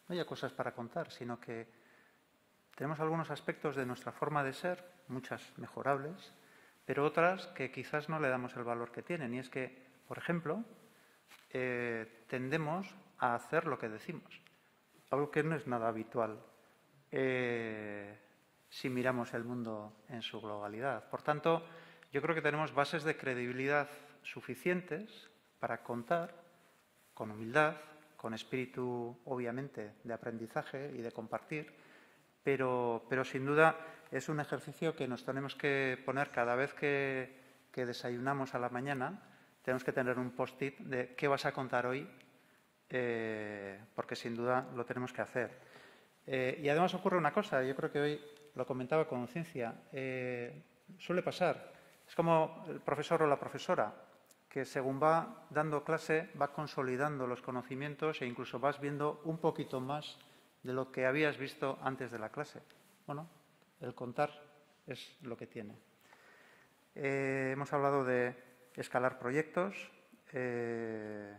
no ya cosas para contar, sino que tenemos algunos aspectos de nuestra forma de ser, muchas mejorables, pero otras que quizás no le damos el valor que tienen. Y es que, por ejemplo, eh, tendemos a hacer lo que decimos, algo que no es nada habitual eh, si miramos el mundo en su globalidad. Por tanto, yo creo que tenemos bases de credibilidad suficientes para contar con humildad, con espíritu obviamente de aprendizaje y de compartir, pero, sin duda es un ejercicio que nos tenemos que poner cada vez que desayunamos a la mañana tenemos que tener un post-it de qué vas a contar hoy, eh, porque sin duda lo tenemos que hacer. Eh, y además ocurre una cosa, yo creo que hoy lo comentaba con ciencia, eh, suele pasar. Es como el profesor o la profesora, que según va dando clase va consolidando los conocimientos e incluso vas viendo un poquito más de lo que habías visto antes de la clase. Bueno, el contar es lo que tiene. hemos hablado de escalar proyectos. Eh,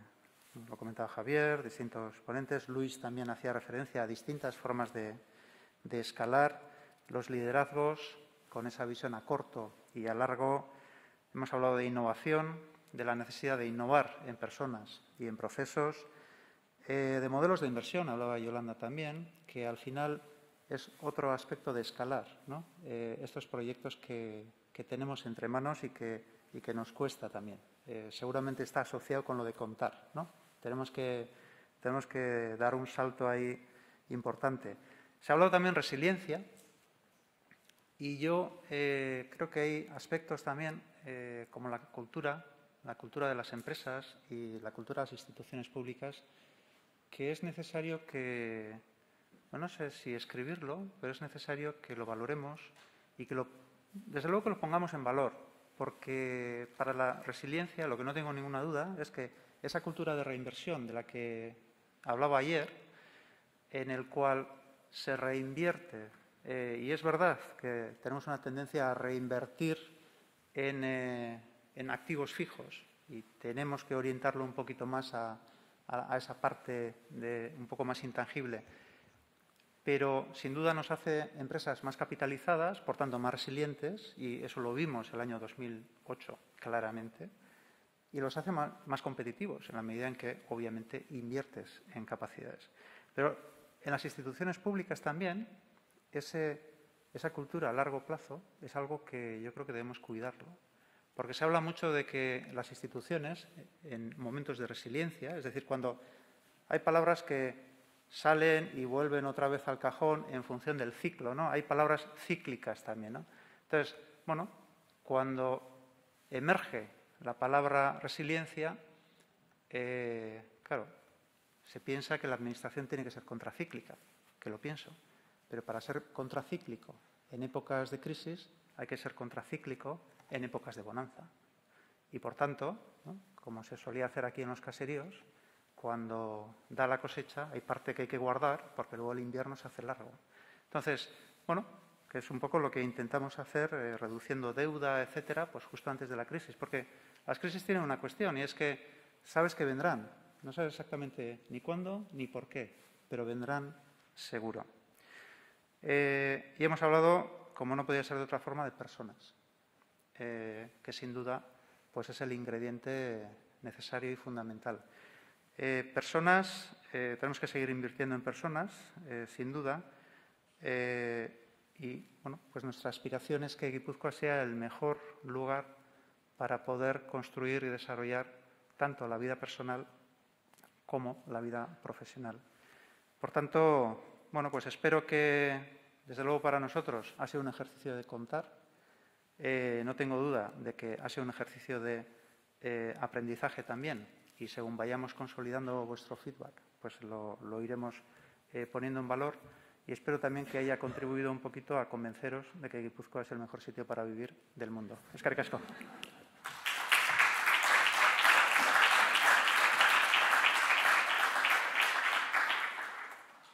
lo comentaba Javier, distintos ponentes. Luis también hacía referencia a distintas formas de, escalar los liderazgos con esa visión a corto y a largo. Hemos hablado de innovación, de la necesidad de innovar en personas y en procesos, eh, de modelos de inversión, hablaba Yolanda también, que al final es otro aspecto de escalar eh, estos proyectos que tenemos entre manos y que y que nos cuesta también. Eh, seguramente está asociado con lo de contar, ¿no? Tenemos que, tenemos que dar un salto ahí importante. Se ha hablado también de resiliencia y yo eh, creo que hay aspectos también eh, como la cultura, la cultura de las empresas y la cultura de las instituciones públicas que es necesario que, no sé si escribirlo, pero es necesario que lo valoremos y que lo, desde luego que lo pongamos en valor, porque para la resiliencia lo que no tengo ninguna duda es que esa cultura de reinversión de la que hablaba ayer, en el cual se reinvierte, eh, y es verdad que tenemos una tendencia a reinvertir eh, en, activos fijos y tenemos que orientarlo un poquito más a, esa parte un poco más intangible pero sin duda nos hace empresas más capitalizadas, por tanto más resilientes, y eso lo vimos el año 2008 claramente, y los hace más competitivos en la medida en que obviamente inviertes en capacidades. Pero en las instituciones públicas también esa cultura a largo plazo es algo que yo creo que debemos cuidarlo, porque se habla mucho de que las instituciones en momentos de resiliencia, es decir, cuando hay palabras que salen y vuelven otra vez al cajón en función del ciclo, ¿no? Hay palabras cíclicas también, ¿no? Entonces, bueno, cuando emerge la palabra resiliencia, eh, claro, se piensa que la administración tiene que ser contracíclica, que lo pienso, pero para ser contracíclico en épocas de crisis hay que ser contracíclico en épocas de bonanza. Y por tanto, como se solía hacer aquí en los caseríos, cuando da la cosecha hay parte que hay que guardar porque luego el invierno se hace largo. Entonces, bueno, que es un poco lo que intentamos hacer eh, reduciendo deuda, etcétera, pues justo antes de la crisis, porque las crisis tienen una cuestión y es que sabes que vendrán, no sabes exactamente ni cuándo ni por qué, pero vendrán seguro. Eh, y hemos hablado, como no podía ser de otra forma, de personas, eh, que sin duda pues es el ingrediente necesario y fundamental. Eh, personas, eh, tenemos que seguir invirtiendo en personas, eh, sin duda. y bueno, pues nuestra aspiración es que Guipúzcoa sea el mejor lugar para poder construir y desarrollar tanto la vida personal como la vida profesional. Por tanto, bueno, pues espero que, desde luego para nosotros, ha sido un ejercicio de contar. no tengo duda de que ha sido un ejercicio de aprendizaje también, y según vayamos consolidando vuestro feedback, pues lo, iremos eh, poniendo en valor y espero también que haya contribuido un poquito a convenceros de que Guipúzcoa es el mejor sitio para vivir del mundo. Es